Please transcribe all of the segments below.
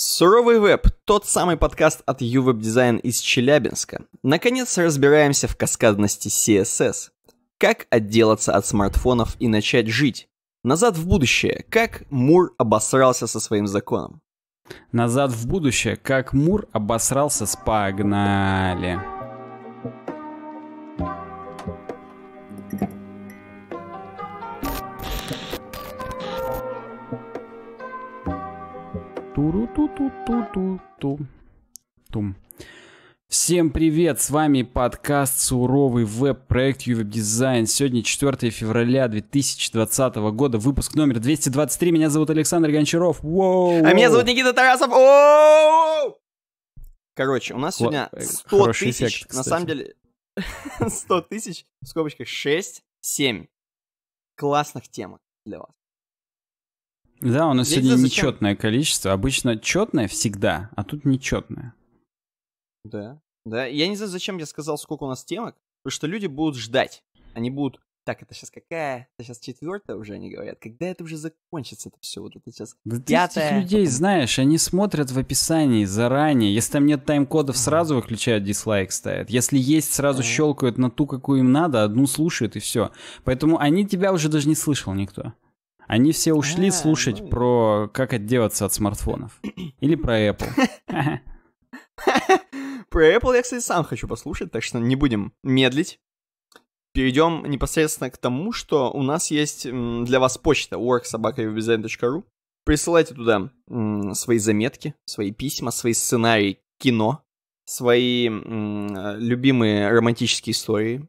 Суровый веб – тот самый подкаст от UWeb Design из Челябинска. Наконец разбираемся в каскадности CSS. Как отделаться от смартфонов и начать жить? Назад в будущее. Как Мур обосрался со своим законом? Назад в будущее. Как Мур обосрался с погнали. туру ту ту ту ту ту тум Всем привет, с вами подкаст «Суровый веб-проект Ювеб Дизайн». Сегодня 4 февраля 2020 года, выпуск номер 223. Меня зовут Александр Гончаров. Воу, а меня зовут Никита Тарасов. Оу! Короче, у нас сегодня 100 э, тысяч, эффект, на самом деле, 100 тысяч, в скобочках 6, 7 классных темок для вас. Да, у нас Я сегодня знаю, нечетное количество. Обычно четное всегда, а тут нечетное. Да, да. Я не знаю, зачем я сказал, сколько у нас темок, потому что люди будут ждать. Они будут так, это сейчас какая? Это сейчас четвертая уже, они говорят. Когда это уже закончится это все? Вот это сейчас да пятая. Ты этих людей знаешь, они смотрят в описании заранее. Если там нет тайм-кодов, сразу выключают дизлайк ставят. Если есть, сразу щелкают на ту, какую им надо, одну слушают и все. Поэтому они тебя уже даже не слышал никто. Они все ушли а, слушать ну... про как отделаться от смартфонов. Или про Apple. Про Apple я, кстати, сам хочу послушать, так что не будем медлить. Перейдем непосредственно к тому, что у нас есть для вас почта worksobaka.ru. Присылайте туда свои заметки, свои письма, свои сценарии кино, свои любимые романтические истории,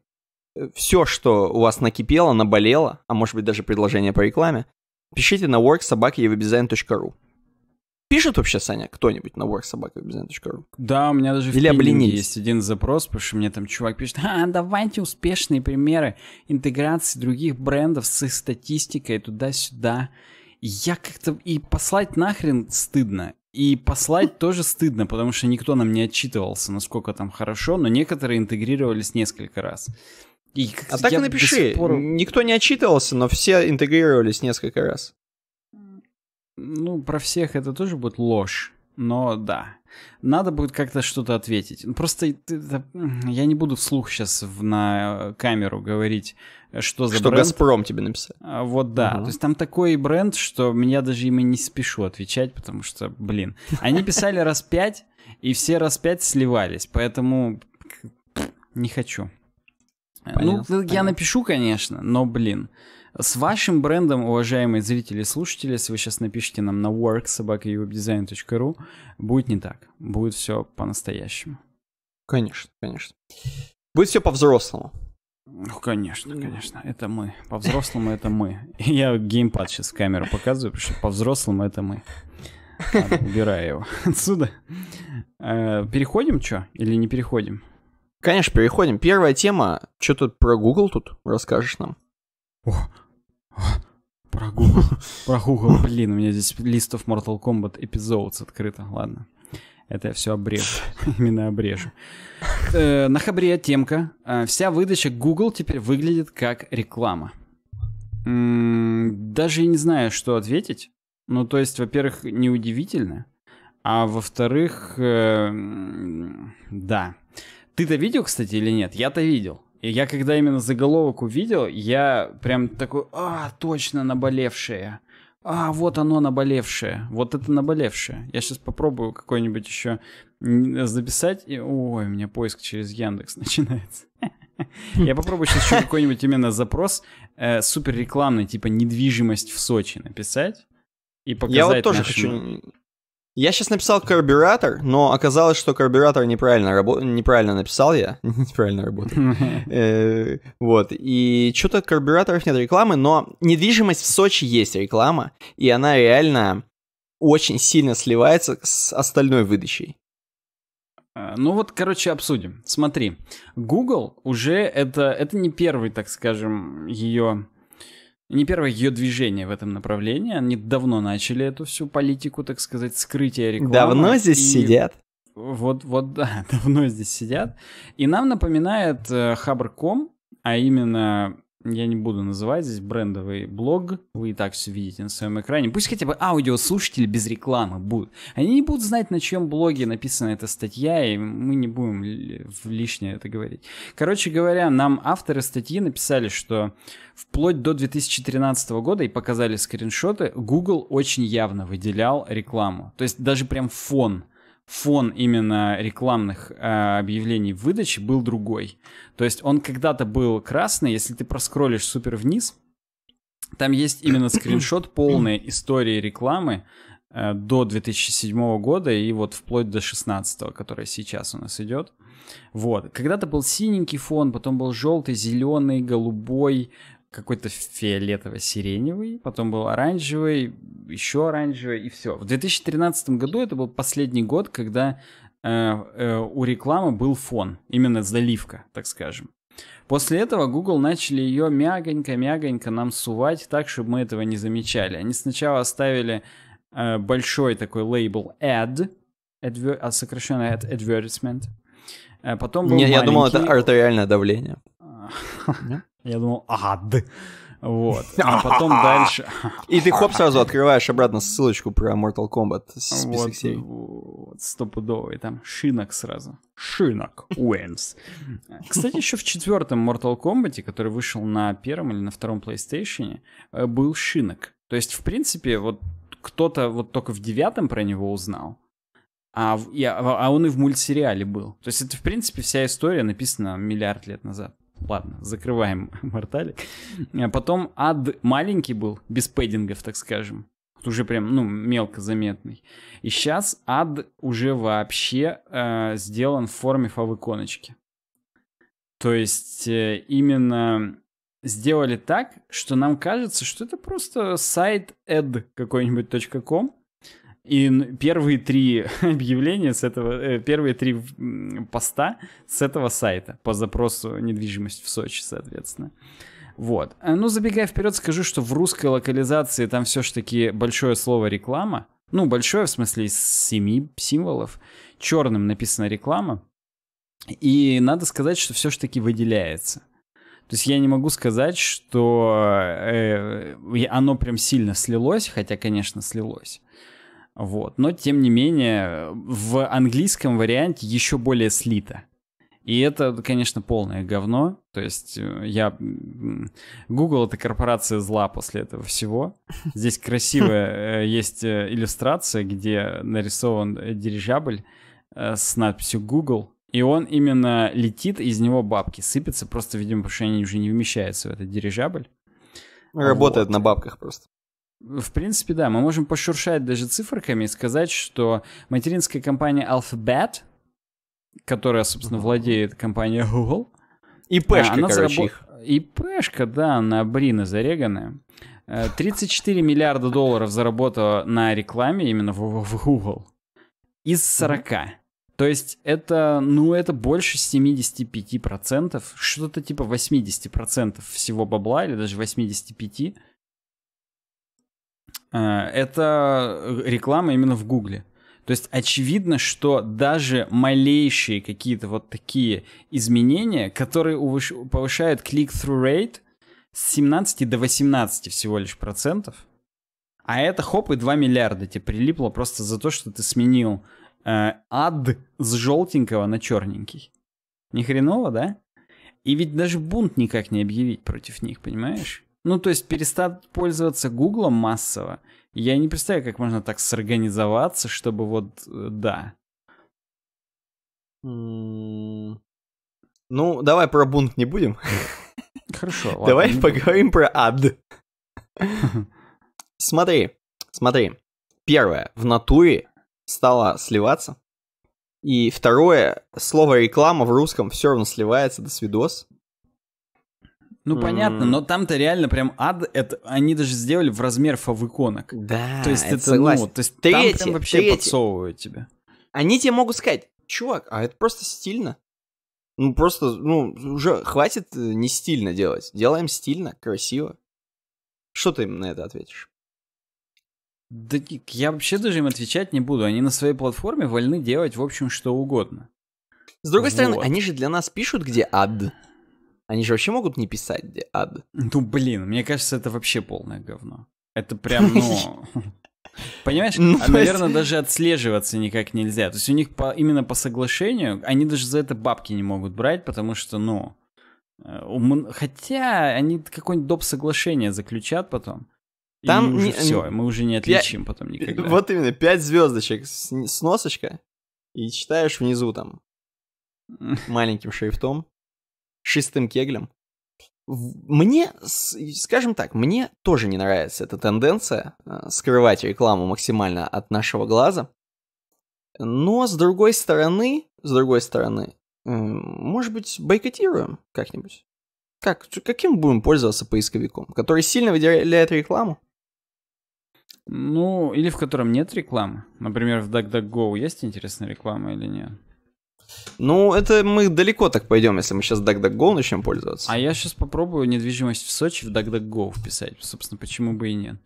все, что у вас накипело, наболело, а может быть даже предложение по рекламе, пишите на worksobakaevdesign.ru. Пишет вообще, Саня, кто-нибудь на worksobakaevdesign.ru? Да, у меня даже Или в обленились. есть один запрос, потому что мне там чувак пишет, а, давайте успешные примеры интеграции других брендов с их статистикой туда-сюда. Я как-то и послать нахрен стыдно, и послать тоже стыдно, потому что никто нам не отчитывался, насколько там хорошо, но некоторые интегрировались несколько раз. И а так и напиши. Пор... Никто не отчитывался, но все интегрировались несколько раз. Ну, про всех это тоже будет ложь. Но да, надо будет как-то что-то ответить. Просто это, я не буду вслух сейчас в, на э, камеру говорить, э, что за что бренд. Что Газпром тебе написал. А, вот да. Угу. То есть там такой бренд, что меня даже ими не спешу отвечать, потому что, блин, они писали раз пять, и все раз пять сливались. Поэтому не хочу. Понятно, ну, я напишу, конечно, но, блин, с вашим брендом, уважаемые зрители и слушатели, если вы сейчас напишите нам на worksobakawebdesign.ru, будет не так, будет все по-настоящему. Конечно, конечно. Будет все по-взрослому. Ну, конечно, конечно. Это мы. По-взрослому это мы. Я геймпад сейчас в камеру показываю, потому что по-взрослому это мы. Ладно, убираю его отсюда. Э, переходим, что? Или не переходим? Конечно, переходим. Первая тема. Что тут про Google тут расскажешь нам? О, а, про Google. Про Google, блин, у меня здесь листов Mortal Kombat Episodes открыто. Ладно. Это я все обрежу. Именно обрежу. Э, на хабре темка. А, вся выдача Google теперь выглядит как реклама. даже не знаю, что ответить. Ну, то есть, во-первых, неудивительно. А во-вторых, э, да. Ты-то видел, кстати, или нет? Я-то видел. И я когда именно заголовок увидел, я прям такой, а, точно наболевшее. А, вот оно наболевшее. Вот это наболевшее. Я сейчас попробую какой-нибудь еще записать. И... Ой, у меня поиск через Яндекс начинается. Я попробую сейчас еще какой-нибудь именно запрос э, супер рекламный, типа недвижимость в Сочи написать и показать. Я вот тоже нашим... хочу я сейчас написал карбюратор, но оказалось, что карбюратор неправильно, рабо... неправильно написал я. неправильно работает. Э, вот. И что-то карбюраторов нет рекламы, но недвижимость в Сочи есть реклама, и она реально очень сильно сливается с остальной выдачей. А, ну вот, короче, обсудим. Смотри, Google уже это, это не первый, так скажем, ее не первое ее движение в этом направлении. Они давно начали эту всю политику, так сказать, скрытия рекламы. Давно здесь и... сидят. Вот, вот, да, давно здесь сидят. И нам напоминает э, Хабр.ком, а именно я не буду называть здесь брендовый блог, вы и так все видите на своем экране. Пусть хотя бы аудиослушатели без рекламы будут. Они не будут знать, на чьем блоге написана эта статья, и мы не будем в лишнее это говорить. Короче говоря, нам авторы статьи написали, что вплоть до 2013 года, и показали скриншоты, Google очень явно выделял рекламу. То есть даже прям фон фон именно рекламных э, объявлений в выдаче был другой. То есть он когда-то был красный, если ты проскролишь супер вниз, там есть именно скриншот полной истории рекламы э, до 2007 года и вот вплоть до 16, которая сейчас у нас идет. Вот. Когда-то был синенький фон, потом был желтый, зеленый, голубой, какой-то фиолетово-сиреневый, потом был оранжевый, еще оранжевый, и все. В 2013 году это был последний год, когда э, э, у рекламы был фон, именно заливка, так скажем. После этого Google начали ее мягонько-мягонько нам сувать так, чтобы мы этого не замечали. Они сначала оставили э, большой такой лейбл ad, adver- а, сокращенно ad advertisement. Э, потом был Нет, маленький... я думал, это артериальное давление. А. Я думал, ад. Вот. А потом дальше... И ты хоп сразу открываешь обратно ссылочку про Mortal Kombat. Список вот, серий. Вот, стопудовый. Там шинок сразу. Шинок Уэмс. Кстати, еще в четвертом Mortal Kombat, который вышел на первом или на втором PlayStation, э, был шинок. То есть, в принципе, вот кто-то вот только в девятом про него узнал, а, в, и, а, а он и в мультсериале был. То есть это, в принципе, вся история написана миллиард лет назад. Ладно, закрываем А Потом ад маленький был, без пэддингов, так скажем. Вот уже прям, ну, мелко заметный. И сейчас ад уже вообще э, сделан в форме фав-иконочки. То есть э, именно сделали так, что нам кажется, что это просто сайт ad какой-нибудь .com, и первые три объявления с этого, э, первые три поста с этого сайта по запросу недвижимость в Сочи, соответственно. Вот. Э, ну, забегая вперед, скажу, что в русской локализации там все-таки большое слово реклама. Ну, большое, в смысле, из семи символов. Черным написана реклама. И надо сказать, что все-таки выделяется. То есть я не могу сказать, что э, оно прям сильно слилось, хотя, конечно, слилось. Вот. Но, тем не менее, в английском варианте еще более слито. И это, конечно, полное говно. То есть э, я... Google — это корпорация зла после этого всего. Здесь красивая э, есть э, иллюстрация, где нарисован дирижабль с надписью Google. И он именно летит, из него бабки сыпятся, просто, видимо, потому что они уже не вмещаются в этот дирижабль. Работает вот. на бабках просто. В принципе, да, мы можем пошуршать даже циферками и сказать, что материнская компания Alphabet, которая, собственно, владеет компанией Google, ИПшка, а, она короче, зараб... их. ИПшка, да, на Брины зареганная. 34 э, миллиарда долларов заработала на рекламе именно в, в Google из 40. То есть это, ну, это больше 75%, что-то типа 80% всего бабла или даже 85%. Э, это реклама именно в Гугле. То есть очевидно, что даже малейшие какие-то вот такие изменения, которые повышают click-through rate с 17 до 18 всего лишь процентов, а это хоп и 2 миллиарда тебе прилипло просто за то, что ты сменил э, ад с желтенького на черненький. Ни хреново, да? И ведь даже бунт никак не объявить против них, понимаешь? Ну, то есть перестать пользоваться Гуглом массово. Я не представляю, как можно так сорганизоваться, чтобы вот, э, да. Ну, давай про бунт не будем. Хорошо. Ладно, давай поговорим про ад. Смотри, смотри. Первое, в натуре стало сливаться. И второе, слово реклама в русском все равно сливается, до свидос. Ну, понятно, но там-то реально прям ад, это они даже сделали в размер фавиконок. Да, То есть это, это ну, то есть третье, там прям вообще третье. подсовывают тебе. Они тебе могут сказать, чувак, а это просто стильно. Ну, просто, ну, уже хватит э, не стильно делать. Делаем стильно, красиво. Что ты им на это ответишь? Да я вообще даже им отвечать не буду. Они на своей платформе вольны делать, в общем, что угодно. С другой вот. стороны, они же для нас пишут, где ад. Они же вообще могут не писать ад. Ну, блин, мне кажется, это вообще полное говно. Это прям, ну... Понимаешь, ну, а, наверное, даже отслеживаться никак нельзя. То есть у них по, именно по соглашению, они даже за это бабки не могут брать, потому что, ну, э, хотя они какое-нибудь доп. соглашение заключат потом. Там и не... все, мы уже не отличим 5... потом никогда. Вот именно, пять звездочек, сносочка, и читаешь внизу там маленьким шрифтом шестым кеглем. Мне, скажем так, мне тоже не нравится эта тенденция э, скрывать рекламу максимально от нашего глаза. Но с другой стороны, с другой стороны, э, может быть, бойкотируем как-нибудь? Как, каким будем пользоваться поисковиком, который сильно выделяет рекламу? Ну, или в котором нет рекламы. Например, в DuckDuckGo есть интересная реклама или нет? Ну, это мы далеко так пойдем, если мы сейчас DuckDuckGo начнем пользоваться. А я сейчас попробую недвижимость в Сочи в DuckDuckGo вписать. Собственно, почему бы и нет.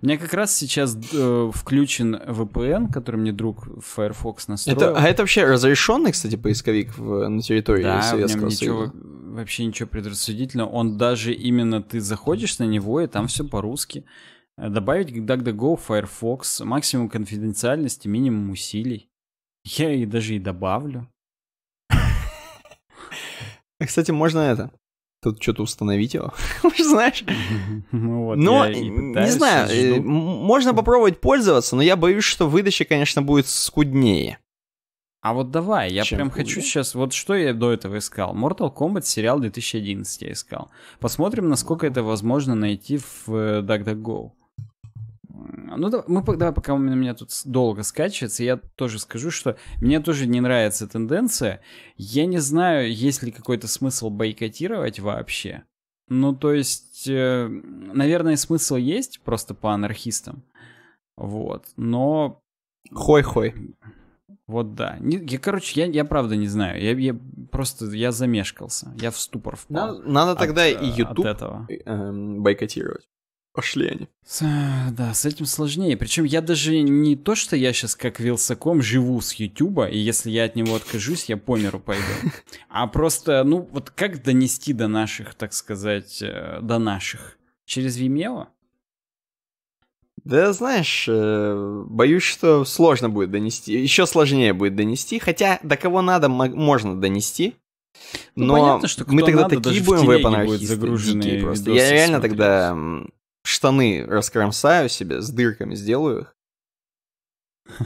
У меня как раз сейчас э, включен VPN, который мне друг Firefox настроил. Это, а это вообще разрешенный, кстати, поисковик в, на территории да, Советского ничего, вообще ничего предрассудительного. Он даже именно ты заходишь на него, и там все по-русски. Э, добавить DuckDuckGo, Firefox, максимум конфиденциальности, минимум усилий. Я и даже и добавлю. А, кстати, можно это. Тут что-то установить его, знаешь. Ну, вот, но, не знаю, жду. Э, можно попробовать пользоваться, но я боюсь, что выдача, конечно, будет скуднее. А вот давай, я Чем прям хуже? хочу сейчас, вот что я до этого искал. Mortal Kombat сериал 2011 я искал. Посмотрим, насколько это возможно найти в э, DuckDuckGo. Ну, мы, давай, пока у меня тут долго скачивается, я тоже скажу, что мне тоже не нравится тенденция. Я не знаю, есть ли какой-то смысл бойкотировать вообще. Ну, то есть, э, наверное, смысл есть просто по анархистам. Вот, но... Хой-хой. Вот да. я, короче, я, я правда не знаю. Я, я просто я замешкался. Я в ступор впал. Надо, надо от, тогда и э, YouTube от этого. Э, эм, бойкотировать пошли они. С, да, с этим сложнее. Причем я даже не то, что я сейчас как Вилсаком живу с Ютуба, и если я от него откажусь, я по миру пойду. А просто, ну, вот как донести до наших, так сказать, э, до наших? Через Vimeo? Да, знаешь, э, боюсь, что сложно будет донести. Еще сложнее будет донести. Хотя до кого надо, можно донести. Ну, но понятно, что мы тогда надо, такие будем веб-анархисты, дикие просто. Я реально смотришь. тогда штаны раскромсаю себе, с дырками сделаю их.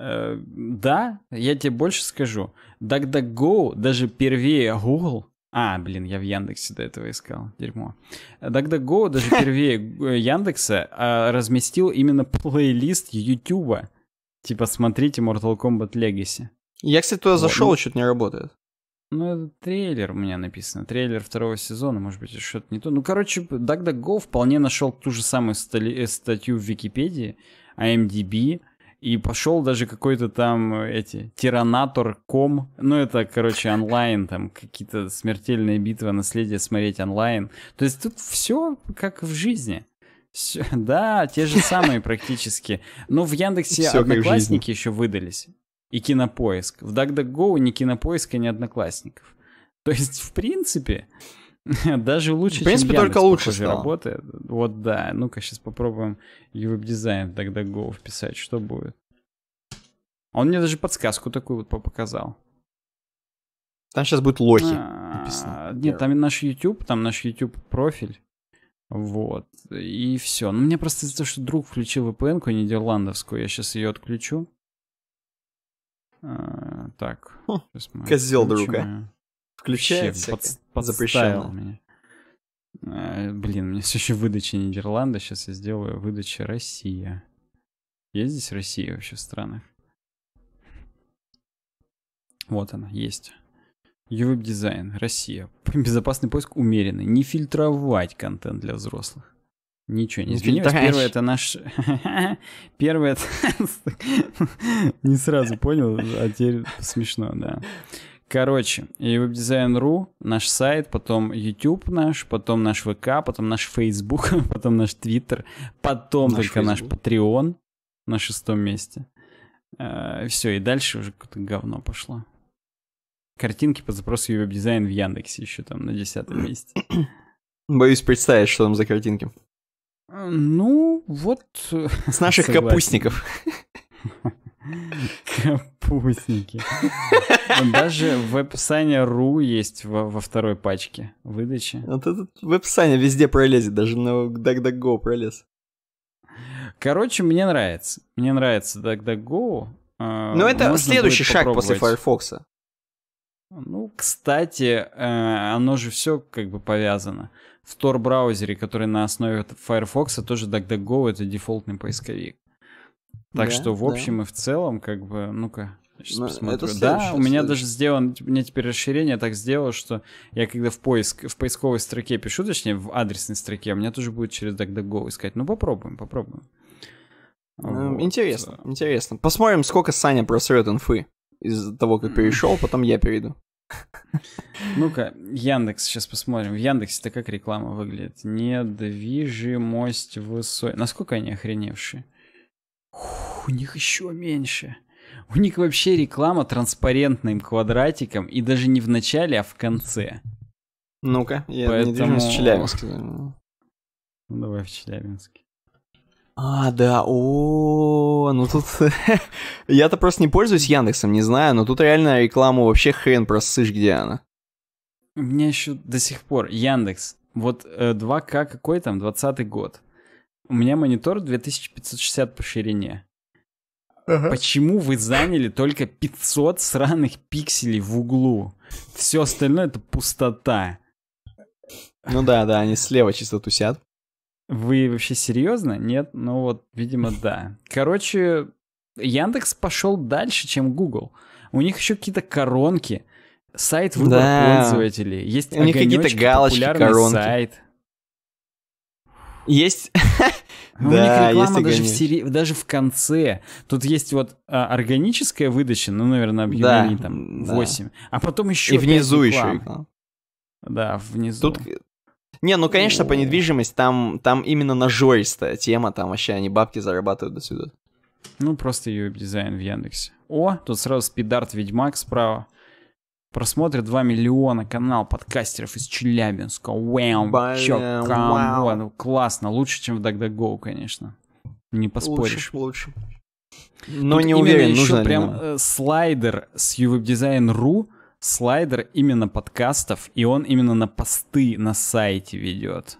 Э, да, я тебе больше скажу. DuckDuckGo даже первее Google. А, блин, я в Яндексе до этого искал. Дерьмо. DuckDuckGo даже первее э, Яндекса а, разместил именно плейлист Ютуба. Типа, смотрите Mortal Kombat Legacy. Я, кстати, туда зашел, ну что-то не работает. Ну, это трейлер у меня написано. Трейлер второго сезона, может быть, что-то не то. Ну, короче, DuckDuckGo вполне нашел ту же самую э, статью в Википедии, IMDb, и пошел даже какой-то там э, эти тиранатор.ком, ну это, короче, онлайн, там какие-то смертельные битвы, наследие смотреть онлайн. То есть тут все как в жизни. Все, да, те же самые практически. Но в Яндексе Все одноклассники еще выдались и Кинопоиск. В DuckDuckGo ни Кинопоиска, ни Одноклассников. То есть, в принципе, даже лучше, В принципе, чем Яндекс, только лучше стало. работает. Вот да. Ну-ка, сейчас попробуем веб-дизайн в DuckDuckGo вписать. Что будет? Он мне даже подсказку такую вот показал. Там сейчас будет лохи а, Нет, там наш YouTube, там наш YouTube профиль. Вот. И все. Ну, мне просто из-за того, что друг включил VPN-ку а нидерландовскую, я сейчас ее отключу. Э, так. Хм, Козел друга. Включает всякое. Под, запрещал меня. А, блин, меня все еще выдача Нидерланды. Сейчас я сделаю выдача Россия. Есть здесь Россия вообще в странах? Вот она, есть. Ювеб дизайн, Россия. Безопасный поиск умеренный. Не фильтровать контент для взрослых. Ничего не изменилось. Первое это наш... Первое это... Не сразу понял, а теперь смешно, да. Короче, webdesign.ru, наш сайт, потом YouTube наш, потом наш ВК, потом наш Facebook, потом наш Twitter, потом наш только Facebook. наш Patreon на шестом месте. А, Все, и дальше уже какое-то говно пошло. Картинки по запросу веб-дизайн в Яндексе еще там на десятом месте. Боюсь представить, что там за картинки. Э, ну, вот... Э, С наших согласен. капустников. Капустники. Даже веб-саня .ру есть во, во второй пачке выдачи. Вот этот веб-саня везде пролезет, даже на DuckDuckGo пролез. Короче, мне нравится. Мне нравится DuckDuckGo. Э, Но Можно это следующий шаг после Firefox. Ну, кстати, оно же все как бы повязано в Tor браузере, который на основе Firefox, а тоже DuckDuckGo это дефолтный поисковик. Так да, что, в общем да. и в целом, как бы, ну-ка, сейчас Но ну, посмотрю. да, у меня даже сделано, у меня теперь расширение так сделало, что я когда в поиск, в поисковой строке пишу, точнее, в адресной строке, у меня тоже будет через DuckDuckGo искать. Ну, попробуем, попробуем. Ну, вот. Интересно, э. интересно. Посмотрим, сколько Саня просрет инфы из того, как перешел, потом я перейду. Ну-ка, Яндекс, сейчас посмотрим. В Яндексе-то как реклама выглядит? Недвижимость высокая. Насколько они охреневшие? Фух, у них еще меньше. У них вообще реклама транспарентным квадратиком и даже не в начале, а в конце. Ну-ка, я Поэтому... недвижимость в Челябинске. Ну, давай в Челябинске. А, да, о, ну тут... Я-то просто не пользуюсь Яндексом, не знаю, но тут реально рекламу вообще хрен просышь, где она. У меня еще до сих пор Яндекс. Вот э, 2К какой там, 20-й год. У меня монитор 2560 по ширине. Ага. Почему вы заняли только 500 сраных пикселей в углу? Все остальное это пустота. Ну да, да, они слева чисто тусят. Вы вообще серьезно? Нет? Ну вот, видимо, да. Короче, Яндекс пошел дальше, чем Google. У них еще какие-то коронки. Сайт выбор да. пользователей. Есть у них какие-то галочки, коронки. сайт. Есть... У да, них реклама даже в, сери... даже в конце. Тут есть вот а, органическая выдача, ну, наверное, объемы да, там 8. Да. А потом еще И внизу реклама. еще Да, внизу. Тут не, ну, конечно, по недвижимость там, там именно нажористая тема, там вообще они бабки зарабатывают до сюда. Ну, просто ее дизайн в Яндексе. О, тут сразу спидарт Ведьмак справа. Просмотры 2 миллиона канал подкастеров из Челябинска. Вау, чё, вау. Ну, классно. Лучше, чем в DuckDuckGo, конечно. Не поспоришь. Лучше, лучше. Но Тут не уверен, нужно прям ли нам. Э, слайдер с uwebdesign.ru слайдер именно подкастов, и он именно на посты на сайте ведет.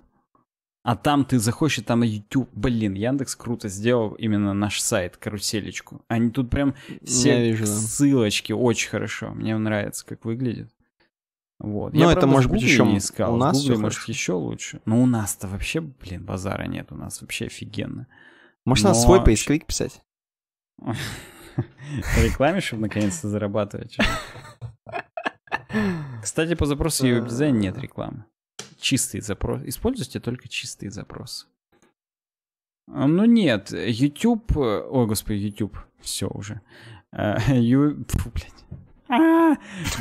А там ты захочешь, там YouTube, блин, Яндекс круто сделал именно наш сайт, каруселечку. Они тут прям все вижу, да. ссылочки, очень хорошо, мне нравится, как выглядит. Вот. Но ну, Я, это правда, может быть еще не искал. У нас в Гугле, может, хорошо. еще лучше. Но у нас-то вообще, блин, базара нет, у нас вообще офигенно. Может, Но... у свой поисковик писать? Рекламишь, чтобы наконец-то зарабатывать. Кстати, по запросу UX э. дизайн нет рекламы. Чистые запросы. Используйте только чистые запросы. А, ну нет, YouTube... Э, Ой, господи, YouTube. Все уже. А, фу, блядь. А,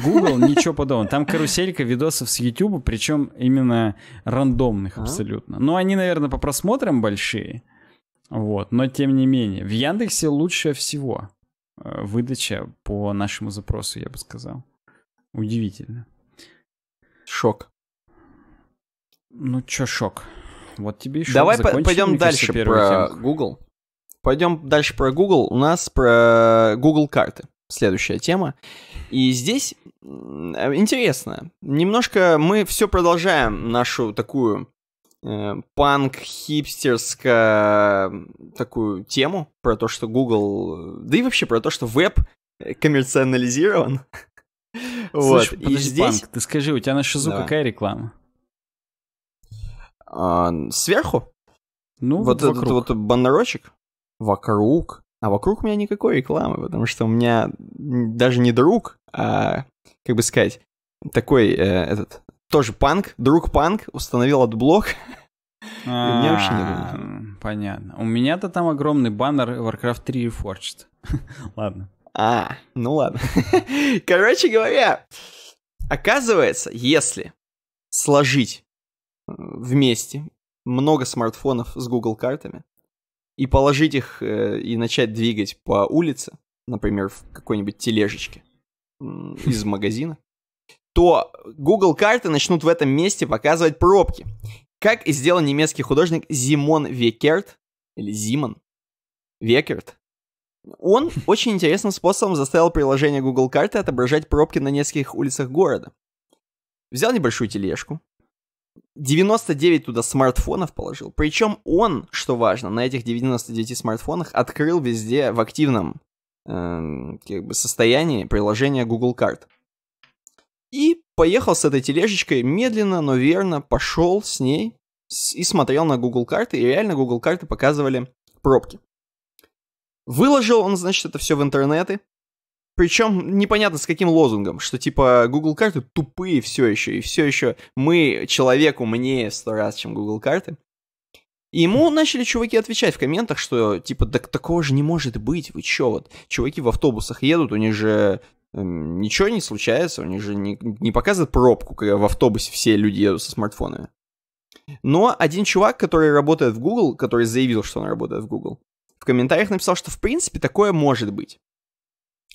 Google, ничего подобного. Там каруселька видосов с YouTube, причем именно рандомных абсолютно. Ну, они, наверное, по просмотрам большие. Вот, но тем не менее. В Яндексе лучше всего э, выдача по нашему запросу, я бы сказал. Удивительно. Шок. Ну чё шок? Вот тебе и шок. Давай по- пойдем дальше про тему. Google. Пойдем дальше про Google. У нас про Google карты. Следующая тема. И здесь интересно. Немножко мы все продолжаем нашу такую э, панк-хипстерскую такую тему про то, что Google, да и вообще про то, что веб э, коммерциализирован. Вот. И здесь... Ты скажи, у тебя на Шизу какая реклама? А, сверху? Ну, вот этот вот баннерочек вокруг. А вокруг у меня никакой рекламы, потому что у меня даже не друг, а, как бы сказать, такой э, этот, тоже панк, друг панк, установил отблок. У меня вообще не а, Понятно. У меня-то там огромный баннер Warcraft 3 Reforged. Ладно. А, ну ладно. Короче говоря, оказывается, если сложить вместе много смартфонов с Google картами и положить их э, и начать двигать по улице, например, в какой-нибудь тележечке из магазина, то Google карты начнут в этом месте показывать пробки. Как и сделал немецкий художник Зимон Векерт, или Зимон Векерт, он очень интересным способом заставил приложение Google карты отображать пробки на нескольких улицах города. Взял небольшую тележку, 99 туда смартфонов положил. Причем он, что важно, на этих 99 смартфонах открыл везде в активном э, как бы состоянии приложение Google карт. И поехал с этой тележечкой медленно, но верно, пошел с ней и смотрел на Google карты. И реально Google карты показывали пробки. Выложил он, значит, это все в интернеты. Причем непонятно с каким лозунгом, что типа Google карты тупые все еще, и все еще мы человеку умнее сто раз, чем Google карты. И ему начали чуваки отвечать в комментах, что типа так такого же не может быть, вы че вот чуваки в автобусах едут, у них же эм, ничего не случается, у них же не, не показывают пробку, когда в автобусе все люди едут со смартфонами. Но один чувак, который работает в Google, который заявил, что он работает в Google, комментариях написал, что в принципе такое может быть.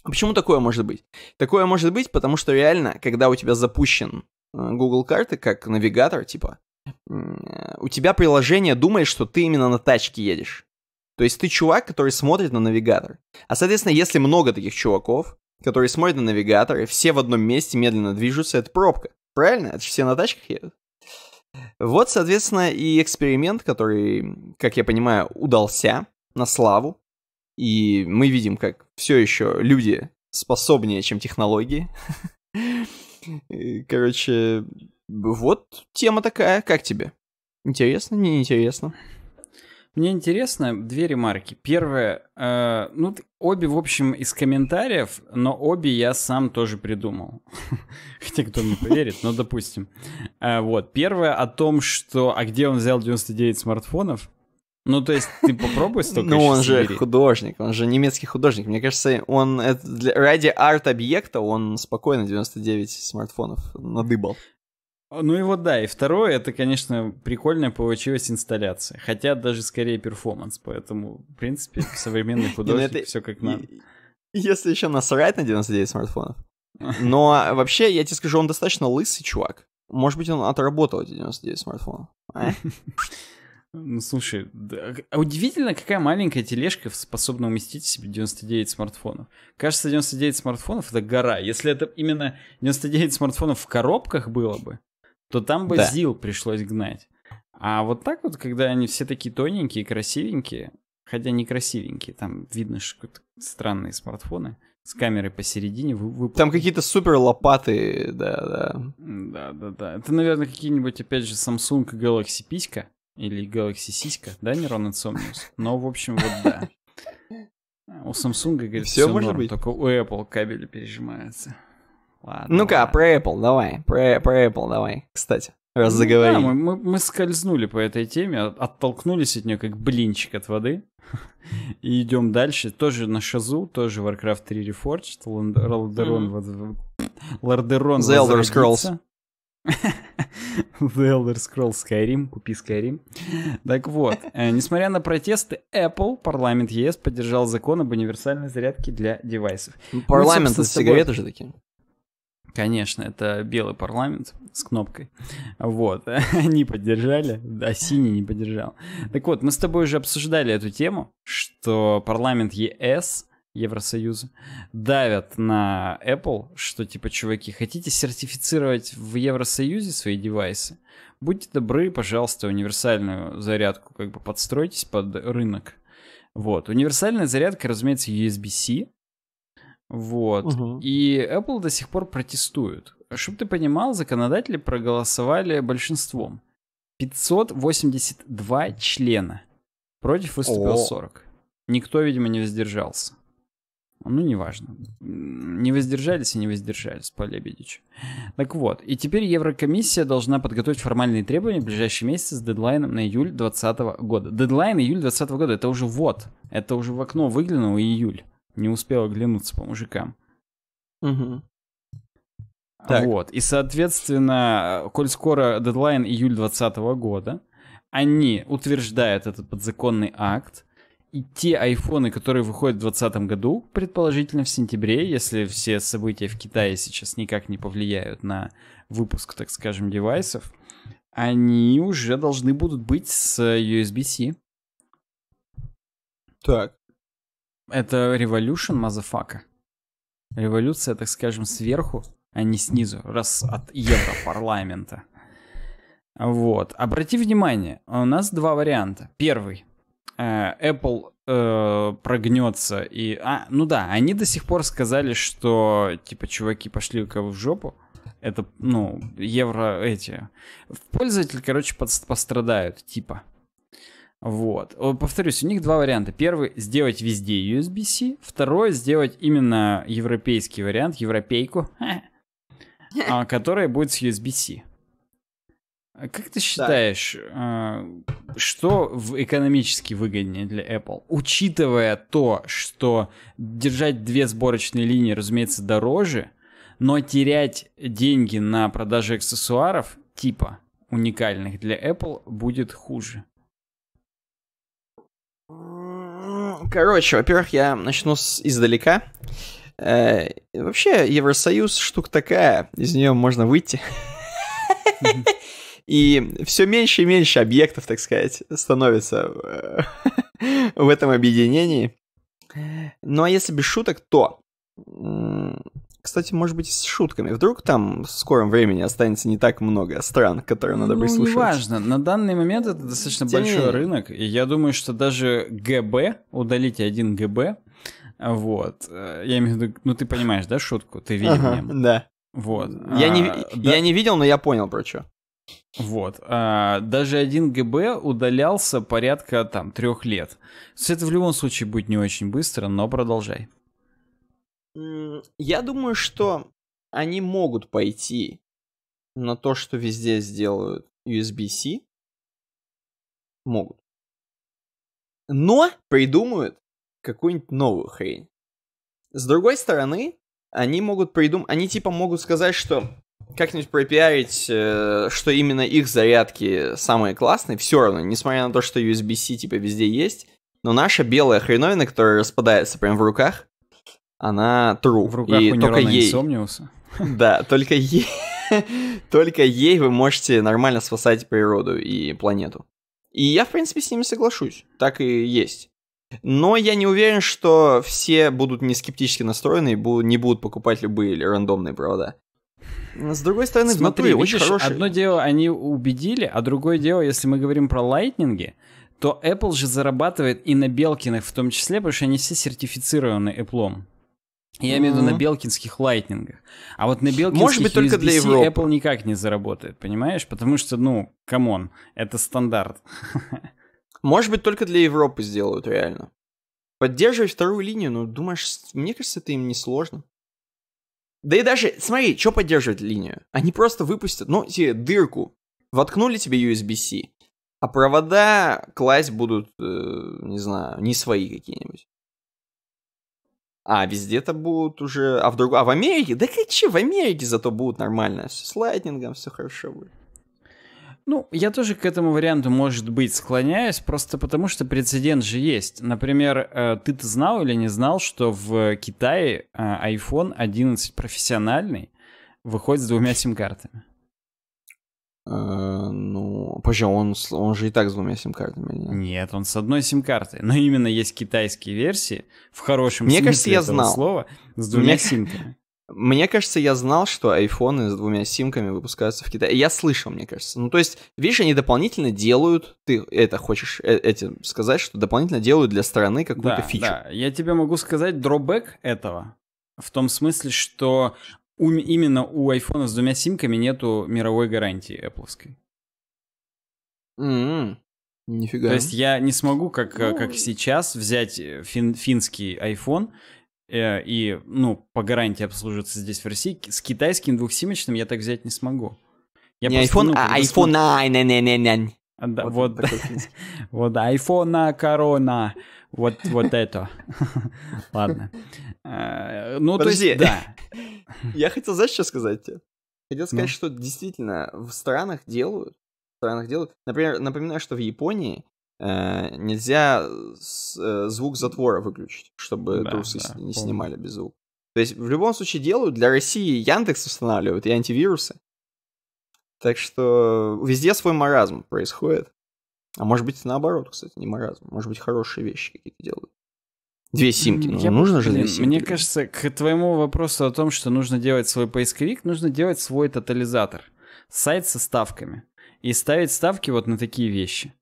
А почему такое может быть? Такое может быть, потому что реально, когда у тебя запущен э, Google карты как навигатор, типа, у тебя приложение думает, что ты именно на тачке едешь. То есть ты чувак, который смотрит на навигатор. А, соответственно, если много таких чуваков, которые смотрят на навигатор, и все в одном месте медленно движутся, это пробка. Правильно? Это же все на тачках едут. Вот, соответственно, и эксперимент, который, как я понимаю, удался на славу. И мы видим, как все еще люди способнее, чем технологии. Короче, вот тема такая. Как тебе? Интересно, не интересно? Мне интересно две ремарки. Первое, э, ну, обе, в общем, из комментариев, но обе я сам тоже придумал. Хотя кто не поверит, но допустим. Э, вот, первое о том, что... А где он взял 99 смартфонов? Ну, то есть ты попробуй столько Ну, он же художник, он же немецкий художник. Мне кажется, он ради арт-объекта он спокойно 99 смартфонов надыбал. А, ну и вот да, и второе, это, конечно, прикольная получилась инсталляция. Хотя даже скорее перформанс, поэтому, в принципе, современный ну, художник, все как надо. Если еще насрать на 99 смартфонов. Но а, вообще, я тебе скажу, он достаточно лысый чувак. Может быть, он отработал эти 99 смартфонов. А? Ну, слушай, да, а удивительно, какая маленькая тележка способна уместить в себе 99 смартфонов. Кажется, 99 смартфонов — это гора. Если это именно 99 смартфонов в коробках было бы, то там бы да. ЗИЛ пришлось гнать. А вот так вот, когда они все такие тоненькие, красивенькие, хотя не красивенькие, там видно, что странные смартфоны с камерой посередине. вы... Там какие-то супер лопаты, да, да. Да, да, да. Это, наверное, какие-нибудь, опять же, Samsung Galaxy писька. Или Galaxy сиська, да, Neuron Insomnius? Но, в общем, вот да. У Samsung, говорит, все, все может норм, быть. только у Apple кабели пережимаются. Ладно, Ну-ка, про Apple давай, про, про Apple давай, кстати, раз ну, Да, мы, мы, мы скользнули по этой теме, оттолкнулись от нее как блинчик от воды. И идем дальше, тоже на Шазу, тоже Warcraft 3 Reforged, Лордерон... Mm-hmm. Лордерон The Elder Scrolls. The Elder Scrolls Skyrim, купи Skyrim. Так вот, э, несмотря на протесты, Apple, парламент ЕС поддержал закон об универсальной зарядке для девайсов. Ну, парламент, ну, это сигареты же такие. Конечно, это белый парламент с кнопкой. Вот, они поддержали, а синий не поддержал. Так вот, мы с тобой уже обсуждали эту тему, что парламент ЕС Евросоюза, давят на Apple, что типа, чуваки, хотите сертифицировать в Евросоюзе свои девайсы? Будьте добры, пожалуйста, универсальную зарядку как бы подстройтесь под рынок. Вот. Универсальная зарядка, разумеется, USB-C. Вот. Угу. И Apple до сих пор протестует. Чтобы ты понимал, законодатели проголосовали большинством. 582 члена. Против выступил О. 40. Никто, видимо, не воздержался. Ну, неважно. Не воздержались и не воздержались по Лебедичу. Так вот, и теперь Еврокомиссия должна подготовить формальные требования в ближайшие месяцы с дедлайном на июль 2020 года. Дедлайн июль 2020 года, это уже вот. Это уже в окно выглянуло июль. Не успел оглянуться по мужикам. Угу. Так. Вот. И, соответственно, коль скоро дедлайн июль 2020 года, они утверждают этот подзаконный акт, и те айфоны, которые выходят в 2020 году, предположительно в сентябре, если все события в Китае сейчас никак не повлияют на выпуск, так скажем, девайсов, они уже должны будут быть с USB-C. Так. Это революшн, мазафака. Революция, так скажем, сверху, а не снизу, раз от Европарламента. Вот. Обрати внимание, у нас два варианта. Первый — Э, Apple э, прогнется и... А, ну да, они до сих пор сказали, что, типа, чуваки, пошли у кого в жопу. Это, ну, евро эти. пользователи короче, пострадают, типа. Вот. Повторюсь, у них два варианта. Первый — сделать везде USB-C. Второй — сделать именно европейский вариант, европейку, а, которая будет с USB-C. А как ты считаешь, да. что экономически выгоднее для Apple, учитывая то, что держать две сборочные линии, разумеется, дороже, но терять деньги на продаже аксессуаров типа уникальных для Apple будет хуже? Короче, во-первых, я начну с издалека. Э, вообще, Евросоюз штука такая, из нее можно выйти. И все меньше и меньше объектов, так сказать, становится в этом объединении. Ну а если без шуток, то... Кстати, может быть, с шутками. Вдруг там в скором времени останется не так много стран, которые надо бы ну, прислушивать. важно. На данный момент это достаточно Тем большой рынок. И я думаю, что даже ГБ, удалите один ГБ, вот. Э, я имею в виду, ну ты понимаешь, да, шутку? Ты видел ага, меня? Да. Вот. Я, а, не, да? я не видел, но я понял про что. Вот. А, даже один ГБ удалялся порядка там трех лет. Это в любом случае будет не очень быстро, но продолжай. Я думаю, что они могут пойти на то, что везде сделают USB-C. Могут. Но придумают какую-нибудь новую хрень. С другой стороны, они могут придумать... Они типа могут сказать, что как-нибудь пропиарить, э, что именно их зарядки самые классные, все равно, несмотря на то, что USB-C типа везде есть, но наша белая хреновина, которая распадается прям в руках, она true. В руках и у только ей. Инсомниуса. Да, только ей, только ей вы можете нормально спасать природу и планету. И я, в принципе, с ними соглашусь. Так и есть. Но я не уверен, что все будут не скептически настроены и не будут покупать любые рандомные провода. С другой стороны, Смотри, внутри видишь, хороший... одно дело они убедили, а другое дело, если мы говорим про лайтнинги, то Apple же зарабатывает и на Белкиных в том числе, потому что они все сертифицированы Apple. Я имею в виду на белкинских лайтнингах. А вот на белкинских Может быть, только USB для Европы. Apple никак не заработает, понимаешь? Потому что, ну, камон, это стандарт. Может быть, только для Европы сделают реально. Поддерживать вторую линию, но ну, думаешь, мне кажется, это им не сложно. Да и даже, смотри, что поддерживать линию? Они просто выпустят, ну, тебе дырку, воткнули тебе USB-C, а провода класть будут, э, не знаю, не свои какие-нибудь. А, везде-то будут уже... А в другом... А в Америке? Да как че, в Америке зато будут нормально. Все с лайтнингом, все хорошо будет. Ну, я тоже к этому варианту, может быть, склоняюсь, просто потому что прецедент же есть. Например, э, ты-то знал или не знал, что в Китае э, iPhone 11 профессиональный выходит с двумя сим-картами? Э, ну, позже он, он же и так с двумя сим-картами. Нет? нет, он с одной сим-картой. Но именно есть китайские версии в хорошем Мне смысле кажется, я этого знал. слова с двумя Мне... симками. Мне кажется, я знал, что айфоны с двумя симками выпускаются в Китае. Я слышал, мне кажется. Ну, то есть, видишь, они дополнительно делают, ты это хочешь э, этим сказать, что дополнительно делают для страны какую-то да, фичу. Да, я тебе могу сказать дробэк этого. В том смысле, что у, именно у айфона с двумя симками нету мировой гарантии Apple. Mm-hmm. М-м. Нифига. То есть я не смогу, как, э, ну... как сейчас, взять э, фин, финский iPhone Э, и, ну, по гарантии обслуживаться здесь в России, с китайским двухсимочным я так взять не смогу. Я не iPhone, ну, а iPhone, а, не, не, не, не. А, да, вот, вот, вот iPhone, корона, вот, вот это. Ладно. Э, ну, то есть, да. Я хотел, знаешь, что сказать тебе? Хотел сказать, ну? что действительно в странах делают, в странах делают. Например, напоминаю, что в Японии э, нельзя с, э, звук затвора выключить, чтобы да, трусы да, с, не помню. снимали без звука. То есть в любом случае делают. Для России Яндекс устанавливают и антивирусы. Так что везде свой маразм происходит. А может быть наоборот, кстати, не маразм. Может быть хорошие вещи какие-то делают. Две симки. Ну, Я нужно же две симки. Мне кажется, к твоему вопросу о том, что нужно делать свой поисковик, нужно делать свой тотализатор. Сайт со ставками. И ставить ставки вот на такие вещи.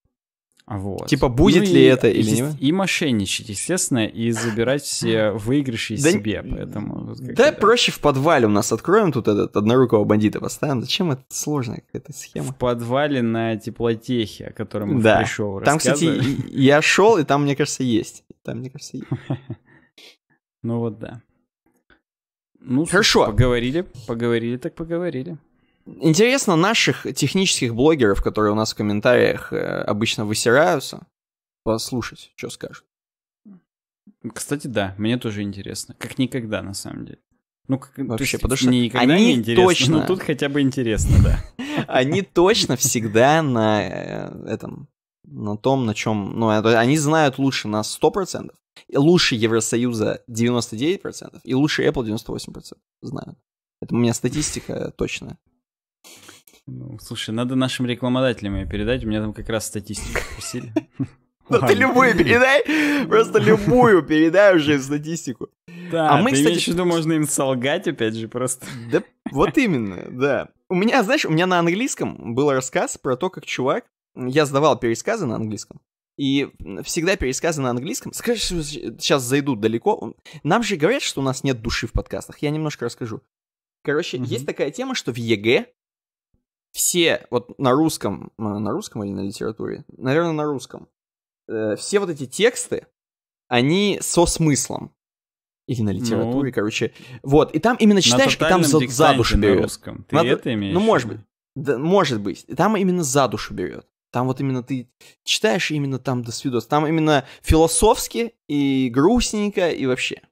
Вот. Типа, будет ну, ли и, это или нет? И мошенничать, естественно, и забирать все выигрыши да, себе. Поэтому, да, проще в подвале у нас откроем тут этот однорукого бандита поставим. Зачем это сложная какая-то схема? В подвале на теплотехе, о котором мы да. пришел Там, кстати, я шел, и там, мне кажется, есть. Там, мне кажется, есть. Ну вот да. Ну, Хорошо. поговорили, поговорили, так поговорили. Интересно, наших технических блогеров, которые у нас в комментариях э, обычно высираются, послушать, что скажут. Кстати, да, мне тоже интересно. Как никогда, на самом деле. Ну, как, вообще, потому что никогда они не интересно, точно... но тут хотя бы интересно, да. Они точно всегда на э, этом, на том, на чем... Ну, а, они знают лучше нас 100%, лучше Евросоюза 99%, и лучше Apple 98% знают. Это у меня статистика точная. Ну, слушай, надо нашим рекламодателям ее передать. У меня там как раз статистику спросили. Ну ты любую передай, просто любую передай уже статистику. Да, а мы, кстати... Я можно им солгать опять же просто. Да, вот именно, да. У меня, знаешь, у меня на английском был рассказ про то, как чувак... Я сдавал пересказы на английском. И всегда пересказы на английском. Скажешь, сейчас зайду далеко. Нам же говорят, что у нас нет души в подкастах. Я немножко расскажу. Короче, mm-hmm. есть такая тема, что в ЕГЭ все вот на русском, э, на русском или на литературе? Наверное, на русском. Э, все вот эти тексты, они со смыслом. Или на литературе, ну, короче. Вот, и там именно читаешь, и там за, за душу берет. На русском. Ты Надо, это имеешь? Ну, может быть. Да, может быть. И там именно за душу берет. Там вот именно ты читаешь, и именно там до свидос. Там именно философски и грустненько, и вообще.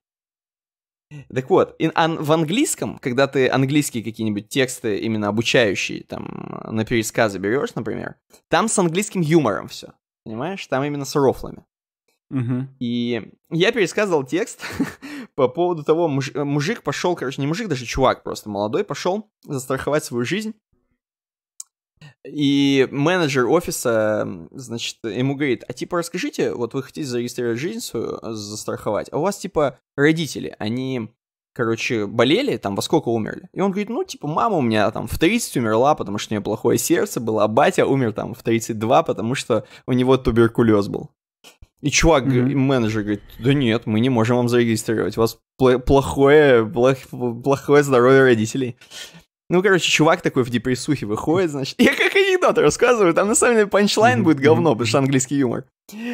Так вот, in, an, в английском, когда ты английские какие-нибудь тексты, именно обучающие, там, э, на пересказы берешь, например, там с английским юмором все, понимаешь? Там именно с рофлами. Угу. И я пересказывал текст по поводу того, муж, мужик пошел, короче, не мужик, даже чувак просто молодой, пошел застраховать свою жизнь и менеджер офиса, значит, ему говорит, а типа расскажите, вот вы хотите зарегистрировать жизнь свою, э, застраховать, а у вас типа родители, они короче, болели, там, во сколько умерли. И он говорит, ну, типа, мама у меня там в 30 умерла, потому что у нее плохое сердце было, а батя умер там в 32, потому что у него туберкулез был. И чувак, mm-hmm. менеджер говорит, да нет, мы не можем вам зарегистрировать, у вас плохое, плохое здоровье родителей. Ну, короче, чувак такой в депрессухе выходит, значит... Я как анекдот рассказываю, там на самом деле панчлайн будет говно, потому что английский юмор.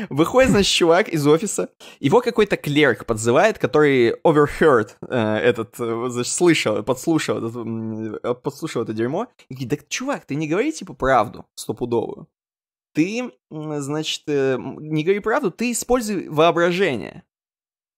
Выходит, значит, чувак из офиса, его какой-то клерк подзывает, который overheard э, этот, э, значит, слышал, подслушал, э, подслушал это дерьмо, и говорит, так, чувак, ты не говори, типа, правду стопудовую. Ты, значит, э, не говори правду, ты используй воображение.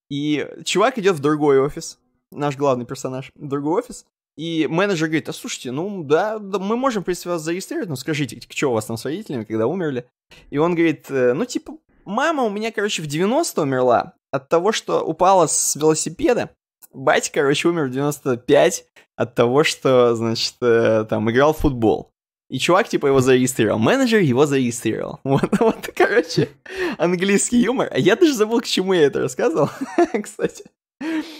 И чувак идет в другой офис, наш главный персонаж, в другой офис, и менеджер говорит, а слушайте, ну да, да мы можем, в принципе, вас зарегистрировать, но скажите, к что у вас там с родителями, когда умерли? И он говорит, э, ну типа, мама у меня, короче, в 90 умерла от того, что упала с велосипеда. Батя, короче, умер в 95 от того, что, значит, э, там, играл в футбол. И чувак, типа, его зарегистрировал. Менеджер его зарегистрировал. Вот, вот, короче, английский юмор. А я даже забыл, к чему я это рассказывал, кстати.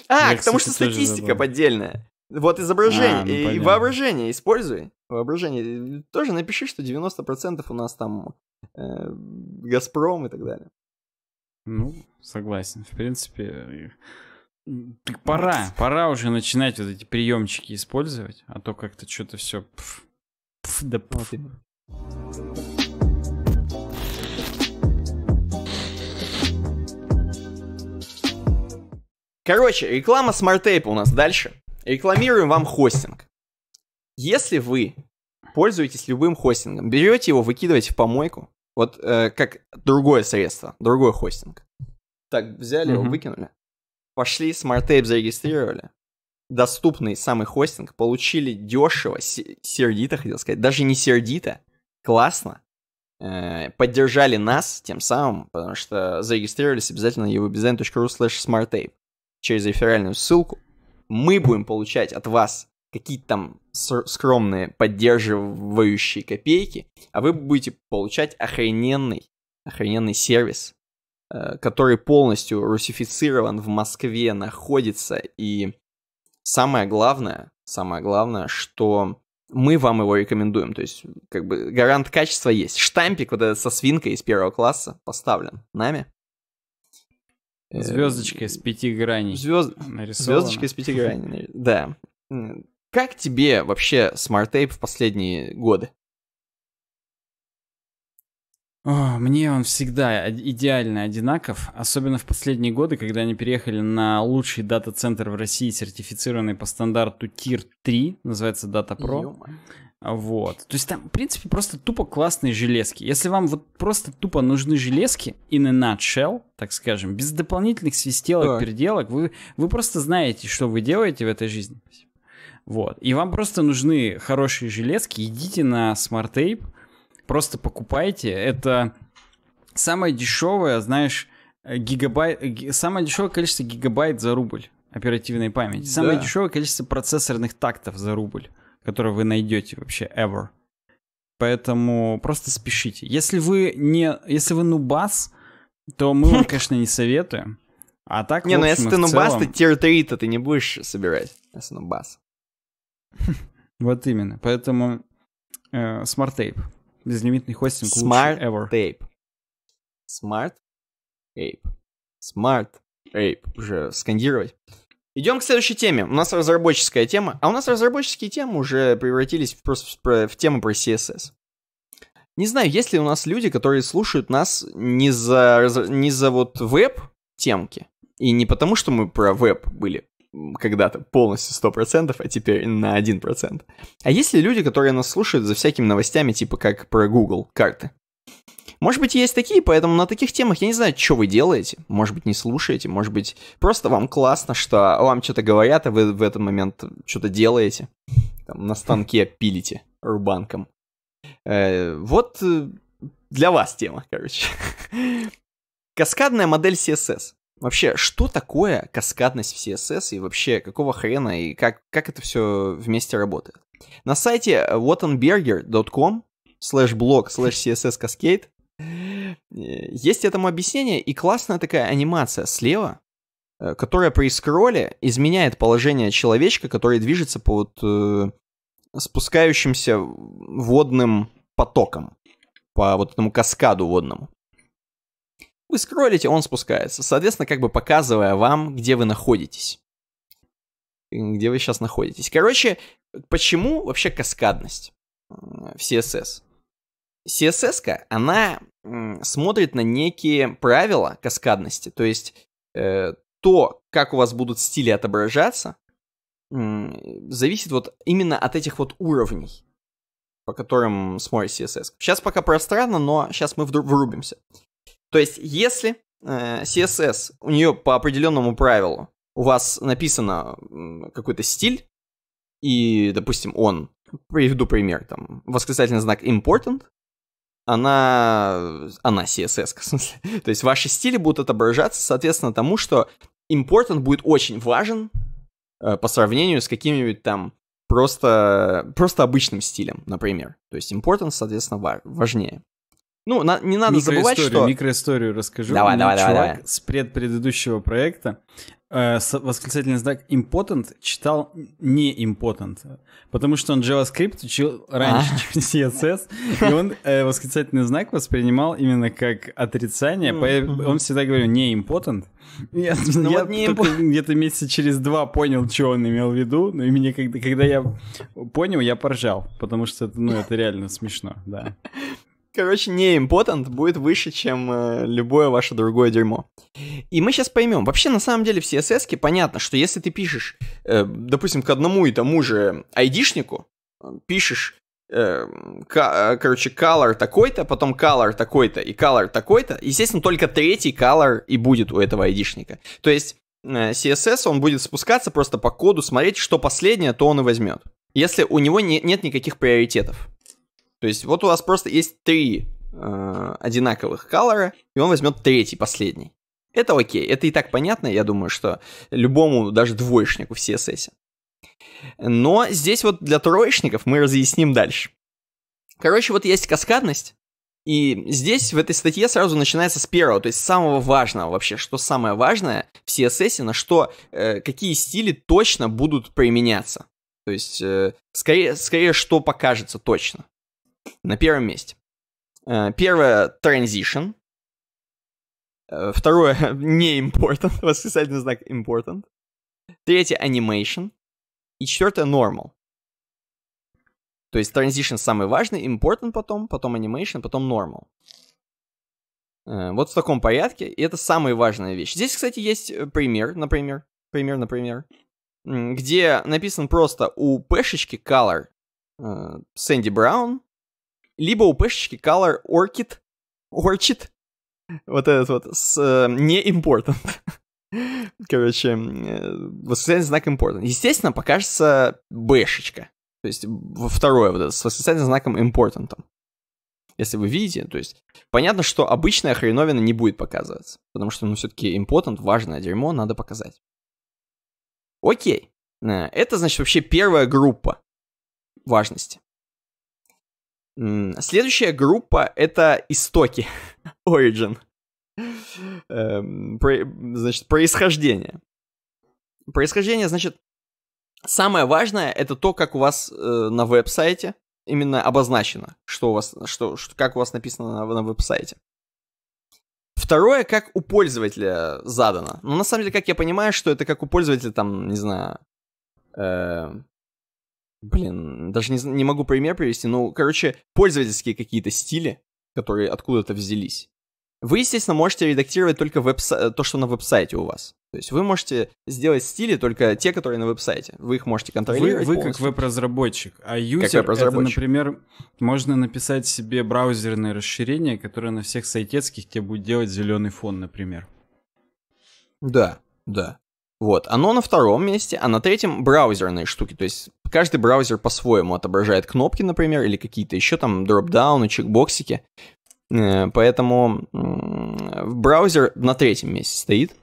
А, я, к тому, что статистика поддельная. Вот изображение, а, ну, и, и воображение используй. Воображение. Тоже напиши, что 90% у нас там э, Газпром и так далее. Ну, согласен. В принципе, э, так пора. Пора уже начинать вот эти приемчики использовать, а то как-то что-то все пф, пф, да ну, пф. Вот Короче, реклама смарт-тейпа у нас дальше. Рекламируем вам хостинг. Если вы пользуетесь любым хостингом, берете его, выкидываете в помойку, вот э, как другое средство, другой хостинг. Так, взяли mm-hmm. его, выкинули, пошли, SmartTape, зарегистрировали, доступный самый хостинг, получили дешево, сердито, хотел сказать, даже не сердито, классно, э, поддержали нас тем самым, потому что зарегистрировались обязательно на uvdesign.ru slash smarttape через реферальную ссылку мы будем получать от вас какие-то там скромные поддерживающие копейки, а вы будете получать охрененный, охрененный сервис, э, который полностью русифицирован в Москве, находится, и самое главное, самое главное, что мы вам его рекомендуем. То есть, как бы, гарант качества есть. Штампик вот этот со свинкой из первого класса поставлен нами. Э, Звездочка из пяти граней. Звезд... Звездочка из пяти граней, да. Как тебе вообще Smart тейп в последние годы? мне он всегда идеально одинаков, особенно в последние годы, когда они переехали на лучший дата-центр в России, сертифицированный по стандарту Tier 3, называется Data Pro. Ё-моё. Вот. То есть там, в принципе, просто тупо классные железки. Если вам вот просто тупо нужны железки, in a nutshell, так скажем, без дополнительных свистелок, да. переделок, вы, вы просто знаете, что вы делаете в этой жизни. Вот. И вам просто нужны хорошие железки, идите на Smart Tape, просто покупайте. Это самое дешевое, знаешь, гигабайт, самое дешевое количество гигабайт за рубль оперативной памяти. Самое да. дешевое количество процессорных тактов за рубль которую вы найдете вообще ever. Поэтому просто спешите. Если вы не, если вы нубас, то мы вам, конечно, не советуем. А так, Не, ну если ты нубас, целом... ты тир 3 то ты не будешь собирать, если нубас. Вот именно. Поэтому э, Smart Tape. Безлимитный хостинг Smart ever. Tape. Smart Ape. Smart Ape. Уже скандировать. Идем к следующей теме. У нас разработческая тема, а у нас разработческие темы уже превратились просто в тему про CSS. Не знаю, есть ли у нас люди, которые слушают нас не за, не за вот веб-темки, и не потому, что мы про веб были когда-то полностью 100%, а теперь на 1%. А есть ли люди, которые нас слушают за всякими новостями, типа как про Google карты? Может быть, есть такие, поэтому на таких темах я не знаю, что вы делаете. Может быть, не слушаете, может быть, просто вам классно, что вам что-то говорят, а вы в этот момент что-то делаете. Там на станке пилите рубанком. Э, вот э, для вас тема, короче. Каскадная модель CSS. Вообще, что такое каскадность в CSS и вообще какого хрена и как, как это все вместе работает? На сайте wottenberger.com slash blog slash css cascade Э, есть этому объяснение и классная такая анимация слева, э, которая при скролле изменяет положение человечка, который движется по вот, э, спускающимся водным потокам, по вот этому каскаду водному. Вы скроллите, он спускается, соответственно, как бы показывая вам, где вы находитесь. Где вы сейчас находитесь. Короче, почему вообще каскадность э, в CSS? CSS, она смотрит на некие правила каскадности, то есть э, то, как у вас будут стили отображаться, зависит вот именно от этих вот уровней, по которым смотрит CSS. Сейчас пока пространно, но сейчас мы вдруг врубимся. То есть, если э, CSS, у нее по определенному правилу, у вас написано какой-то стиль, и, допустим, он, приведу пример, там, восклицательный знак important, она, э, она CSS, в смысле. То есть ваши стили будут отображаться, соответственно, тому, что important будет очень важен э, по сравнению с каким-нибудь там просто, просто обычным стилем, например. То есть important, соответственно, ва- важнее. Ну, на, не надо микроисторию, забывать, что... Микроисторию расскажу. Давай, давай, давай, давай. с предпредыдущего проекта э, восклицательный знак impotent читал не impotent, потому что он JavaScript учил раньше, а. чем CSS, и он э, восклицательный знак воспринимал именно как отрицание, он всегда говорил не impotent. Я, ну где-то месяца через два понял, что он имел в виду, но и мне когда, я понял, я поржал, потому что это ну, реально смешно, да. Короче, не импотент будет выше, чем э, любое ваше другое дерьмо. И мы сейчас поймем. Вообще, на самом деле, в CSS понятно, что если ты пишешь, э, допустим, к одному и тому же айдишнику, пишешь, э, э, короче, color такой-то, потом color такой-то и color такой-то, естественно, только третий color и будет у этого айдишника. То есть CSS, э, он будет спускаться просто по коду, смотреть, что последнее, то он и возьмет. Если у него не, нет никаких приоритетов. То есть вот у вас просто есть три э, одинаковых колора, и он возьмет третий, последний. Это окей, это и так понятно, я думаю, что любому, даже двоечнику в CSS. Но здесь вот для троечников мы разъясним дальше. Короче, вот есть каскадность, и здесь, в этой статье, сразу начинается с первого, то есть самого важного вообще, что самое важное в CSS, на что, э, какие стили точно будут применяться. То есть, э, скорее, скорее, что покажется точно на первом месте. Э, первое — transition. Э, второе — не important, восклицательный знак important. Третье — animation. И четвертое — normal. То есть transition самый важный, important потом, потом animation, потом normal. Э, вот в таком порядке, и это самая важная вещь. Здесь, кстати, есть пример, например, пример, например, где написан просто у пешечки color Сэнди Браун, либо у УПшечки Color Orchid, Orchid, вот этот вот, с э, не important. Короче, э, восклицательный знак important. Естественно, покажется Бшечка. То есть второе вот это с восклицательным знаком important. Если вы видите, то есть понятно, что обычная хреновина не будет показываться. Потому что, ну, все-таки important, важное дерьмо, надо показать. Окей. Э, это, значит, вообще первая группа важности. Следующая группа — это истоки, origin, эм, значит, происхождение. Происхождение, значит, самое важное — это то, как у вас э, на веб-сайте именно обозначено, что у вас, что, как у вас написано на, на веб-сайте. Второе, как у пользователя задано. Но ну, на самом деле, как я понимаю, что это как у пользователя, там, не знаю, э, Блин, даже не, не могу пример привести, ну, короче, пользовательские какие-то стили, которые откуда-то взялись. Вы, естественно, можете редактировать только э, то, что на веб-сайте у вас. То есть вы можете сделать стили только те, которые на веб-сайте. Вы их можете контролировать. Вы, вы как веб-разработчик, а юзер веб это, например, можно написать себе браузерное расширение, которое на всех сайтецких тебе будет делать зеленый фон, например. Да, да. Вот, оно на втором месте, а на третьем браузерные штуки, то есть каждый браузер по-своему отображает кнопки, например, или какие-то еще там дропдауны, чекбоксики, э, поэтому браузер на третьем месте стоит.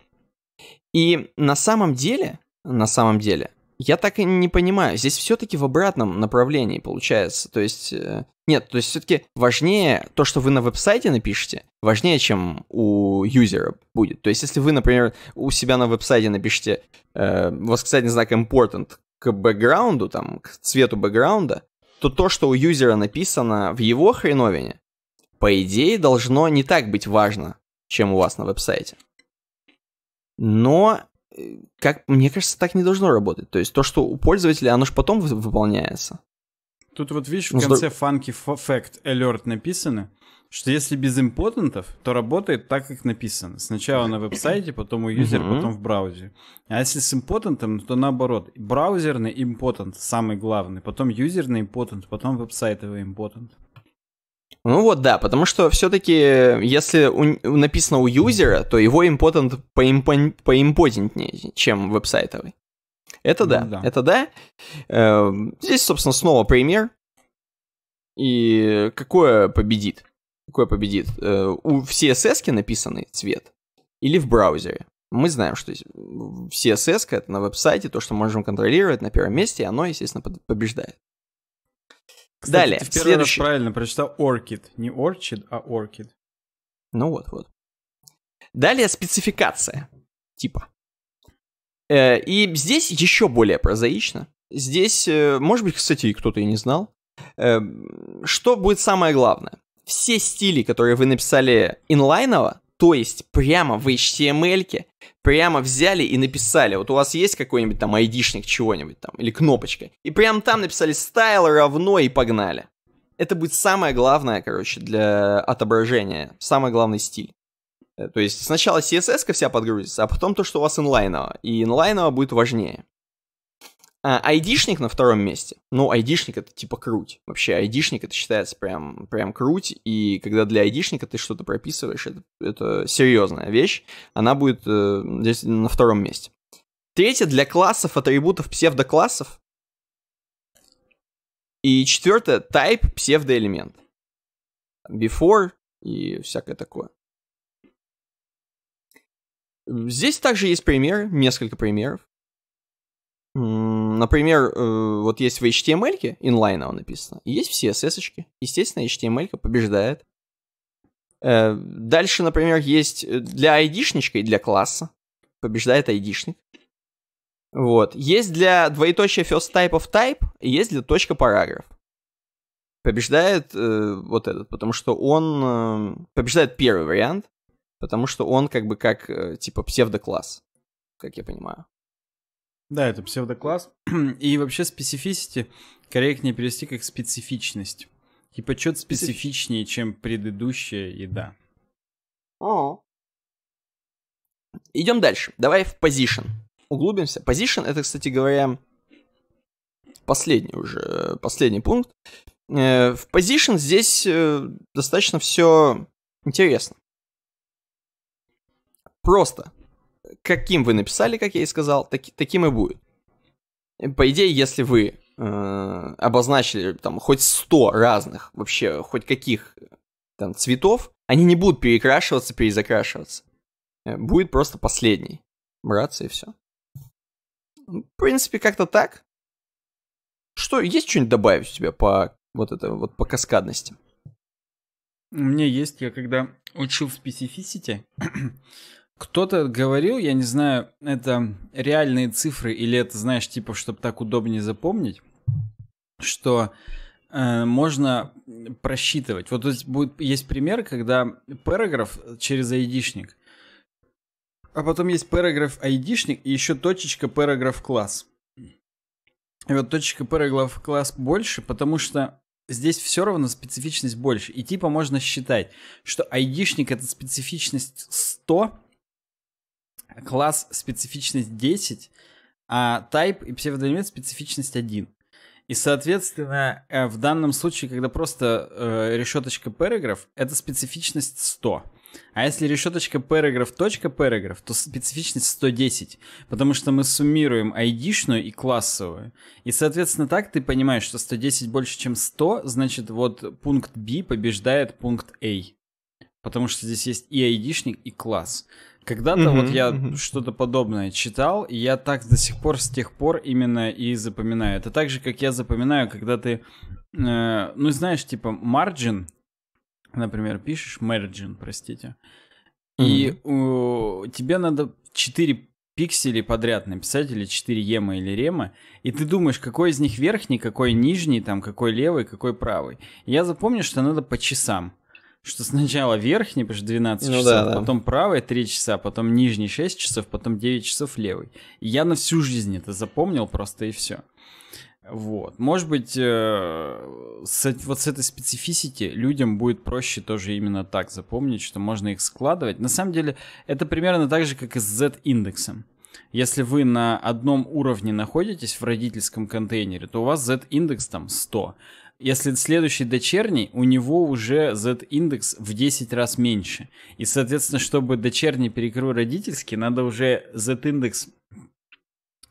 И на самом деле, на самом деле, я так и не понимаю, здесь все-таки в обратном направлении получается, то есть э, нет, то есть все-таки важнее то, что вы на веб-сайте напишете, важнее, чем у юзера будет. То есть если вы, например, у себя на веб-сайте напишите э, восклицательный знак important к бэкграунду, там, к цвету бэкграунда, то то, что у юзера написано в его хреновине, по идее, должно не так быть важно, чем у вас на веб-сайте. Но э, как мне кажется, так не должно работать. То есть то, что у пользователя, оно же потом выполняется. Тут вот видишь, в ну, конце Funky Fact Alert написано, что если без импотентов, то работает так, как написано. Сначала на веб-сайте, потом у юзера, mm-hmm. потом в браузере. А если с импотентом, ну, то наоборот. Браузерный импотент самый главный, потом юзерный импотент, потом веб-сайтовый импотент. Ну вот, да, потому что все-таки, если у, написано у юзера, то его импотент поимпон, поимпотентнее, чем веб-сайтовый. Это да, ну, да. это да. Эм, здесь, собственно, снова пример. И какое победит? Какое победит? Э, у в CSS написанный цвет или в браузере? Мы знаем, что в CSS это на веб-сайте, то, что мы можем контролировать на первом месте, оно, естественно, побеждает. Кстати, Далее. Ты в первый следующий. раз правильно прочитал Orchid. Не Orchid, а Orchid. Ну вот, вот. Далее спецификация типа. Э, и здесь еще более прозаично. Здесь, э, может быть, кстати, кто-то и не знал. Эм, что будет самое главное? Все стили, которые вы написали инлайново, то есть прямо в HTML, эм прямо взяли и написали. Вот у вас есть какой-нибудь там айдишник чего-нибудь там, или кнопочка. И прямо там написали style равно и погнали. Это будет самое главное, короче, для отображения. Самый главный стиль. Э, то есть сначала CSS вся подгрузится, а потом то, что у вас инлайново. И инлайново будет важнее. А айдишник на втором месте. Ну, айдишник это типа круть. Вообще, айдишник это считается прям, прям круть. И когда для айдишника ты что-то прописываешь, это, это серьезная вещь. Она будет э, здесь на втором месте. Третье, для классов, атрибутов, псевдоклассов. И четвертое, type, псевдоэлемент. Before и всякое такое. Здесь также есть примеры, несколько примеров. Например, э, вот есть в HTML inline он написано, и есть в CSS. -очке. Естественно, HTML побеждает. Э, дальше, например, есть э, для ID-шничка и для класса побеждает ID-шник. Вот. Есть для двоеточия first type of type, и есть для точка параграф. Побеждает э, вот этот, потому что он э, побеждает первый вариант, потому что он как бы как, э, типа, псевдокласс, как я понимаю. Да, это псевдокласс. И вообще specificity корректнее перевести как специфичность. Типа, что-то специфичнее, чем предыдущая еда. О. Идем дальше. Давай в position. Углубимся. Position это, кстати говоря, последний уже, э, последний пункт. Э, в position здесь достаточно все интересно. Просто. Каким вы написали, как я и сказал, таки, таким и будет. По идее, если вы э, обозначили там хоть 100 разных, вообще хоть каких э, там цветов, они не будут перекрашиваться, перезакрашиваться. Э, будет просто последний. Браться и все. Ну, в принципе, как-то так. Что, есть что-нибудь добавить у тебя по вот это вот по каскадности? У меня есть, я когда учил в специфисити, кто-то говорил, я не знаю, это реальные цифры или это, знаешь, типа, чтобы так удобнее запомнить, что э, можно просчитывать. Вот здесь будет, есть пример, когда параграф через айдишник, а потом есть параграф айдишник и еще точечка параграф класс. И вот точечка параграф класс больше, потому что здесь все равно специфичность больше. И типа можно считать, что айдишник это специфичность 100, класс специфичность 10, а type и псевдоэлемент специфичность 1. И, соответственно, э, в данном случае, когда просто э, решеточка параграф, это специфичность 100. А если решеточка параграф точка параграф, то специфичность 110, потому что мы суммируем айдишную и классовую. И, соответственно, так ты понимаешь, что 110 больше, чем 100, значит, вот пункт B побеждает пункт A. Потому что здесь есть и айдишник, и класс. Когда-то mm-hmm, вот я mm-hmm. что-то подобное читал, и я так до сих пор с тех пор именно и запоминаю. Это так же, как я запоминаю, когда ты, э, ну знаешь, типа margin, например, пишешь margin, простите, mm-hmm. и э, тебе надо 4 пиксели подряд написать, или 4 ема или рема, и ты думаешь, какой из них верхний, какой нижний, там, какой левый, какой правый. Я запомню, что надо по часам что сначала верхний, потому что 12 ну, часов, да, да. потом правый 3 часа, потом нижний 6 часов, потом 9 часов левый. И я на всю жизнь это запомнил просто и все. Вот. Может быть, э, с, вот с этой специфисити людям будет проще тоже именно так запомнить, что можно их складывать. На самом деле, это примерно так же, как и с Z-индексом. Если вы на одном уровне находитесь в родительском контейнере, то у вас Z-индекс там 100. Если следующий дочерний, у него уже Z-индекс в 10 раз меньше. И, соответственно, чтобы дочерний перекрыл родительский, надо уже Z-индекс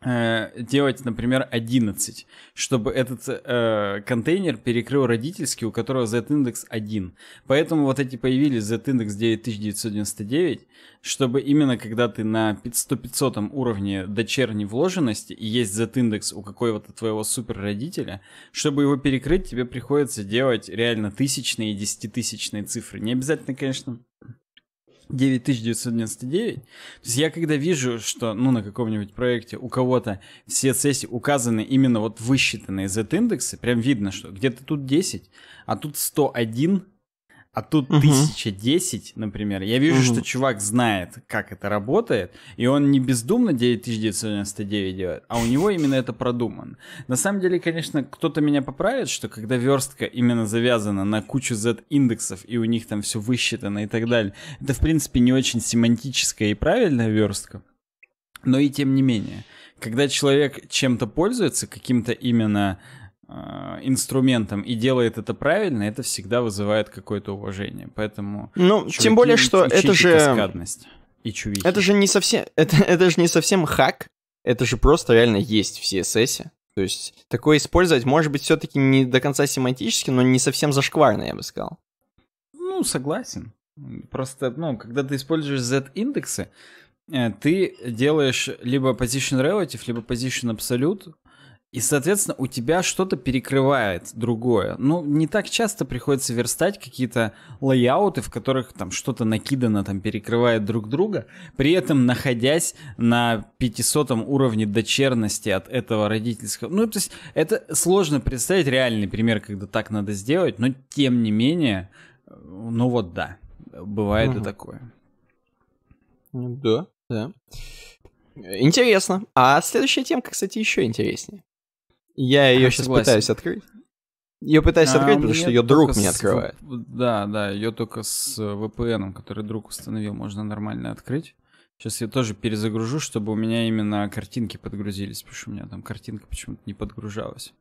Э, делать, например, 11, чтобы этот э, контейнер перекрыл родительский, у которого Z-индекс 1. Поэтому вот эти появились Z-индекс 9999, чтобы именно когда ты на 100-500 уровне дочерней вложенности и есть Z-индекс у какого-то твоего суперродителя, чтобы его перекрыть, тебе приходится делать реально тысячные и десятитысячные цифры. Не обязательно, конечно, 9999. То есть я когда вижу, что ну, на каком-нибудь проекте у кого-то все сессии указаны именно вот высчитанные Z-индексы, прям видно, что где-то тут 10, а тут 101, а тут угу. 1010, например, я вижу, угу. что чувак знает, как это работает, и он не бездумно 9999 делает, а у него именно это продумано. На самом деле, конечно, кто-то меня поправит, что когда верстка именно завязана на кучу Z-индексов, и у них там все высчитано и так далее, это, в принципе, не очень семантическая и правильная верстка, но и тем не менее. Когда человек чем-то пользуется, каким-то именно а, инструментом и делает это правильно, это всегда вызывает какое-то уважение. Поэтому... Ну, тем более, что это же... и чувихи. Это же не совсем... Это, это же не совсем хак. Это же просто реально есть в CSS. То есть такое использовать, может быть, все-таки не до конца семантически, но не совсем зашкварно, я бы сказал. Ну, согласен. Просто, ну, когда ты используешь z-индексы, э, ты делаешь либо position relative, либо position absolute и, соответственно, у тебя что-то перекрывает другое. Ну, не так часто приходится верстать какие-то лейауты, в которых там что-то накидано, там перекрывает друг друга, при этом находясь на 500 уровне дочерности от этого родительского. Ну, то есть это сложно представить реальный пример, когда так надо сделать, но тем не менее, ну вот да, бывает угу. и такое. Да, да. Интересно. А следующая темка, кстати, еще интереснее. Я ее а, сейчас согласен. пытаюсь открыть. Ее пытаюсь а, открыть, потому что ее друг мне открывает. Да, да, ее только с э, VPN, который друг установил, можно нормально открыть. Сейчас я тоже перезагружу, чтобы у меня именно картинки подгрузились, потому что у меня там картинка почему-то не подгружалась.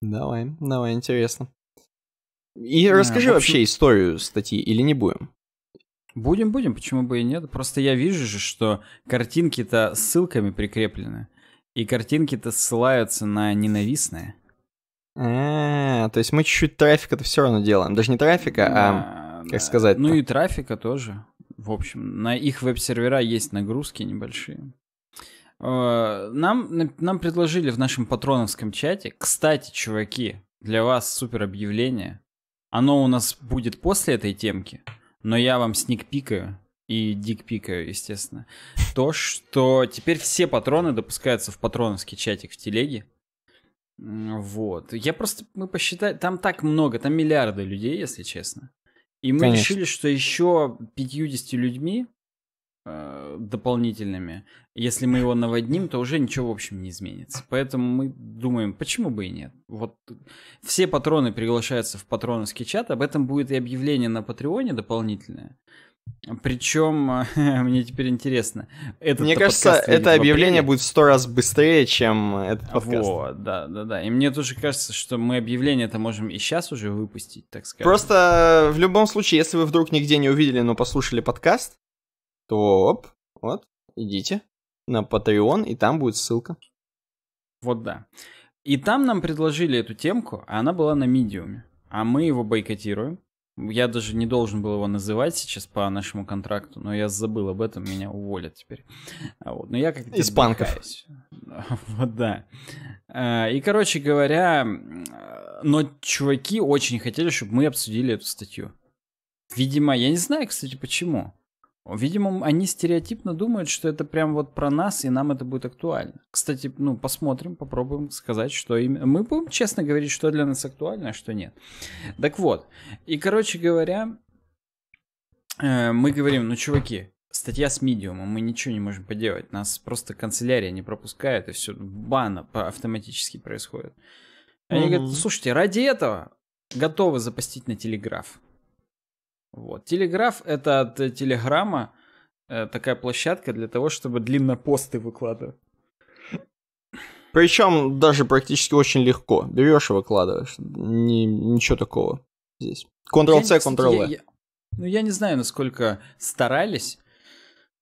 Давай, давай, интересно. И а, расскажи вообще историю статьи или не будем? Будем, будем, почему бы и нет. Просто я вижу же, что картинки-то ссылками прикреплены. И картинки-то ссылаются на ненавистные. А, то есть мы чуть-чуть трафика-то все равно делаем. Даже не трафика, а, как сказать. Ну и трафика тоже. В общем, на их веб-сервера есть нагрузки небольшие. А, нам, нам предложили в нашем патроновском чате, кстати, чуваки, для вас супер объявление. Оно у нас будет после этой темки, но я вам сникпикаю и дикпика, естественно, то, что теперь все патроны допускаются в патроновский чатик в телеге. Вот. Я просто, мы посчитали, там так много, там миллиарды людей, если честно. И мы Конечно. решили, что еще 50 людьми э, дополнительными, если мы его наводним, то уже ничего в общем не изменится. Поэтому мы думаем, почему бы и нет. Вот все патроны приглашаются в патроновский чат, об этом будет и объявление на Патреоне дополнительное. Э, причем, мне теперь интересно. Этот мне кажется, это объявление будет в сто раз быстрее, чем этот подкаст. Вот, да, да, да. И мне тоже кажется, что мы объявление это можем и сейчас уже выпустить, так сказать. Просто э, в любом случае, если вы вдруг нигде не увидели, но послушали подкаст, то оп, вот, идите на Patreon, и там будет ссылка. Вот да. И там нам предложили эту темку, а она была на медиуме. А мы его бойкотируем. Я даже не должен был его называть сейчас по нашему контракту, но я забыл об этом, меня уволят теперь. А вот. Но я как-то Испанков. Вот, да. А, и, короче говоря, но чуваки очень хотели, чтобы мы обсудили эту статью. Видимо, я не знаю, кстати, почему. Видимо, они стереотипно думают, что это прям вот про нас, и нам это будет актуально. Кстати, ну, посмотрим, попробуем сказать, что именно... Мы будем честно говорить, что для нас актуально, а что нет. Так вот, и, короче говоря, э, мы говорим, ну, чуваки, статья с медиума, мы ничего не можем поделать. Нас просто канцелярия не пропускает, и все бана автоматически происходит. Они mm-hmm. говорят, слушайте, ради этого готовы запастить на телеграф. Вот. Телеграф — это от э, Телеграма э, такая площадка для того, чтобы длинно посты выкладывать. Причем даже практически очень легко. Берешь и выкладываешь. Ни, ничего такого здесь. Ctrl-C, Ctrl-V. Ну, я не знаю, насколько старались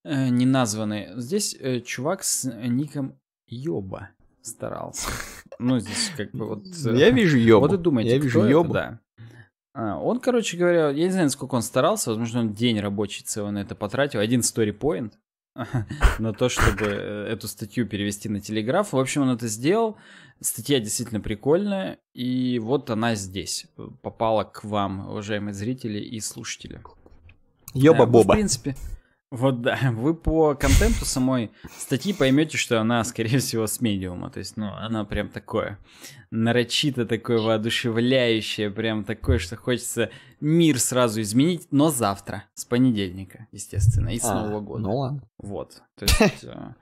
э, неназванные. Здесь э, чувак с ником Йоба старался. Ну, здесь как бы вот... Э, я вижу Йоба. Вот и думаете, Я вижу Йоба. А, он, короче говоря, я не знаю, сколько он старался, возможно, он день рабочий целый на это потратил, один story-point на то, чтобы э, эту статью перевести на телеграф. В общем, он это сделал. Статья действительно прикольная, и вот она здесь попала к вам, уважаемые зрители и слушатели. Ёба-боба. Ну, в принципе, вот да, вы по контенту самой статьи поймете, что она, скорее всего, с медиума. То есть, ну, она прям такое нарочито, такое воодушевляющее, прям такое, что хочется мир сразу изменить, но завтра, с понедельника, естественно, и с а, Нового года. Ну ладно. Вот. То есть, э,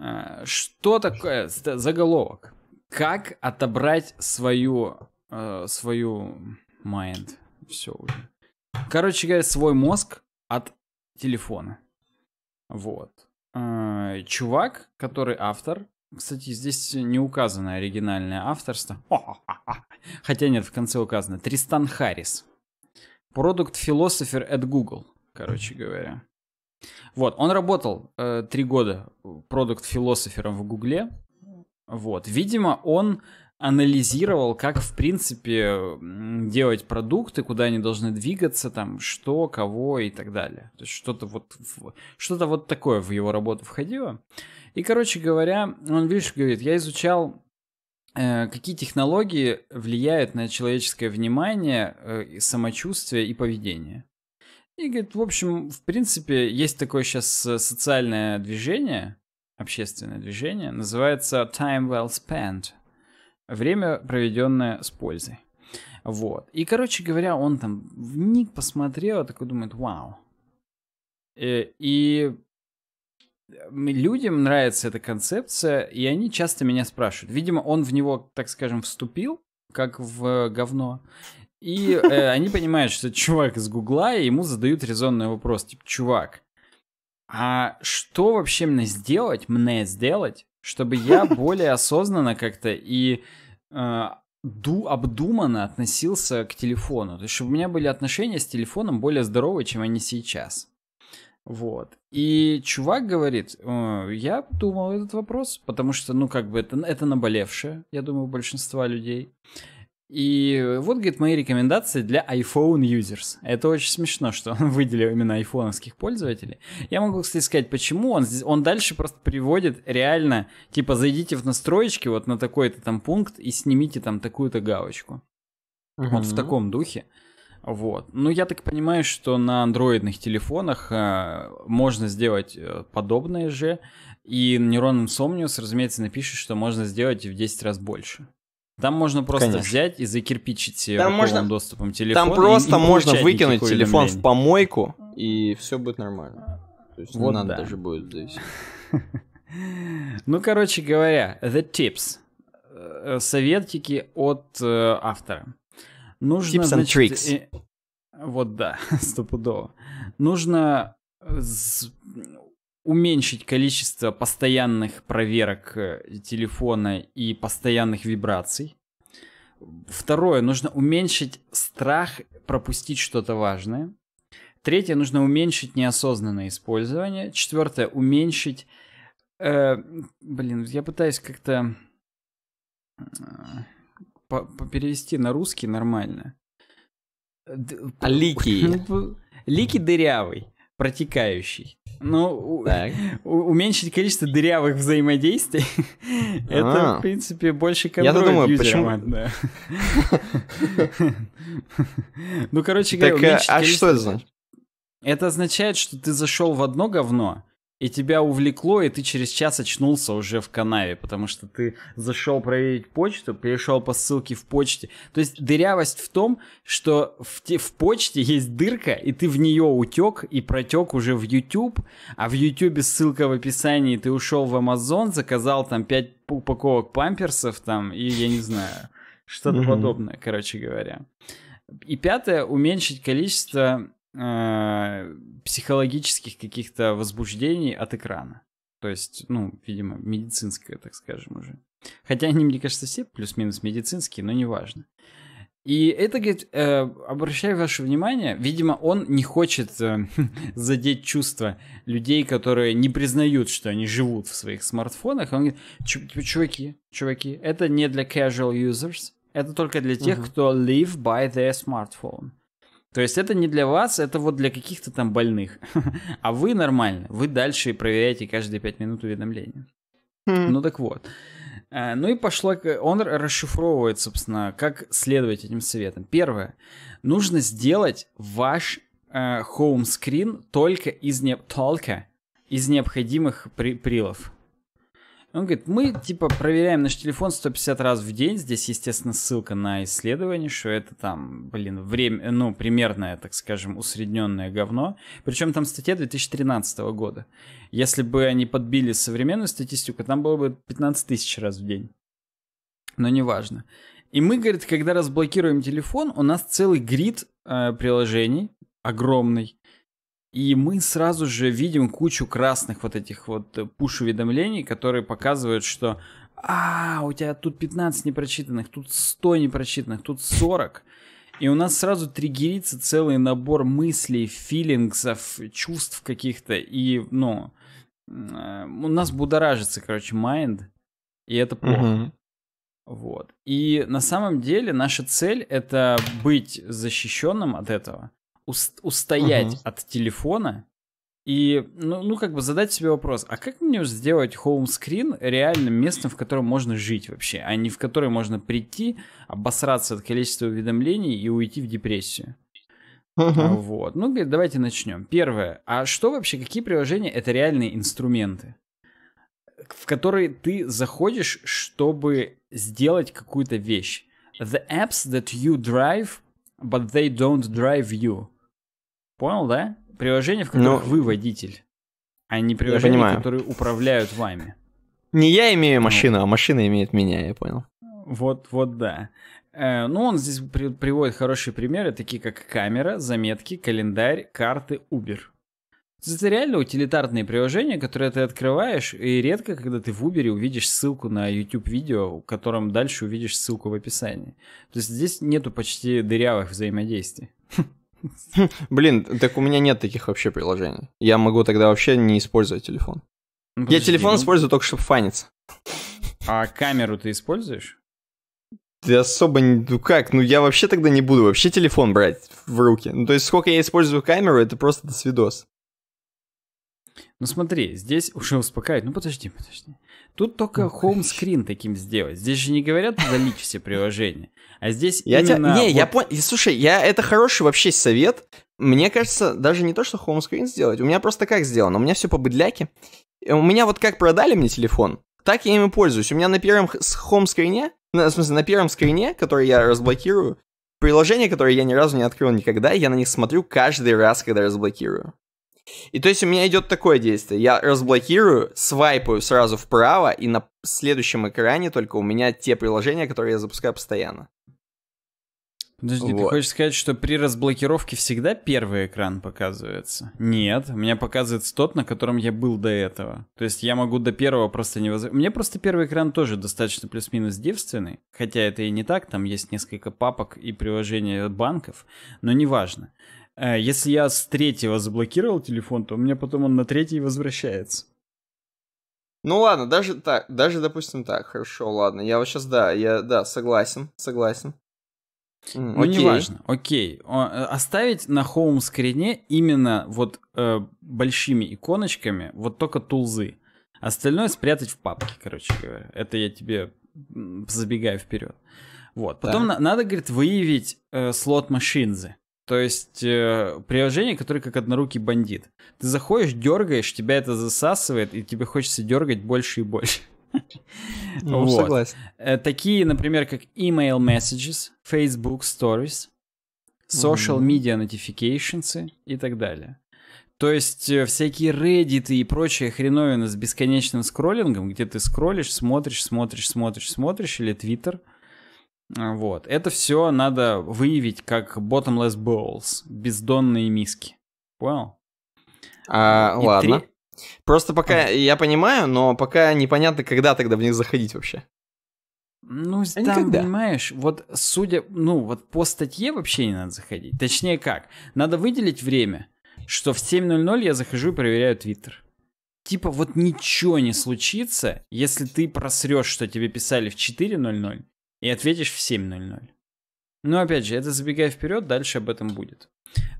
а, что такое заголовок? Как отобрать свою, э, свою mind? Все уже. Короче говоря, свой мозг от телефона. Вот. Э, чувак, который автор, кстати, здесь не указано оригинальное авторство. Хотя нет, в конце указано. Тристан Харрис. Продукт философер at Google, короче говоря. Вот, он работал э, три э, года продукт философером в Гугле. Вот, видимо, он анализировал, как, в принципе, делать продукты, куда они должны двигаться, там, что, кого и так далее. То есть что-то вот, что-то вот такое в его работу входило. И, короче говоря, он, видишь, говорит, я изучал э, какие технологии влияют на человеческое внимание, э, самочувствие и поведение. И говорит, в общем, в принципе, есть такое сейчас э, социальное движение, общественное движение, называется Time Well Spent – Время, проведенное с пользой. Вот. И, короче говоря, он там в ник посмотрел, а такой думает, вау. Э, и, и людям нравится эта концепция, и они часто меня спрашивают. Видимо, он в него, так скажем, вступил, как в говно. И э, они понимают, что это чувак из Гугла, и ему задают резонный вопрос, типа, чувак, а что вообще мне сделать, мне сделать, чтобы я более осознанно как-то и э, ду обдуманно относился к телефону. То есть, чтобы у меня были отношения с телефоном более здоровые, чем они сейчас. Вот. И чувак говорит, «Э, я думал этот вопрос, потому что, ну, как бы это, это наболевшее, я думаю, у большинства людей. И вот, говорит, мои рекомендации для iPhone users. Это очень смешно, что он выделил именно айфоновских пользователей. Я могу, кстати, сказать, почему. Он, здесь, он дальше просто приводит реально, типа, зайдите в настроечки вот на такой-то там пункт и снимите там такую-то галочку. Угу. Вот в таком духе. Вот. Ну, я так понимаю, что на андроидных телефонах э, можно сделать э, подобное же. И нейронным Somnius, разумеется, напишет, что можно сделать в 10 раз больше. Там можно просто Конечно. взять и закирпичить там можно... доступом телефон. Там просто и, и можно выкинуть телефон в помойку, и все будет нормально. То есть вот не надо да. даже будет здесь. Ну, короче говоря, the tips. Э, советики от э, автора. Нужно, tips and tricks. Э, вот да, стопудово. Нужно уменьшить количество постоянных проверок э, телефона и постоянных вибраций. Второе, нужно уменьшить страх пропустить что-то важное. Третье, нужно уменьшить неосознанное использование. Четвертое, уменьшить... Э, блин, я пытаюсь как-то э, перевести на русский нормально. А лики, лики дырявый протекающий. Ну, уменьшить количество дырявых взаимодействий, это, а. в принципе, больше контроль Я думаю, почему... Ну, короче говоря, э, А что это значит? Это означает, что ты зашел в одно говно, и тебя увлекло, и ты через час очнулся уже в канаве, потому что ты зашел проверить почту, перешел по ссылке в почте. То есть дырявость в том, что в, те, в почте есть дырка, и ты в нее утек и протек уже в YouTube, а в YouTube ссылка в описании, ты ушел в Amazon, заказал там 5 упаковок памперсов там, и я не знаю, что-то подобное, короче говоря. И пятое, уменьшить количество а, психологических каких-то возбуждений от экрана. То есть, ну, видимо, медицинское, так скажем, уже. Хотя они, мне кажется, все плюс-минус медицинские, но неважно. И это, говорит, э, обращаю ваше внимание, видимо, он не хочет э, задеть чувства людей, которые не признают, что они живут в своих смартфонах. Он говорит, типа, чуваки, чуваки, это не для casual users, это только для тех, uh кто live by their smartphone. То есть это не для вас, это вот для каких-то там больных. А вы нормально, вы дальше проверяете каждые 5 минут уведомления. Хм. Ну так вот. А, ну и пошло, он расшифровывает, собственно, как следовать этим советам. Первое. Нужно сделать ваш хоум-скрин э, только из, не... только из необходимых при- прилов. Он говорит, мы типа проверяем наш телефон 150 раз в день. Здесь, естественно, ссылка на исследование, что это там, блин, время, ну, примерное, так скажем, усредненное говно. Причем там статья 2013 года. Если бы они подбили современную статистику, там было бы 15 тысяч раз в день. Но неважно. И мы, говорит, когда разблокируем телефон, у нас целый грид э, приложений огромный, и мы сразу же видим кучу красных вот этих вот э, пуш-уведомлений, которые показывают, что а, у тебя тут 15 непрочитанных, тут 100 непрочитанных, тут 40. И у нас сразу триггерится целый набор мыслей, филингсов, чувств каких-то. И, ну, э, у нас будоражится, короче, майнд. И это плохо. Mm-hmm. Вот. И на самом деле наша цель это быть защищенным от этого уст- устоять uh от телефона и, ну, ну, как бы задать себе вопрос, а как мне сделать хоум-скрин реально местом, в котором можно жить вообще, а не в который можно прийти, обосраться от количества уведомлений и уйти в депрессию? uh Вот. Ну, давайте начнем. Первое. А что вообще, какие приложения это реальные инструменты, в которые ты заходишь, чтобы сделать какую-то вещь? The apps that you drive, but they don't drive you. Понял, да? Приложения, в которых ну, вы водитель, а не приложения, которые управляют вами. Не я имею машину, а машина имеет меня, я понял. Вот, вот, да. Э, ну, он здесь при, приводит хорошие примеры, такие как камера, заметки, календарь, карты, Uber. Это реально утилитарные приложения, которые ты открываешь, и редко, когда ты в Uber увидишь ссылку на YouTube-видео, в котором дальше увидишь ссылку в описании. То есть здесь нету почти дырявых взаимодействий. Блин, так у меня нет таких вообще приложений. Я могу тогда вообще не использовать телефон. Ну, я телефон ну... использую только, чтобы фаниться. А камеру ты используешь? Ты особо не... Ну как? Ну я вообще тогда не буду вообще телефон брать в руки. Ну то есть сколько я использую камеру, это просто досвидос. Ну смотри, здесь уже успокаивает. Ну подожди, подожди. Тут только home screen таким сделать. Здесь же не говорят удалить все приложения. А здесь я именно... Тебя... Не, вот... я понял. Слушай, я... это хороший вообще совет. Мне кажется, даже не то, что home screen сделать. У меня просто как сделано? У меня все по быдляке. У меня вот как продали мне телефон, так я им и пользуюсь. У меня на первом home скрине, на, в смысле, на первом скрине, который я разблокирую, приложения, которые я ни разу не открыл никогда, я на них смотрю каждый раз, когда разблокирую. И то есть у меня идет такое действие. Я разблокирую, свайпаю сразу вправо, и на следующем экране только у меня те приложения, которые я запускаю постоянно. Подожди, вот. ты хочешь сказать, что при разблокировке всегда первый экран показывается? Нет, у меня показывается тот, на котором я был до этого. То есть я могу до первого просто не возвращаться. Мне просто первый экран тоже достаточно плюс-минус девственный, хотя это и не так, там есть несколько папок и приложения банков, но неважно. Э, если я с третьего заблокировал телефон, то у меня потом он на третий возвращается. Ну ладно, даже так, даже допустим так, хорошо, ладно. Я вот сейчас, да, я, да, согласен, согласен. Ну, окей. неважно, окей. Э, оставить на хоум-скрине именно вот э, большими иконочками вот только тулзы. Остальное спрятать в папке, короче говоря. Это я тебе забегаю вперед. Вот. Потом да. на- надо, говорит, выявить э, слот машинзы. То есть э, приложение, которое как однорукий бандит. Ты заходишь, дергаешь, тебя это засасывает, и тебе хочется дергать больше и больше. Ну, вот. согласен. Э, такие, например, как email messages, Facebook stories, social mm. media notifications и так далее. То есть э, всякие Reddit и прочие хреновины с бесконечным скроллингом, где ты скроллишь, смотришь, смотришь, смотришь, смотришь, или Twitter – а, вот. Это все надо выявить как bottomless bowls, бездонные миски. Понял? А, ладно. Три... Просто пока а. я понимаю, но пока непонятно, когда тогда в них заходить вообще. Ну, а там, никогда. понимаешь, вот судя, ну, вот по статье вообще не надо заходить. Точнее как, надо выделить время, что в 7.00 я захожу и проверяю Твиттер. Типа вот ничего не случится, если ты просрешь, что тебе писали в 4.00, и ответишь в 7.00. Но опять же, это забегая вперед, дальше об этом будет.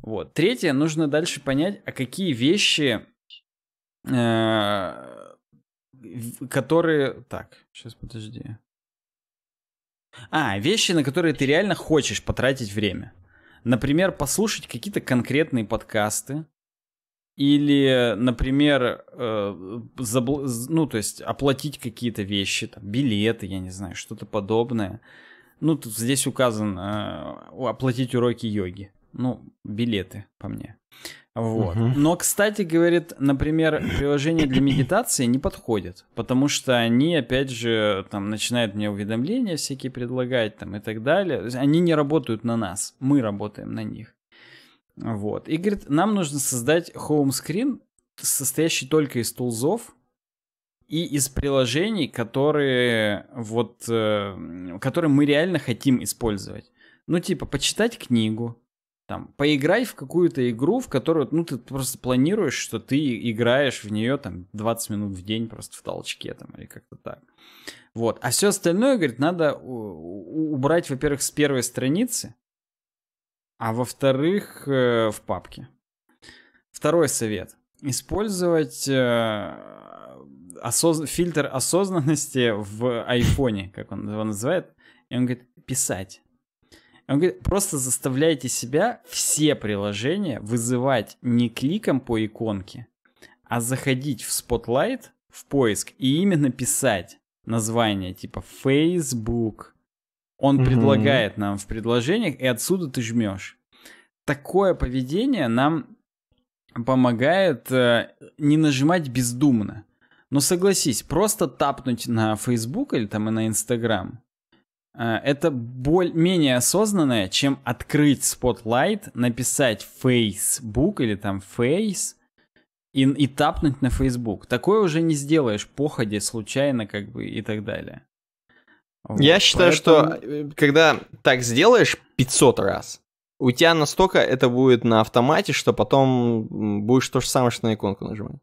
Вот. Третье, нужно дальше понять, а какие вещи, э, которые... Так, сейчас подожди. А, вещи, на которые ты реально хочешь потратить время. Например, послушать какие-то конкретные подкасты, или, например, э, забл... ну, то есть оплатить какие-то вещи, там, билеты, я не знаю, что-то подобное. Ну, тут здесь указано э, оплатить уроки йоги. Ну, билеты, по мне. Вот. Угу. Но, кстати, говорит, например, приложение для медитации не подходит, потому что они, опять же, там начинают мне уведомления всякие предлагать там и так далее. Они не работают на нас, мы работаем на них. Вот. И говорит, нам нужно создать хоум-скрин, состоящий только из тулзов и из приложений, которые вот, э, которые мы реально хотим использовать. Ну, типа, почитать книгу, там, поиграй в какую-то игру, в которую, ну, ты просто планируешь, что ты играешь в нее, там, 20 минут в день просто в толчке, там, или как-то так. Вот. А все остальное, говорит, надо убрать, во-первых, с первой страницы, а во-вторых, э, в папке. Второй совет. Использовать э, осоз... фильтр осознанности в айфоне, как он его называет. И он говорит, писать. он говорит, просто заставляйте себя все приложения вызывать не кликом по иконке, а заходить в Spotlight, в поиск, и именно писать название типа Facebook, он mm-hmm. предлагает нам в предложениях, и отсюда ты жмешь. Такое поведение нам помогает э, не нажимать бездумно. Но согласись, просто тапнуть на Facebook или там и на Instagram э, это боль менее осознанное, чем открыть Spotlight, написать Facebook или там Face и, и тапнуть на Facebook. Такое уже не сделаешь походе, случайно как бы и так далее. Вот, Я считаю, что когда так сделаешь 500 раз, у тебя настолько это будет на автомате, что потом будешь то же самое, что на иконку нажимать.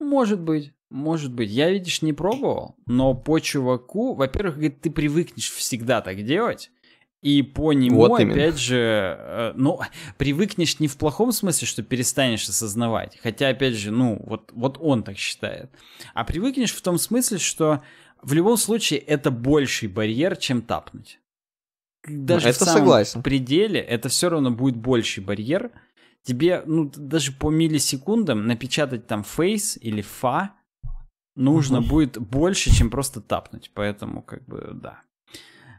Может быть, может быть. Я, видишь, не пробовал, но по чуваку, во-первых, говорит, ты привыкнешь всегда так делать, и по нему, вот опять же, э, ну, привыкнешь не в плохом смысле, что перестанешь осознавать, хотя, опять же, ну, вот, вот он так считает, а привыкнешь в том смысле, что в любом случае, это больший барьер, чем тапнуть. Ну, даже это в самом согласен. пределе это все равно будет больший барьер. Тебе, ну, даже по миллисекундам напечатать там фейс или фа нужно угу. будет больше, чем просто тапнуть. Поэтому, как бы, да.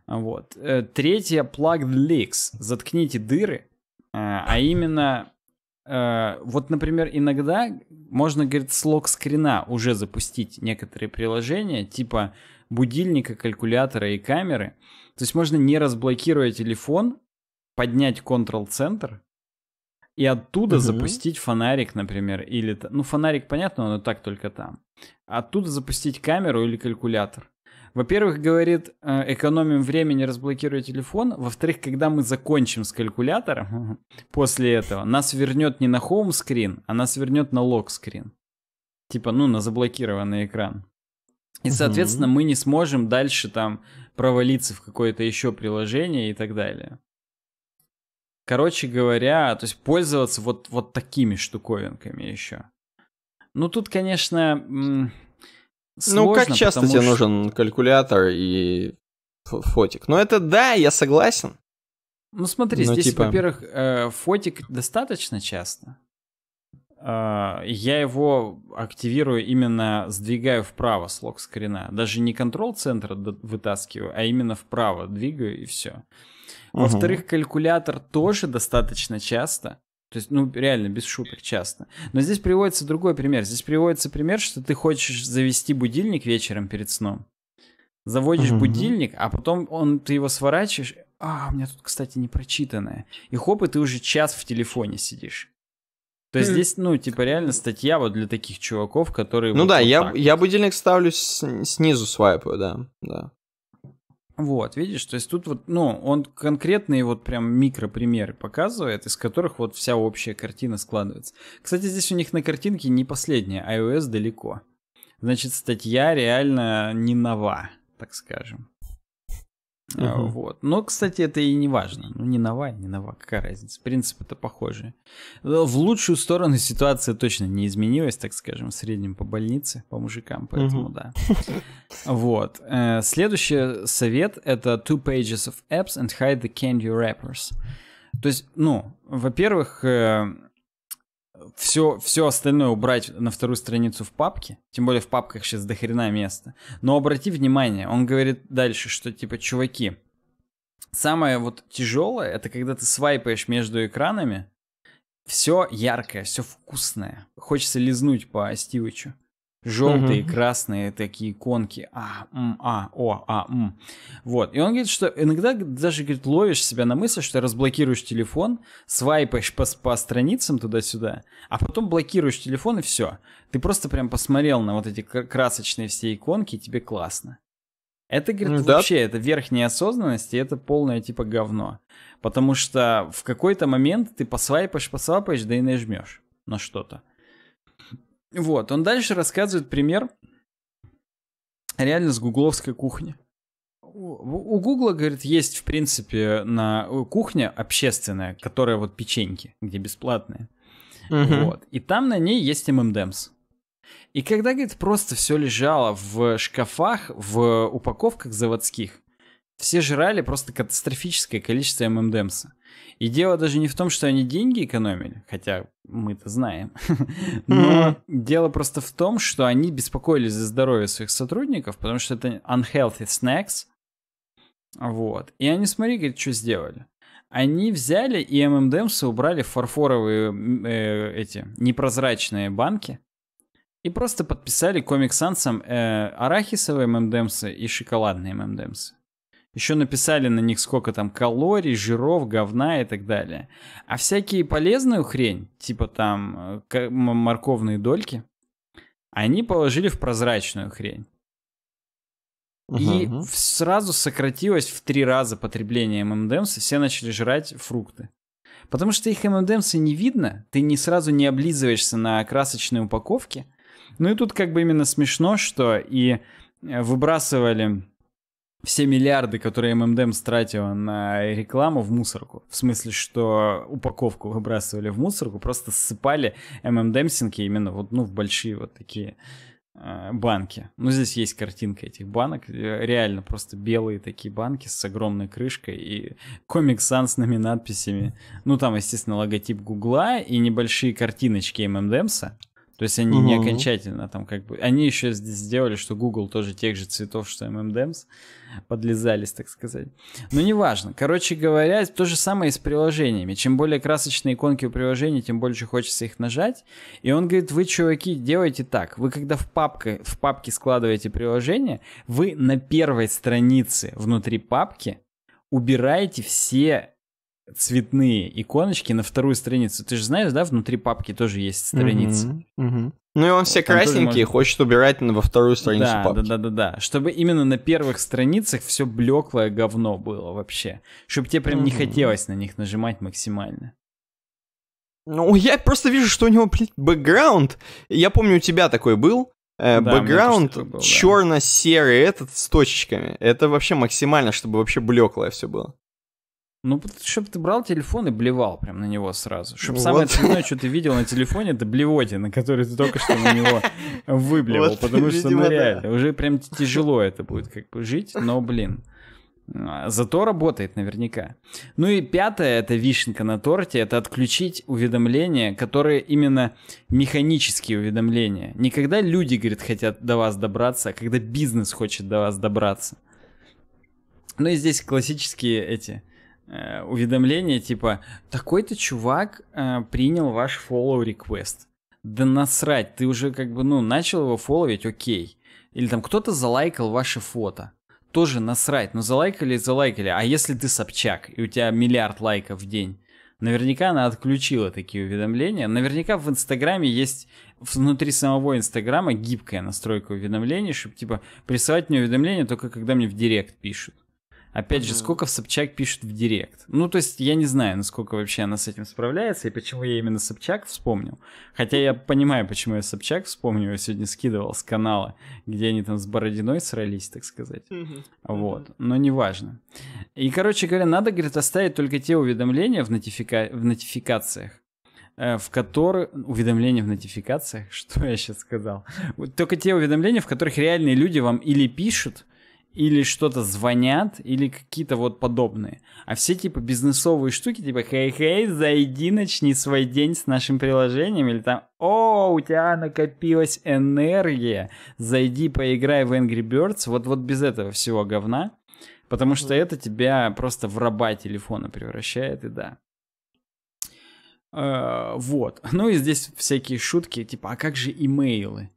Вот. Э, третье, plug leaks. Заткните дыры. Э, а именно, Э, вот, например, иногда можно, говорит, с лог-скрина уже запустить некоторые приложения, типа будильника, калькулятора и камеры. То есть можно, не разблокируя телефон, поднять Ctrl-центр и оттуда угу. запустить фонарик, например, или... Ну, фонарик, понятно, но так только там. Оттуда запустить камеру или калькулятор. Во-первых, говорит, э, экономим времени, разблокируя телефон. Во-вторых, когда мы закончим с калькулятором после этого, нас вернет не на home screen, а нас вернет на лог screen. Типа, ну, на заблокированный экран. И, соответственно, угу. мы не сможем дальше там провалиться в какое-то еще приложение и так далее. Короче говоря, то есть пользоваться вот, вот такими штуковинками еще. Ну, тут, конечно, сложно. Ну, как часто тебе что... нужен калькулятор и фотик? Ну, это да, я согласен. Ну, смотри, ну, здесь, типа... во-первых, э, фотик достаточно часто. А, я его активирую именно, сдвигаю вправо с лог-скрина. Даже не контрол-центр вытаскиваю, а именно вправо двигаю и все. Во-вторых, угу. калькулятор тоже достаточно часто. То есть, ну, реально, без шуток часто. Но здесь приводится другой пример. Здесь приводится пример, что ты хочешь завести будильник вечером перед сном. Заводишь mm-hmm. будильник, а потом он, ты его сворачиваешь. А, у меня тут, кстати, не прочитанное. И хоп, и ты уже час в телефоне сидишь. То есть хм. здесь, ну, типа, реально статья вот для таких чуваков, которые... Ну вот да, вот я, я будильник ставлю с, снизу свайпаю, да, да. Вот, видишь, то есть тут вот, ну, он конкретные вот прям микропримеры показывает, из которых вот вся общая картина складывается. Кстати, здесь у них на картинке не последняя, iOS далеко. Значит, статья реально не нова, так скажем. Uh а, -huh. Вот. Но, кстати, это и не важно. Ну, не нова, не нова, какая разница. В принципе, это похожий. Э, в лучшую сторону ситуация точно не изменилась, так скажем, в среднем по больнице, по мужикам, поэтому Uh -huh. да. Вот. Э, следующий совет это two pages of apps and hide the candy wrappers. То есть, ну, во-первых, э, все, все остальное убрать на вторую страницу в папке, тем более в папках сейчас дохрена места. Но обрати внимание, он говорит дальше, что типа, чуваки, самое вот тяжелое, это когда ты свайпаешь между экранами, все яркое, все вкусное. Хочется лизнуть по Стивычу. Желтые, угу. красные такие иконки. А, м, а, о, а, м. Вот. И он говорит, что иногда даже говорит, ловишь себя на мысли, что разблокируешь телефон, свайпаешь по, по страницам туда-сюда, а потом блокируешь телефон и все. Ты просто прям посмотрел на вот эти красочные все иконки, и тебе классно. Это, говорит, да. вообще, это верхняя осознанность, и это полное типа говно. Потому что в какой-то момент ты посвайпаешь, посвайпаешь, да и нажмешь на что-то. Вот, он дальше рассказывает пример реально с гугловской кухни. У Гугла, говорит, есть, в принципе, на кухня общественная, которая вот печеньки, где бесплатные. Угу. Вот. И там на ней есть ММДМС. И когда, говорит, просто все лежало в шкафах, в упаковках заводских, все жрали просто катастрофическое количество ММДМСа. И дело даже не в том, что они деньги экономили, хотя мы-то знаем. Но дело просто в том, что они беспокоились за здоровье своих сотрудников, потому что это unhealthy snacks. Вот. И они, смотри, говорит, что сделали. Они взяли и ММДМСы убрали фарфоровые э, эти непрозрачные банки и просто подписали комиксансам э, арахисовые ММДМсы и шоколадные ММДМсы. Еще написали на них сколько там калорий, жиров, говна и так далее. А всякие полезную хрень, типа там э, морковные дольки, они положили в прозрачную хрень. И сразу сократилось в три раза потребление ММДМС, эм все начали жрать фрукты. Потому что их ММДМСы эм не видно, ты не сразу не облизываешься на красочной упаковке. Ну и тут как бы именно смешно, что и э, выбрасывали все миллиарды, которые ММДМ стратила на рекламу в мусорку. В смысле, что упаковку выбрасывали в мусорку, просто ссыпали ММДМсинки именно вот, ну, в большие вот такие э, банки. Ну, здесь есть картинка этих банок. Э, реально просто белые такие банки с огромной крышкой и комик надписями. Ну, там, естественно, логотип Гугла и небольшие картиночки ММДМса. То есть они угу. не окончательно там как бы... Они еще здесь сделали, что Google тоже тех же цветов, что MMDMs, подлезались, так сказать. Но ну, неважно. Короче говоря, то же самое и с приложениями. Чем более красочные иконки у приложений, тем больше хочется их нажать. И он говорит, вы, чуваки, делайте так. Вы когда в, папке, в папке складываете приложение, вы на первой странице внутри папки убираете все цветные иконочки на вторую страницу. Ты же знаешь, да, внутри папки тоже есть страницы. Mm-hmm. Mm-hmm. Ну и он все там красненький, может... хочет убирать на во вторую страницу да, папки. Да, да, да, да. Чтобы именно на первых страницах все блеклое говно было вообще. Чтобы тебе прям mm-hmm. не хотелось на них нажимать максимально. Ну, я просто вижу, что у него, блядь, бэкграунд. Я помню, у тебя такой был. Э, бэкграунд черно-серый, этот с точечками. Это вообще максимально, чтобы вообще блеклое все было. Ну, чтобы ты брал телефон и блевал прям на него сразу. Чтобы ну вот. самое ценное, что ты видел на телефоне, это блевотина, которую ты только что на него выблевал. Вот, потому видимо, что, ну, реально, да. уже прям тяжело это будет как бы жить, но, блин. А, зато работает наверняка. Ну и пятое, это вишенка на торте, это отключить уведомления, которые именно механические уведомления. Не когда люди, говорит, хотят до вас добраться, а когда бизнес хочет до вас добраться. Ну и здесь классические эти э, уведомление типа такой-то чувак э, принял ваш follow request. Да насрать, ты уже как бы ну начал его фолловить, окей. Или там кто-то залайкал ваше фото. Тоже насрать, но ну, залайкали, залайкали. А если ты Собчак, и у тебя миллиард лайков в день, Наверняка она отключила такие уведомления. Наверняка в Инстаграме есть внутри самого Инстаграма гибкая настройка уведомлений, чтобы типа присылать мне уведомления только когда мне в Директ пишут. Опять же, сколько в Собчак пишут в Директ. Ну, то есть, я не знаю, насколько вообще она с этим справляется, и почему я именно Собчак вспомнил. Хотя я понимаю, почему я Собчак вспомнил, я сегодня скидывал с канала, где они там с Бородиной срались, так сказать. Вот, но неважно. И, короче говоря, надо, говорит, оставить только те уведомления в, нотифика... в нотификациях, э, в которых... Уведомления в нотификациях? Что я сейчас сказал? Только те уведомления, в которых реальные люди вам или пишут, или что-то звонят, или какие-то вот подобные. А все типа бизнесовые штуки, типа «Хей-хей, зайди, начни свой день с нашим приложением», или там «О, у тебя накопилась энергия, зайди, поиграй в Angry Birds». Вот, вот без этого всего говна, потому что это тебя просто в раба телефона превращает, и да. Э -э вот. Ну и здесь всякие шутки, типа «А как же имейлы?»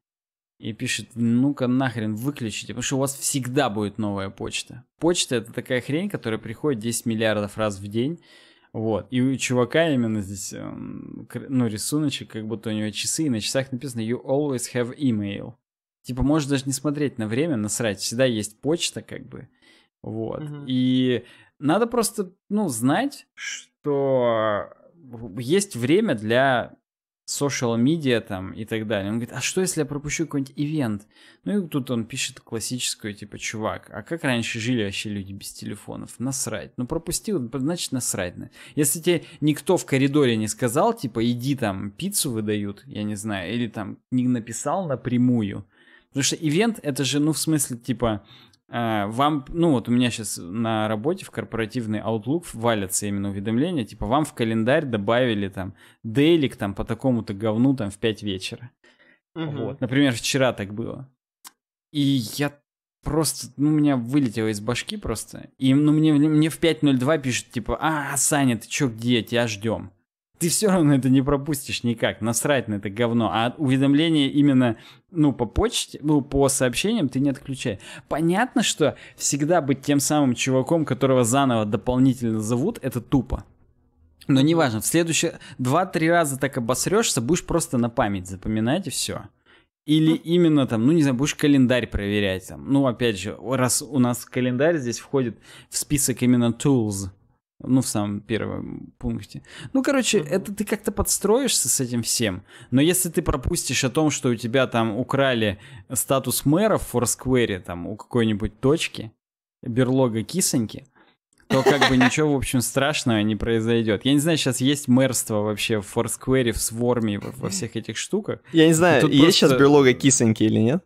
и пишет, ну-ка нахрен выключите, потому что у вас всегда будет новая почта. Почта это такая хрень, которая приходит 10 миллиардов раз в день. Вот. И у чувака именно здесь, эм, ну, рисуночек, как будто у него часы, и на часах написано «You always have email». Типа, можешь даже не смотреть на время, насрать, всегда есть почта, как бы. Вот. Mm-hmm. И надо просто, ну, знать, что э, есть время для social media там и так далее. Он говорит, а что если я пропущу какой-нибудь ивент? Ну и тут он пишет классическую, типа, чувак, а как раньше жили вообще люди без телефонов? Насрать. Ну пропустил, значит насрать. Если тебе никто в коридоре не сказал, типа, иди там, пиццу выдают, я не знаю, или там не написал напрямую, Потому что ивент это же, ну, в смысле, типа, а, вам, ну вот у меня сейчас на работе в корпоративный Outlook валятся именно уведомления, типа вам в календарь добавили там делик там по такому-то говну там в 5 вечера. Угу. Вот. Например, вчера так было. И я просто, ну, у меня вылетело из башки просто. И, ну, мне, мне в 5.02 пишут, типа, а, Саня, ты чё, где, тебя ждем ты все равно это не пропустишь никак, насрать на это говно. А уведомления именно, ну, по почте, ну, по сообщениям ты не отключай. Понятно, что всегда быть тем самым чуваком, которого заново дополнительно зовут, это тупо. Но неважно, в следующие два-три раза так обосрешься, будешь просто на память запоминать и все. Или ну. именно там, ну не знаю, будешь календарь проверять там. Ну опять же, раз у нас календарь здесь входит в список именно tools, ну, в самом первом пункте. Ну, короче, это ты как-то подстроишься с этим всем. Но если ты пропустишь о том, что у тебя там украли статус мэра в Форсквере, там, у какой-нибудь точки, берлога кисоньки, то как бы ничего, в общем, страшного не произойдет. Я не знаю, сейчас есть мэрство вообще в Форсквере, в Сворме, во, во всех этих штуках. Я не знаю, есть просто... сейчас берлога кисоньки или нет?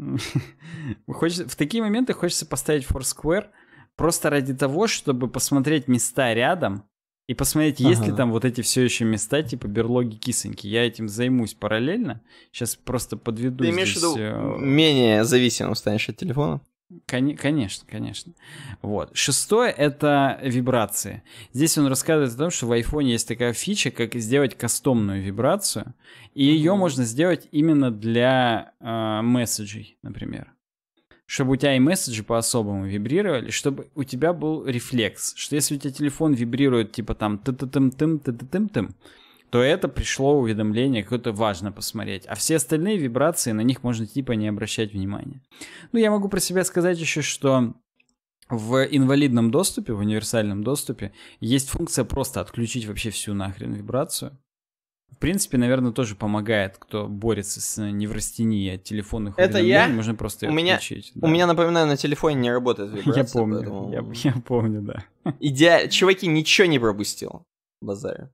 Хочется, в такие моменты хочется поставить Foursquare просто ради того, чтобы посмотреть места рядом и посмотреть, ага. есть ли там вот эти все еще места, типа берлоги кисоньки. Я этим займусь параллельно. Сейчас просто подведу Ты имеешь здесь... в виду э, менее зависимым станешь от телефона? Кон- конечно, конечно. Вот. Шестое — это вибрации. Здесь он рассказывает о том, что в айфоне есть такая фича, как сделать кастомную вибрацию, и ее mm-hmm. можно сделать именно для э, месседжей, например чтобы у тебя и месседжи по-особому вибрировали, чтобы у тебя был рефлекс, что если у тебя телефон вибрирует типа там ты-ты-тым-тым, ты-ты-тым-тым, то это пришло уведомление, какое-то важно посмотреть. А все остальные вибрации, на них можно типа не обращать внимания. Ну, я могу про себя сказать еще, что в инвалидном доступе, в универсальном доступе, есть функция просто отключить вообще всю нахрен вибрацию в принципе, наверное, тоже помогает, кто борется с неврастенией от телефонных Это я? Можно просто у меня, включить. Да. У меня, напоминаю, на телефоне не работает вибрация. Я помню, поэтому... я, я помню, да. Идеально. Чуваки, ничего не пропустил. базаре.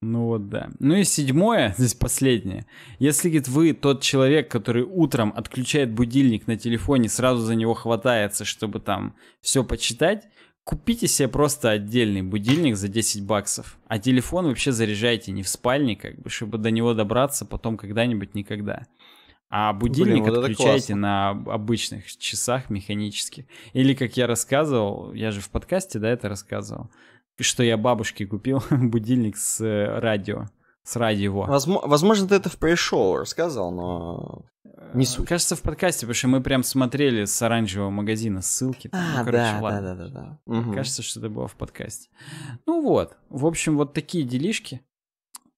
Ну вот да. Ну и седьмое, здесь последнее. Если говорит, вы тот человек, который утром отключает будильник на телефоне, сразу за него хватается, чтобы там все почитать, Купите себе просто отдельный будильник за 10 баксов, а телефон вообще заряжайте не в спальне, как бы, чтобы до него добраться потом когда-нибудь никогда. А будильник Блин, вот отключайте на обычных часах механически. Или, как я рассказывал, я же в подкасте, да, это рассказывал, что я бабушке купил будильник с э, радио. Сради его. Возможно, возможно, ты это в пришел рассказал, но э, не суть. Кажется, в подкасте, потому что мы прям смотрели с оранжевого магазина ссылки. А, ну, короче, да, ладно. да, да, да, да. Угу. Кажется, что это было в подкасте. Ну вот, в общем, вот такие делишки.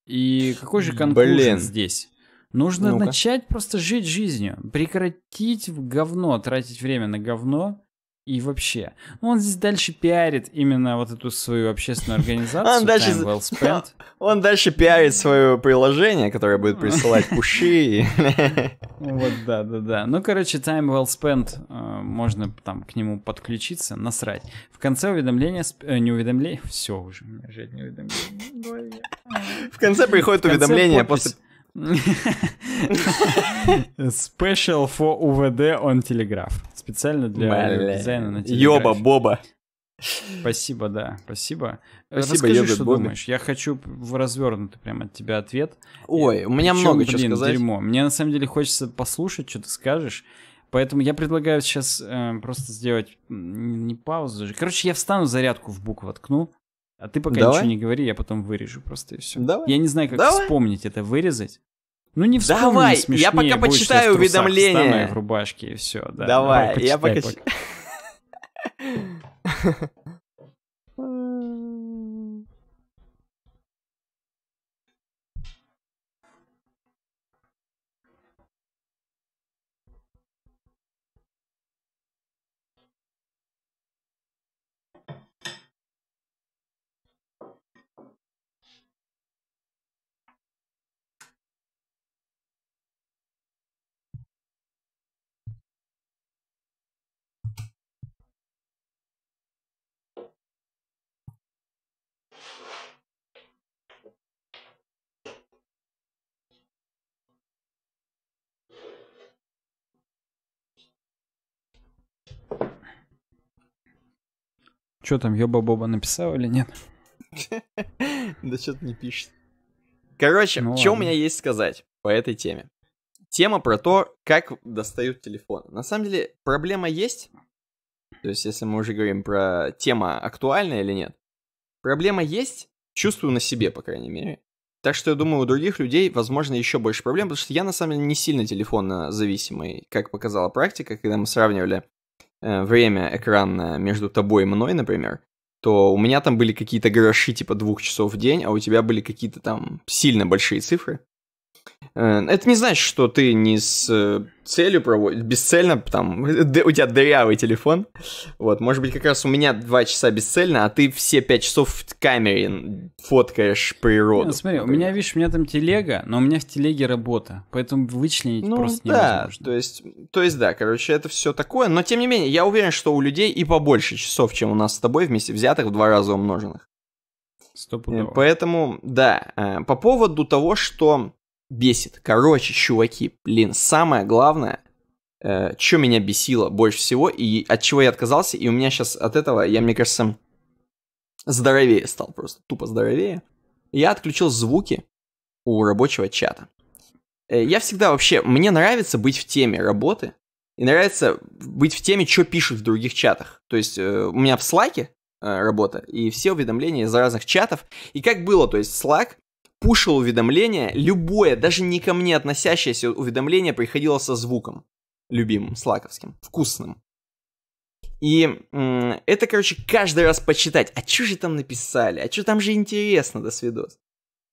И какой же конкурс здесь? Нужно ну начать просто жить жизнью, прекратить говно, тратить время на говно, и вообще. Ну, он здесь дальше пиарит именно вот эту свою общественную организацию. Он дальше, well spent. он дальше пиарит свое приложение, которое будет присылать пуши. Вот, да, да, да. Ну, короче, Time Well Spent, э, можно там к нему подключиться, насрать. В конце уведомления, э, не уведомление, ну, все уже, В конце приходит уведомление после Special for UVD on Telegraph специально для Бля. дизайна на телеграфе. Йоба Боба. Спасибо, да, спасибо. Спасибо, Расскажи, что Боба. думаешь. Я хочу в развернутый прям от тебя ответ. Ой, у меня Причем, много блин, сказать. Дерьмо. Мне на самом деле хочется послушать, что ты скажешь. Поэтому я предлагаю сейчас э, просто сделать не паузу. Короче, я встану зарядку в букву воткну. А ты пока Давай. ничего не говори, я потом вырежу просто и все. Давай. Я не знаю, как Давай. вспомнить это вырезать. Ну не вспомни Давай, смешнее, я пока будешь почитаю уведомления. в рубашке и все. Да. Давай, Давай я пока... пока. Что там, ёба-боба написал или нет? Да что-то не пишет. Короче, ну что у меня есть сказать по этой теме? Тема про то, как достают телефон. На самом деле, проблема есть. То есть, если мы уже говорим про тема актуальная или нет. Проблема есть, чувствую на себе, по крайней мере. Так что я думаю, у других людей, возможно, еще больше проблем, потому что я на самом деле не сильно телефонно зависимый, как показала практика, когда мы сравнивали Э, время экранное между тобой и мной, например, то у меня там были какие-то гроши типа двух часов в день, а у тебя были какие-то там сильно большие цифры. Э, это не значит, что ты не с э, целью проводишь, бесцельно, там, у тебя дырявый телефон. Вот, может быть, как раз у меня два часа бесцельно, а ты все пять часов в камере фоткаешь природу. Нет, смотри, у меня, видишь, у меня там телега, но у меня в телеге работа, поэтому вычленить ну, просто да, невозможно. То есть, то есть, да, короче, это все такое, но тем не менее, я уверен, что у людей и побольше часов, чем у нас с тобой вместе взятых в два раза умноженных. Стопудово. Э, поэтому, да, по поводу того, что бесит. Короче, чуваки, блин, самое главное, э, что меня бесило больше всего и от чего я отказался, и у меня сейчас от этого, я, мне кажется, здоровее стал просто, тупо здоровее. Я отключил звуки у рабочего чата. Э, я всегда вообще, мне нравится быть в теме работы, и нравится быть в теме, что пишут в других чатах. То есть э, у меня в Слаке э, работа, и все уведомления из разных чатов. И как было, то есть Slack Пушил уведомление любое, даже не ко мне относящееся уведомление приходило со звуком. Любимым, слаковским, вкусным. И м- это, короче, каждый раз почитать. А что же там написали? А что там же интересно, до свидос.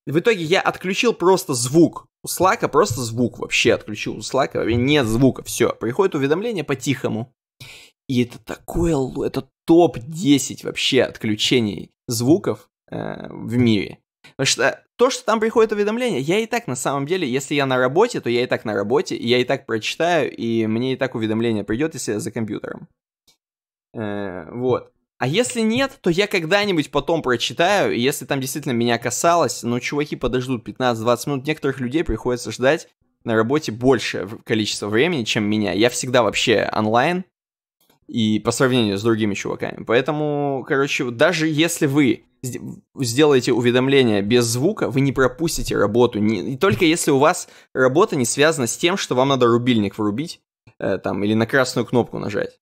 В итоге я отключил просто звук. У Слака просто звук вообще отключил. У Слака вообще нет звука. Все, приходит уведомление по-тихому. И это такое, это топ-10 вообще отключений звуков э, в мире. Потому что то, что там приходит уведомление, я и так на самом деле, если я на работе, то я и так на работе, я и так прочитаю, и мне и так уведомление придет, если я за компьютером. Э, вот. А если нет, то я когда-нибудь потом прочитаю, и если там действительно меня касалось, ну, чуваки подождут 15-20 минут, некоторых людей приходится ждать на работе большее количество времени, чем меня. Я всегда вообще онлайн, и по сравнению с другими чуваками. Поэтому, короче, даже если вы сделаете уведомление без звука, вы не пропустите работу. Не, и только если у вас работа не связана с тем, что вам надо рубильник врубить, э, там, или на красную кнопку нажать.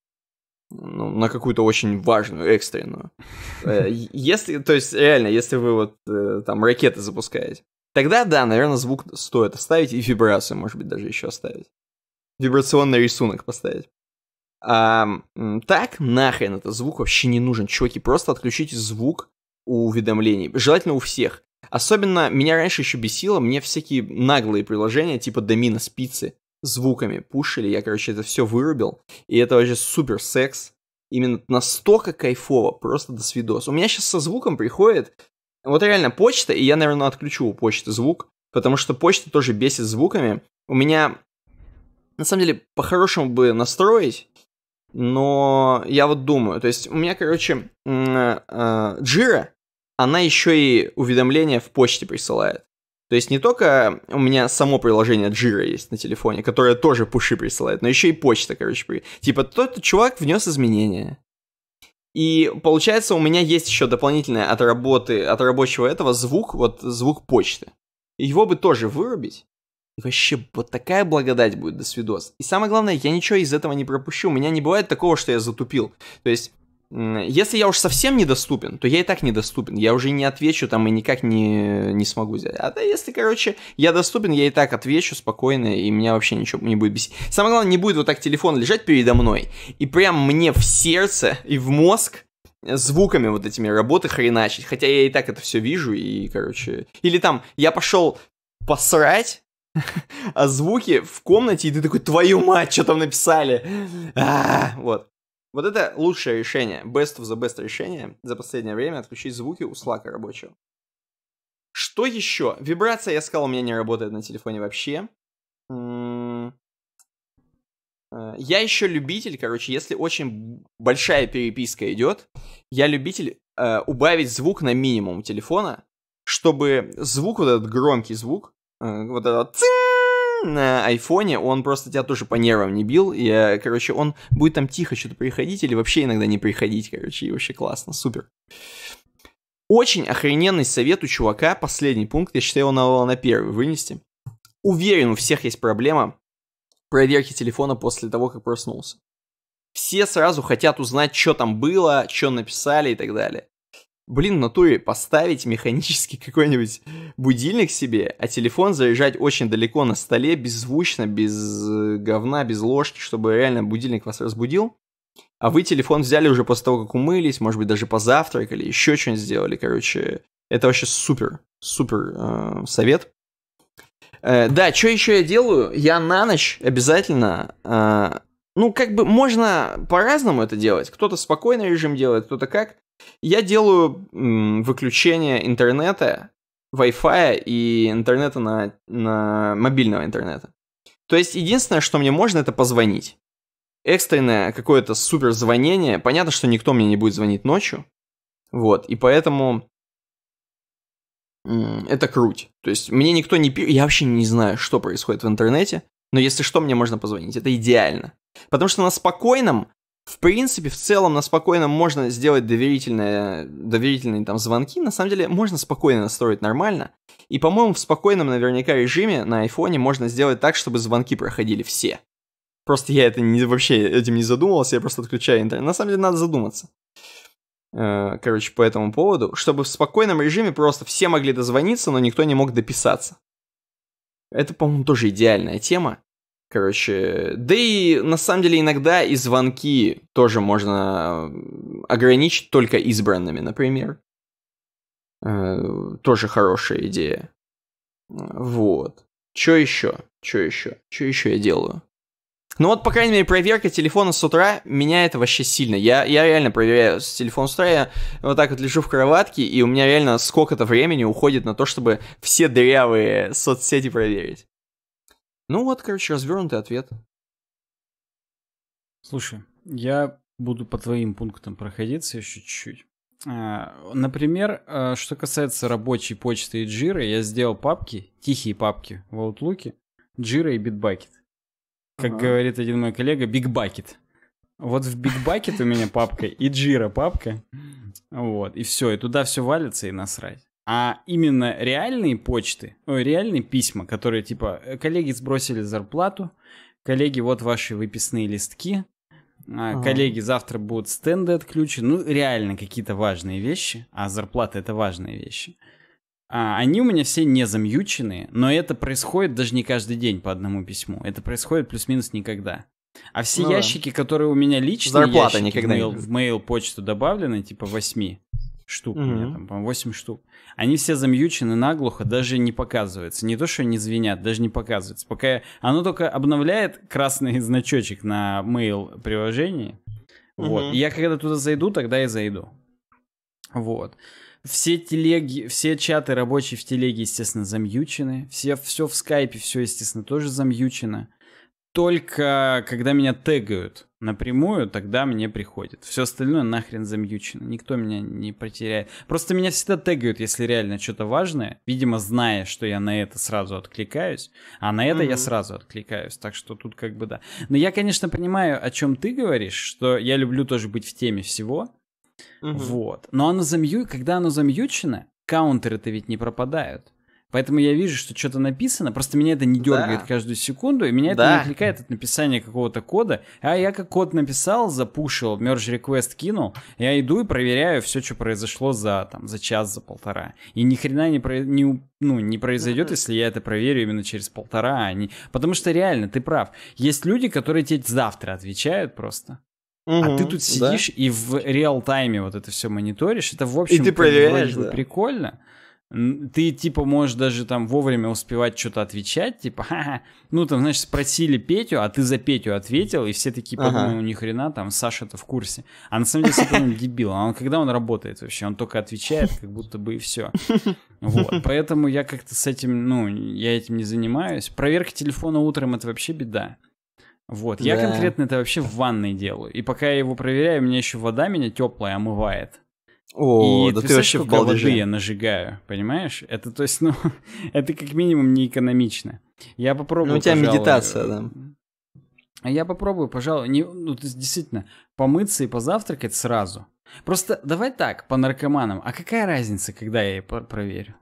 Ну, на какую-то очень важную, экстренную. Э, если, то есть, реально, если вы вот э, там ракеты запускаете, тогда, да, наверное, звук стоит оставить, и вибрацию, может быть, даже еще оставить. Вибрационный рисунок поставить. А, так, нахрен, этот звук вообще не нужен. Чуваки, просто отключите звук у уведомлений. Желательно у всех. Особенно меня раньше еще бесило, мне всякие наглые приложения типа домина спицы звуками пушили, я, короче, это все вырубил, и это вообще супер секс, именно настолько кайфово, просто до свидос. У меня сейчас со звуком приходит, вот реально почта, и я, наверное, отключу у почты звук, потому что почта тоже бесит звуками. У меня, на самом деле, по-хорошему бы настроить но я вот думаю, то есть у меня, короче, а, Jira, она еще и уведомления в почте присылает. То есть не только у меня само приложение Jira есть на телефоне, которое тоже пуши присылает, но еще и почта, короче. При... Типа тот чувак внес изменения. И получается, у меня есть еще дополнительная от работы, от рабочего этого звук, вот звук почты. Его бы тоже вырубить, Вообще, вот такая благодать будет, до свидос. И самое главное, я ничего из этого не пропущу. У меня не бывает такого, что я затупил. То есть, если я уж совсем недоступен, то я и так недоступен. Я уже не отвечу там и никак не, не смогу взять. А да, если, короче, я доступен, я и так отвечу спокойно, и меня вообще ничего не будет бесить. Самое главное, не будет вот так телефон лежать передо мной, и прям мне в сердце и в мозг звуками вот этими работы хреначить. Хотя я и так это все вижу, и, короче... Или там, я пошел посрать, а звуки в комнате, и ты такой, твою мать, что там написали? А -а -а вот. Вот это лучшее решение, best of the best решение за последнее время отключить звуки у слака рабочего. Что еще? Вибрация, я сказал, у меня не работает на телефоне вообще. М-м, э, я еще любитель, короче, если очень большая переписка идет, я любитель э, убавить звук на минимум телефона, чтобы звук, вот этот громкий звук, Э, вот этот на айфоне, он просто тебя тоже по нервам не бил, и, э, короче, он будет там тихо что-то приходить или вообще иногда не приходить, короче, и вообще классно, супер. Очень охрененный совет у чувака, последний пункт, я считаю, его надо на первый вынести. Уверен, у всех есть проблема проверки телефона после того, как проснулся. Все сразу хотят узнать, что там было, что написали и так далее блин, на туре поставить механически какой-нибудь будильник себе, а телефон заряжать очень далеко на столе, беззвучно, без э, говна, без ложки, чтобы реально будильник вас разбудил. А вы телефон взяли уже после того, как умылись, может быть, даже позавтракали, еще что-нибудь сделали, короче. Это вообще супер, супер э, совет. Э, да, что еще я делаю? Я на ночь обязательно э, ну, как бы можно по-разному это делать. Кто-то спокойный режим делает, кто-то как. Я делаю м, выключение интернета, Wi-Fi и интернета на, на мобильного интернета. То есть единственное, что мне можно, это позвонить. Экстренное какое-то супер звонение. Понятно, что никто мне не будет звонить ночью. Вот, и поэтому м, это круть. То есть мне никто не... Я вообще не знаю, что происходит в интернете. Но если что, мне можно позвонить. Это идеально. Потому что на спокойном, в принципе, в целом на спокойном можно сделать доверительные, доверительные там звонки. На самом деле можно спокойно настроить нормально. И, по-моему, в спокойном наверняка режиме на айфоне можно сделать так, чтобы звонки проходили все. Просто я это не, вообще этим не задумывался, я просто отключаю интернет. На самом деле надо задуматься. Э, короче, по этому поводу. Чтобы в спокойном режиме просто все могли дозвониться, но никто не мог дописаться. Это, по-моему, тоже идеальная тема. Короче, да и на самом деле иногда и звонки тоже можно э, ограничить только избранными, например. Э, тоже хорошая идея. Вот. Чё еще? Чё еще? Чё еще я делаю? Ну вот, по крайней мере, проверка телефона с утра меня это вообще сильно. Я, я реально проверяю телефон с утра, я вот так вот лежу в кроватке, и у меня реально сколько-то времени уходит на то, чтобы все дырявые соцсети проверить. Ну вот, короче, развернутый ответ. Слушай, я буду по твоим пунктам проходиться еще чуть-чуть. А, например, а, что касается рабочей почты и джира, я сделал папки, тихие папки в Outlook, джира и битбакет. Как ага. говорит один мой коллега, бигбакет. Вот в бигбакет у меня папка и джира папка. Вот, и все, и туда все валится и насрать а именно реальные почты, ой, реальные письма, которые типа э, коллеги сбросили зарплату, коллеги, вот ваши выписные листки, а, ага. коллеги, завтра будут стенды отключены, ну реально какие-то важные вещи, а зарплата это важные вещи. А, они у меня все не замьючены, но это происходит даже не каждый день по одному письму, это происходит плюс-минус никогда. А все ну, ящики, которые у меня лично, Зарплата ящики никогда в, mail, не... в mail почту добавлены, типа 8, штук, mm-hmm. у меня там, по-моему, 8 штук. Они все замьючены наглухо, даже не показываются. Не то, что не звенят, даже не показываются. Пока я... оно только обновляет красный значочек на mail приложении. Mm-hmm. Вот. И я когда туда зайду, тогда и зайду. Вот. Все телеги, все чаты рабочие в телеге, естественно, замьючены. Все, все в скайпе, все, естественно, тоже замьючено. Только когда меня тегают, напрямую, тогда мне приходит. Все остальное нахрен замьючено, никто меня не потеряет. Просто меня всегда тегают, если реально что-то важное, видимо, зная, что я на это сразу откликаюсь, а на это mm-hmm. я сразу откликаюсь, так что тут как бы да. Но я, конечно, понимаю, о чем ты говоришь, что я люблю тоже быть в теме всего, mm-hmm. вот. Но оно замью, когда оно замьючено, каунтеры-то ведь не пропадают. Поэтому я вижу, что что-то написано, просто меня это не дергает да. каждую секунду, и меня да. это не отвлекает от написания какого-то кода. А я как код написал, запушил, merge request кинул, я иду и проверяю все, что произошло за, там, за час, за полтора. И ни хрена не, про... не, ну, не произойдет, mm-hmm. если я это проверю именно через полтора, а не... Потому что реально, ты прав. Есть люди, которые тебе завтра отвечают просто. Угу, а ты тут сидишь да. и в реал-тайме вот это все мониторишь. Это, в общем, и ты проверяешь, да. прикольно ты, типа, можешь даже там вовремя успевать что-то отвечать, типа, ха-ха. ну, там, знаешь, спросили Петю, а ты за Петю ответил, и все такие подумали, ага. «Ну, ни хрена, там, Саша-то в курсе. А на самом деле, Саша, дебил, а он когда он работает вообще? Он только отвечает, как будто бы и все. Вот, поэтому я как-то с этим, ну, я этим не занимаюсь. Проверка телефона утром — это вообще беда. Вот, я конкретно это вообще в ванной делаю. И пока я его проверяю, у меня еще вода меня теплая омывает. О, и да ты, ты вообще в балде я нажигаю, понимаешь? Это, то есть, ну, это как минимум не экономично. Я попробую, Ну, у тебя пожалуй, медитация, да. Я попробую, пожалуй, не, ну, то есть, действительно, помыться и позавтракать сразу. Просто давай так, по наркоманам. А какая разница, когда я проверю?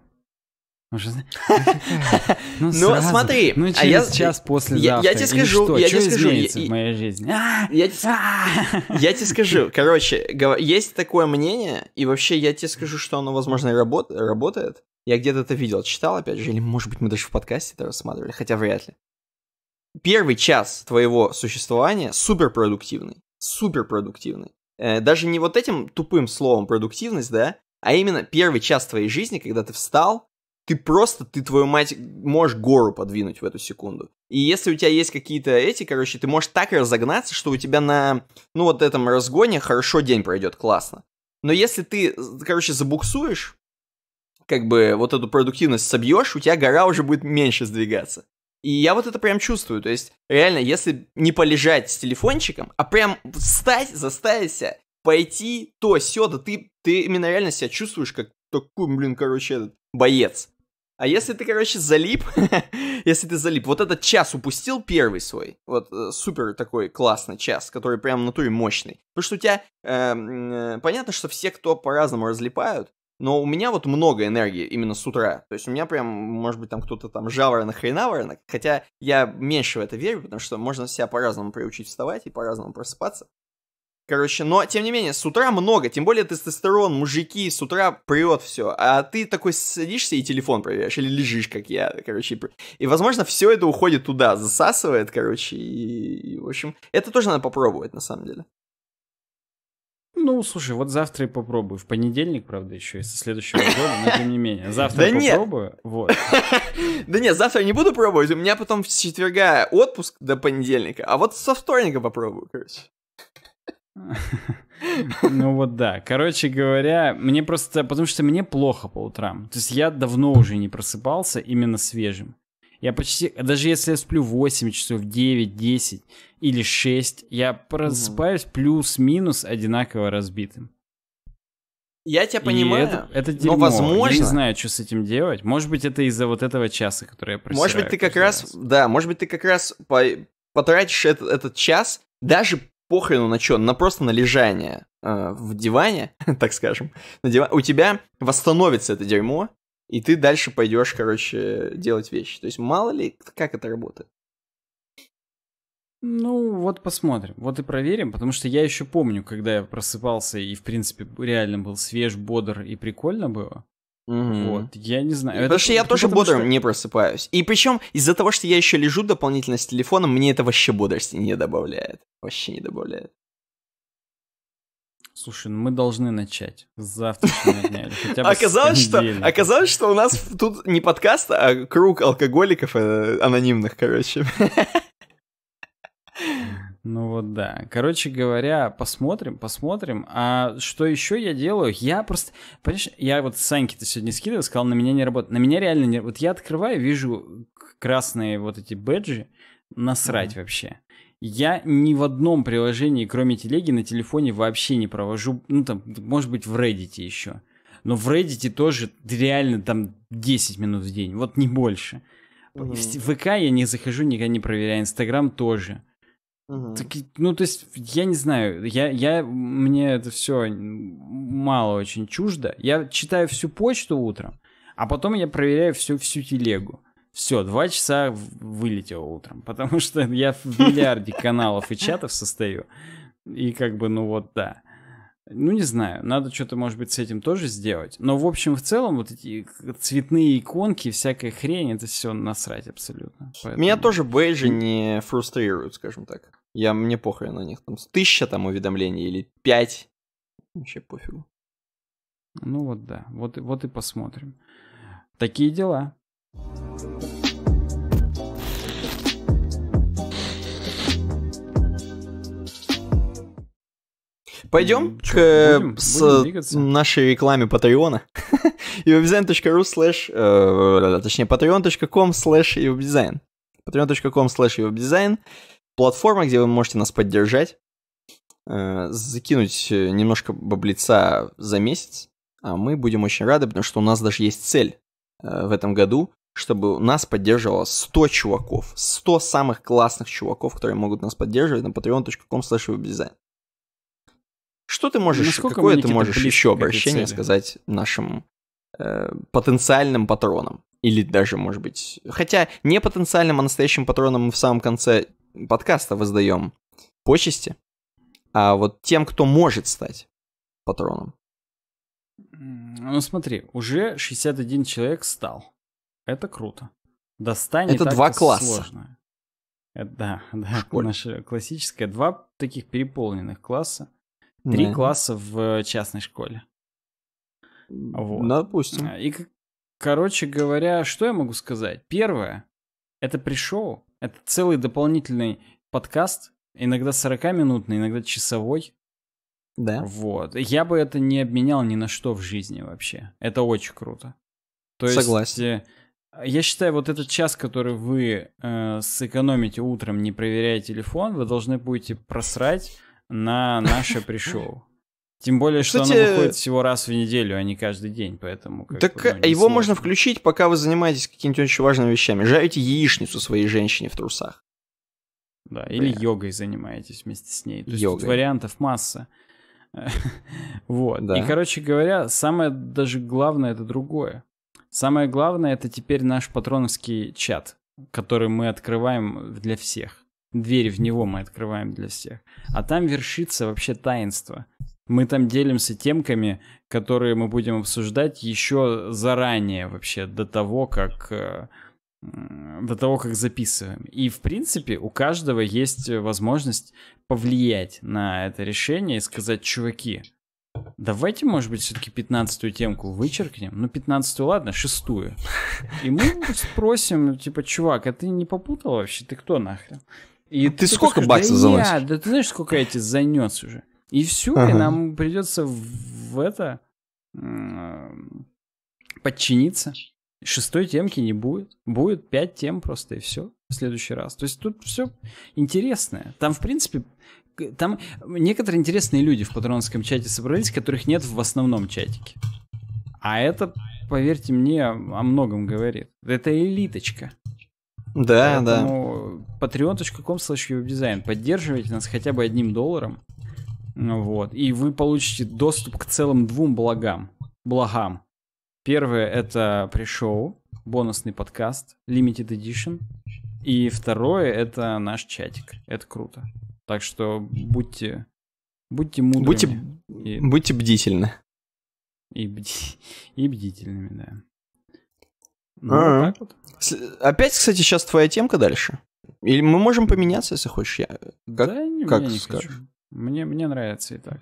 Ну, ну, типа, ну, ну смотри, а я, сейчас после я, я тебе скажу, я тебе скажу, я, в моей жизни. Я, а! а! тебе скажу, короче, есть такое мнение, и вообще я тебе скажу, что оно, возможно, работает. Я где-то это видел, читал, опять же, или, может быть, мы даже в подкасте это рассматривали, хотя вряд ли. Первый час твоего существования суперпродуктивный, суперпродуктивный. Э, даже не вот этим тупым словом продуктивность, да, а именно первый час твоей жизни, когда ты встал, ты просто, ты, твою мать, можешь гору подвинуть в эту секунду. И если у тебя есть какие-то эти, короче, ты можешь так разогнаться, что у тебя на, ну, вот этом разгоне хорошо день пройдет, классно. Но если ты, короче, забуксуешь, как бы вот эту продуктивность собьешь, у тебя гора уже будет меньше сдвигаться. И я вот это прям чувствую. То есть, реально, если не полежать с телефончиком, а прям встать, заставить себя, пойти то сё, да ты, ты именно реально себя чувствуешь как такой, блин, короче, этот боец. А если ты, короче, залип, если ты залип, вот этот час упустил первый свой, вот э, супер такой классный час, который прям на туре мощный. Потому что у тебя, э, э, понятно, что все, кто по-разному разлипают, но у меня вот много энергии именно с утра. То есть у меня прям, может быть, там кто-то там жаворонок, хренавронок. Хотя я меньше в это верю, потому что можно себя по-разному приучить вставать и по-разному просыпаться. Короче, но тем не менее, с утра много, тем более тестостерон, мужики, с утра прет все. А ты такой садишься и телефон проверяешь, или лежишь, как я, короче. И, и возможно, все это уходит туда, засасывает, короче, и, и, в общем, это тоже надо попробовать, на самом деле. Ну, слушай, вот завтра и попробую. В понедельник, правда, еще, и со следующего года, но тем не менее. Завтра попробую, вот. Да нет, завтра не буду пробовать, у меня потом с четверга отпуск до понедельника, а вот со вторника попробую, короче. Ну вот да. Короче говоря, мне просто... Потому что мне плохо по утрам. То есть я давно уже не просыпался именно свежим. Я почти... Даже если я сплю 8 часов, 9, 10 или 6, я просыпаюсь плюс-минус одинаково разбитым. Я тебя понимаю. это, это Но возможно. Я не знаю, что с этим делать. Может быть, это из-за вот этого часа, который я просираю. Может быть, ты как раз, раз, да, может быть, ты как раз по, потратишь этот, этот час даже похрену на что, на просто на лежание э, в диване, так скажем, на диван, у тебя восстановится это дерьмо, и ты дальше пойдешь, короче, делать вещи. То есть мало ли, как это работает. Ну, вот посмотрим, вот и проверим, потому что я еще помню, когда я просыпался и, в принципе, реально был свеж, бодр и прикольно было. Угу. Вот, я не знаю. Потому это, что я тоже бодрым что... не просыпаюсь. И причем из-за того, что я еще лежу дополнительно с телефоном, мне это вообще бодрости не добавляет. Вообще не добавляет. Слушай, ну мы должны начать с завтрашнего дня. оказалось, что у нас тут не подкаст, а круг алкоголиков э, анонимных, короче. Ну вот да. Короче говоря, посмотрим, посмотрим. А что еще я делаю? Я просто... Понимаешь, я вот Саньке-то сегодня скидывал, сказал, на меня не работает. На меня реально не... Вот я открываю, вижу красные вот эти бэджи, насрать mm-hmm. вообще. Я ни в одном приложении, кроме телеги, на телефоне вообще не провожу, ну там, может быть, в Reddit еще. Но в Reddit тоже реально там 10 минут в день, вот не больше. Mm-hmm. В ВК я не захожу, никогда не проверяю, Инстаграм тоже. Угу. Так, ну, то есть, я не знаю, я, я, мне это все мало очень чуждо. Я читаю всю почту утром, а потом я проверяю всю, всю телегу. Все, два часа вылетело утром, потому что я в миллиарде каналов и чатов состою. И как бы, ну вот, да. Ну, не знаю, надо что-то, может быть, с этим тоже сделать. Но, в общем, в целом, вот эти цветные иконки, всякая хрень, это все насрать абсолютно. Поэтому... Меня тоже бейджи не фрустрируют, скажем так. Я, мне похуй на них. Там тысяча там уведомлений или пять. Вообще пофигу. Ну вот да. Вот, вот и посмотрим. Такие дела. Пойдем Чё, к э, будем, с будем нашей рекламе Патреона. evobdesign.ru slash... Э, точнее, patreon.com slash patreon.com slash платформа, где вы можете нас поддержать, э, закинуть э, немножко баблица за месяц, а мы будем очень рады, потому что у нас даже есть цель э, в этом году, чтобы нас поддерживало 100 чуваков, 100 самых классных чуваков, которые могут нас поддерживать на patreon.com slash Что ты можешь, Насколько какое ты можешь еще обращение сказать нашим э, потенциальным патронам? Или даже, может быть, хотя не потенциальным, а настоящим патроном мы в самом конце подкаста воздаем почести, а вот тем, кто может стать патроном. Ну смотри, уже 61 человек стал. Это круто. Достань Это два класса. Сложно. Это, да, да, Школь. наша классическая. Два таких переполненных класса. Ну Три да. класса в э, частной школе. Вот. Допустим. А, и, короче говоря, что я могу сказать? Первое, это пришел, это целый дополнительный подкаст, иногда 40-минутный, иногда часовой. Да. Вот. Я бы это не обменял ни на что в жизни вообще. Это очень круто. То Согласен. Есть, э, я считаю, вот этот час, который вы э, сэкономите утром, не проверяя телефон, вы должны будете просрать на наше пришел. Тем более, Кстати, что оно выходит всего раз в неделю, а не каждый день, поэтому... так ну, его сложно. можно включить, пока вы занимаетесь какими-то очень важными вещами. Жарите яичницу своей женщине в трусах. Да, Бля. или йогой занимаетесь вместе с ней. То йогой. есть вариантов масса. вот. Да. И, короче говоря, самое даже главное это другое. Самое главное это теперь наш патроновский чат, который мы открываем для всех. Дверь в него мы открываем для всех. А там вершится вообще таинство. Мы там делимся темками, которые мы будем обсуждать еще заранее вообще, до того, как э, до того, как записываем. И, в принципе, у каждого есть возможность повлиять на это решение и сказать, чуваки, давайте, может быть, все-таки 15-ю темку вычеркнем. Ну, 15-ю, ладно, шестую. И мы спросим, типа, чувак, а ты не попутал вообще? Ты кто нахрен? И ну, ты, ты сколько скажешь, баксов да заносишь? Я, да ты знаешь, сколько я тебе занес уже? И все, ага. и нам придется в это подчиниться. Шестой темки не будет. Будет пять тем просто, и все в следующий раз. То есть тут все интересное. Там, в принципе, там некоторые интересные люди в патронском чате собрались, которых нет в основном чатике. А это, поверьте мне, о многом говорит. Это элиточка. Да, Поэтому да. patreon.com slash Поддерживайте нас хотя бы одним долларом. Ну вот. И вы получите доступ к целым двум благам. Благам. Первое — это пришел, бонусный подкаст, limited edition. И второе — это наш чатик. Это круто. Так что будьте, будьте мудрыми. Будьте, и, будьте бдительны. И, бди, и бдительными, да. Ну, а -а. Вот так вот. Опять, кстати, сейчас твоя темка дальше. Или мы можем поменяться, если хочешь. Я... Как, да, как не скажешь? Хочу. Мне, мне нравится и так.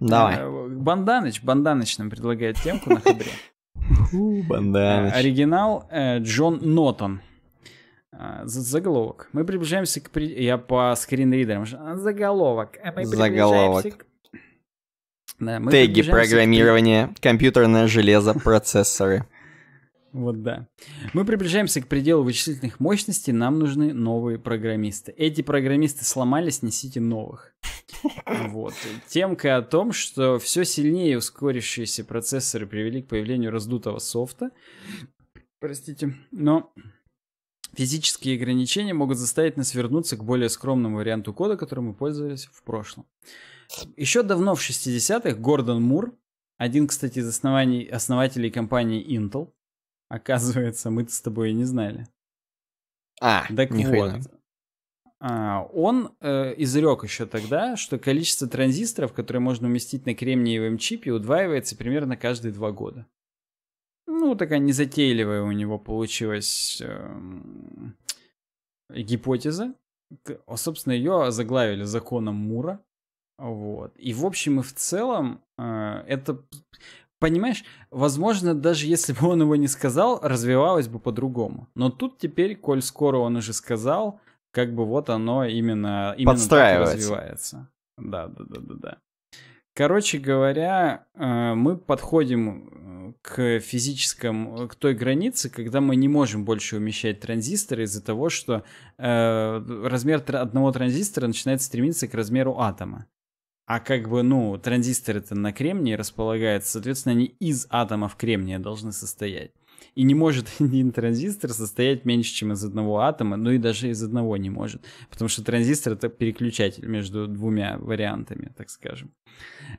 Давай. Э, Банданыч, Банданыч нам предлагает темку на хабре. Банданыч. Э, оригинал э, Джон Нотон. Заголовок. Мы приближаемся к... Я по скринридерам. А, заголовок. Заголовок. К... Да, Теги программирования, к... компьютерное железо, процессоры. Вот да. Мы приближаемся к пределу вычислительных мощностей, нам нужны новые программисты. Эти программисты сломались, несите новых. Вот. Темка о том, что все сильнее ускорившиеся процессоры привели к появлению раздутого софта. Простите. Но физические ограничения могут заставить нас вернуться к более скромному варианту кода, которым мы пользовались в прошлом. Еще давно в 60-х Гордон Мур, один, кстати, из оснований, основателей компании Intel, Оказывается, мы-то с тобой и не знали. А, так ни вот. А, он э, изрек еще тогда, что количество транзисторов, которые можно уместить на кремниевом чипе, удваивается примерно каждые два года. Ну, такая незатейливая у него получилась э, гипотеза. Собственно, ее заглавили законом Мура. Вот. И в общем и в целом э, это Понимаешь, возможно, даже если бы он его не сказал, развивалось бы по-другому. Но тут теперь, коль скоро он уже сказал, как бы вот оно именно, именно так развивается. Да, да, да, да, да. Короче говоря, э, мы подходим э, к физическому, э, к той границе, когда мы не можем больше умещать транзисторы из-за того, что размер одного транзистора начинает стремиться к размеру атома. А как бы, ну, транзисторы-то на кремнии располагаются, соответственно, они из атомов кремния должны состоять. И не может один транзистор состоять меньше, чем из одного атома, ну и даже из одного не может. Потому что транзистор это переключатель между двумя вариантами, так скажем.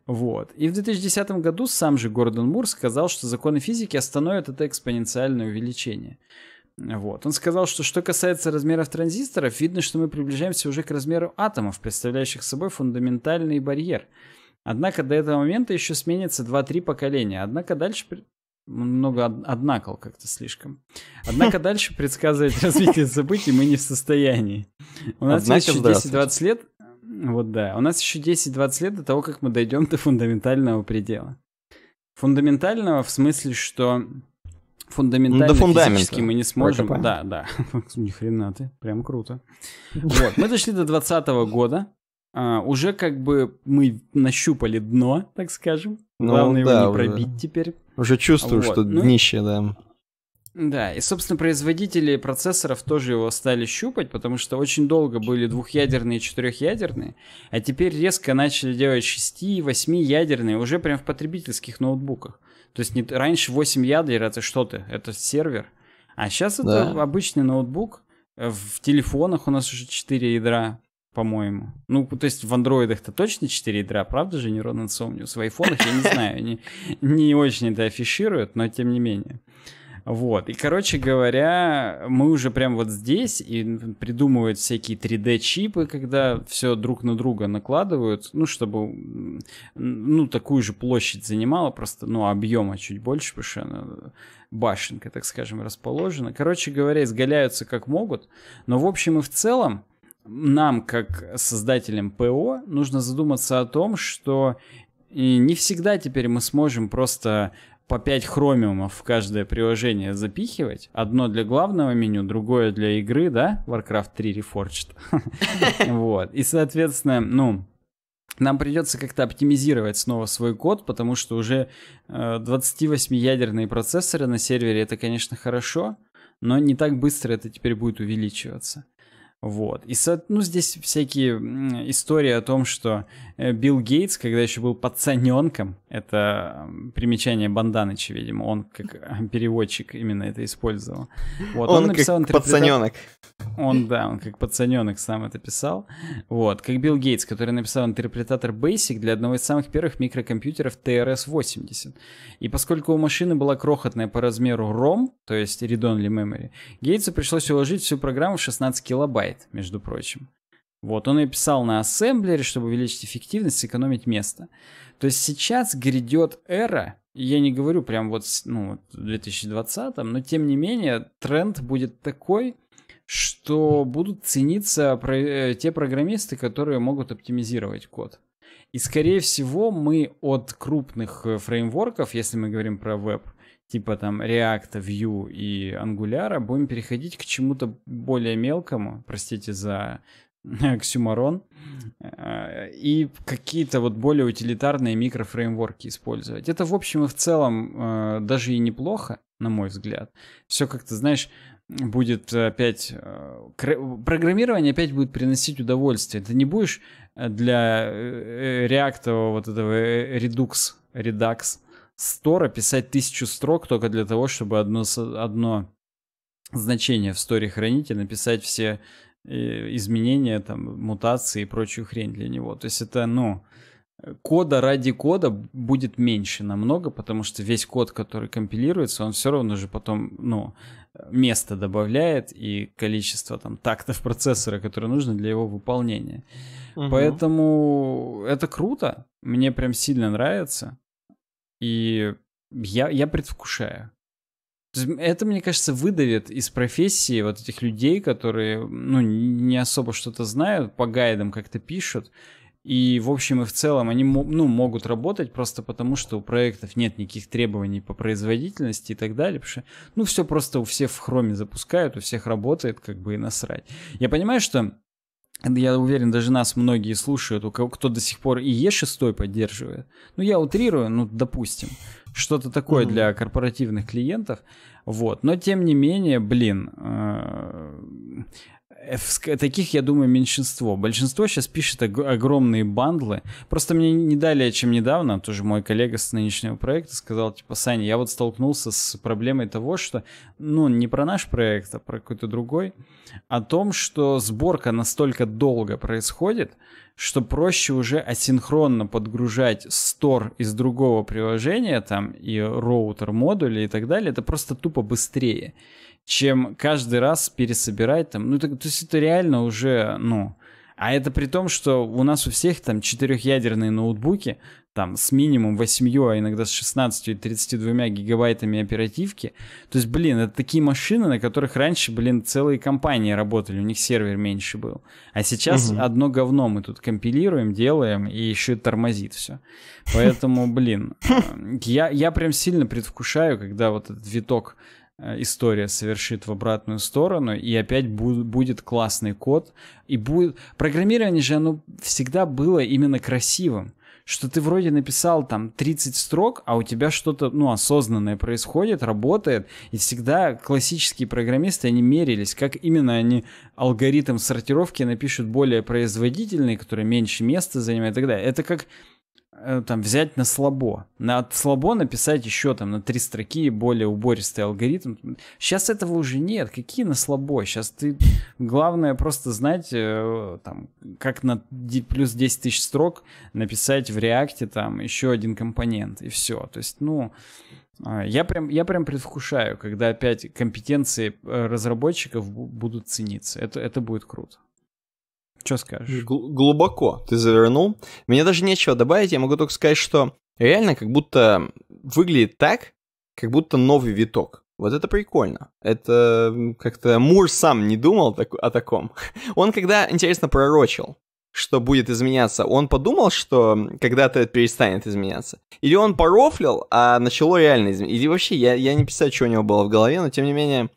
Вот. И в 2010 году сам же Гордон Мур сказал, что законы физики остановят это экспоненциальное увеличение. Вот. Он сказал, что что касается размеров транзисторов, видно, что мы приближаемся уже к размеру атомов, представляющих собой фундаментальный барьер. Однако до этого момента еще сменится 2-3 поколения. Однако дальше много однакол как-то слишком. Однако дальше предсказывать развитие событий мы не в состоянии. У нас еще 10-20 лет. Вот да. У нас еще 10-20 лет до того, как мы дойдем до фундаментального предела. Фундаментального в смысле, что фундаментально Да, до мы не сможем. Да, да. Ни хрена ты, прям круто. Вот, мы дошли до 2020 года. А, уже как бы мы нащупали дно, так скажем. Ну, Главное да, его не пробить уже. теперь. Уже чувствую, вот. что ну, днище, да. Да, и, собственно, производители процессоров тоже его стали щупать, потому что очень долго были двухъядерные и четырехъядерные, а теперь резко начали делать шести, восьми ядерные уже прям в потребительских ноутбуках. То есть не, раньше 8 ядер это что ты? Это сервер. А сейчас да. это обычный ноутбук. Э, в телефонах у нас уже 4 ядра, по-моему. Ну, то есть в андроидах-то точно 4 ядра, правда же, нейронный Somnius? В айфонах, я не знаю, не, не очень это афишируют, но тем не менее. Вот. И, короче говоря, мы уже прям вот здесь и придумывают всякие 3D-чипы, когда все друг на друга накладывают, ну, чтобы, ну, такую же площадь занимала просто, ну, объема чуть больше, потому что она башенка, так скажем, расположена. Короче говоря, изгаляются как могут, но, в общем и в целом, нам, как создателям ПО, нужно задуматься о том, что и э, не всегда теперь мы сможем просто по 5 хромиумов в каждое приложение запихивать. Одно для главного меню, другое для игры, да? Warcraft 3 Reforged. Вот. И, соответственно, ну, нам придется как-то оптимизировать снова свой код, потому что уже 28-ядерные э, процессоры на сервере это, конечно, хорошо, но не так быстро это теперь будет увеличиваться. Вот. И ну, здесь всякие истории о том, что Э, Билл Гейтс, когда еще был пацаненком, это примечание Банданыча, видимо, он как э, переводчик именно это использовал. Вот, он, он написал как интерпретат... пацаненок. Он, да, он как пацаненок сам это писал. Вот, как Билл Гейтс, который написал интерпретатор Basic для одного из самых первых микрокомпьютеров TRS-80. И поскольку у машины была крохотная по размеру ROM, то есть Read Only Memory, Гейтсу пришлось уложить всю программу в 16 килобайт, между прочим. Вот, он и писал на ассемблере, чтобы увеличить эффективность, сэкономить место. То есть сейчас грядет эра, я не говорю прям вот ну, в 2020, но тем не менее тренд будет такой, что будут цениться э, те программисты, которые могут оптимизировать код. И скорее всего мы от крупных э, фреймворков, если мы говорим про веб, типа там React, Vue и Angular, будем переходить к чему-то более мелкому, простите за оксюмарон э, и какие-то вот более утилитарные микрофреймворки использовать. Это в общем и в целом э, даже и неплохо, на мой взгляд. Все как-то, знаешь, будет опять... Э, программирование опять будет приносить удовольствие. Ты не будешь для реактового вот этого Redux, Redux Store писать тысячу строк только для того, чтобы одно, одно значение в сторе хранить и написать все изменения, там, мутации и прочую хрень для него. То есть это, ну, кода ради кода будет меньше намного, потому что весь код, который компилируется, он все равно же потом, ну, место добавляет и количество там тактов процессора, которое нужно для его выполнения. Угу. Поэтому это круто, мне прям сильно нравится, и я, я предвкушаю. Это, мне кажется, выдавит из профессии вот этих людей, которые, ну, не особо что-то знают, по гайдам как-то пишут. И, в общем и в целом, они ну, могут работать просто потому, что у проектов нет никаких требований по производительности и так далее. Потому что, ну, все просто у всех в хроме запускают, у всех работает, как бы и насрать. Я понимаю, что я уверен, даже нас многие слушают, у кого кто до сих пор и Е6 поддерживает. Ну, я утрирую, ну, допустим, что-то такое mm-hmm. для корпоративных клиентов. Вот. Но тем не менее, блин, э, Таких, я думаю, меньшинство. Большинство сейчас пишет огромные бандлы. Просто мне не далее, а чем недавно, тоже мой коллега с нынешнего проекта сказал, типа, Саня, я вот столкнулся с проблемой того, что, ну, не про наш проект, а про какой-то другой, о том, что сборка настолько долго происходит, что проще уже асинхронно подгружать стор из другого приложения, там, и роутер модули и так далее, это просто тупо быстрее чем каждый раз пересобирать там. Ну, так, то есть это реально уже, ну... А это при том, что у нас у всех там четырехъядерные ноутбуки, там с минимум 8, а иногда с 16 и 32 гигабайтами оперативки. То есть, блин, это такие машины, на которых раньше, блин, целые компании работали, у них сервер меньше был. А сейчас угу. одно говно мы тут компилируем, делаем, и еще тормозит все. Поэтому, блин, э, я, я прям сильно предвкушаю, когда вот этот виток Э, история совершит в обратную сторону, и опять будет классный код. И будет... Программирование же, оно всегда было именно красивым что ты вроде написал там 30 строк, а у тебя что-то, ну, осознанное происходит, работает, и всегда классические программисты, они мерились, как именно они алгоритм сортировки напишут более производительный, который меньше места занимает и так далее. Это как Э, там взять на слабо. На слабо написать еще там на три строки более убористый алгоритм. Сейчас этого уже нет. Какие на слабо? Сейчас ты... Главное просто знать, э, там, как на плюс 10 тысяч строк написать в реакте там еще один компонент. И все. То есть, ну... А, я прям, я прям предвкушаю, когда опять компетенции э, разработчиков будут цениться. Это, это будет круто. Что скажешь? Гл- глубоко ты завернул. Мне даже нечего добавить, я могу только сказать, что реально как будто выглядит так, как будто новый виток. Вот это прикольно. Это как-то Мур сам не думал так- о таком. Он когда, интересно, пророчил, что будет изменяться, он подумал, что когда-то это перестанет изменяться? Или он порофлил, а начало реально изменяться? Или вообще, я, я не представляю, что у него было в голове, но тем не менее,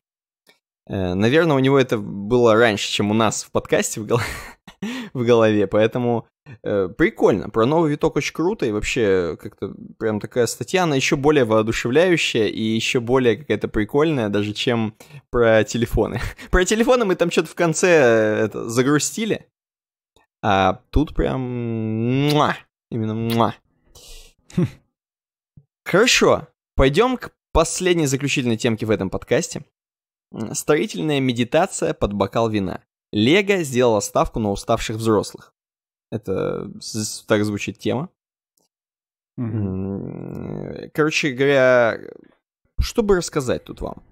Э, наверное, у него это было раньше, чем у нас в подкасте в, гол... в голове, поэтому э, прикольно. Про новый виток очень круто, и вообще как-то прям такая статья, она еще более воодушевляющая и еще более какая-то прикольная, даже чем про телефоны. про телефоны мы там что-то в конце э, это, загрустили, а тут прям муа, именно муа. Хорошо, пойдем к последней заключительной темке в этом подкасте. Строительная медитация под бокал вина. Лего сделала ставку на уставших взрослых. Это так звучит тема. mm Короче говоря, что бы рассказать тут вам?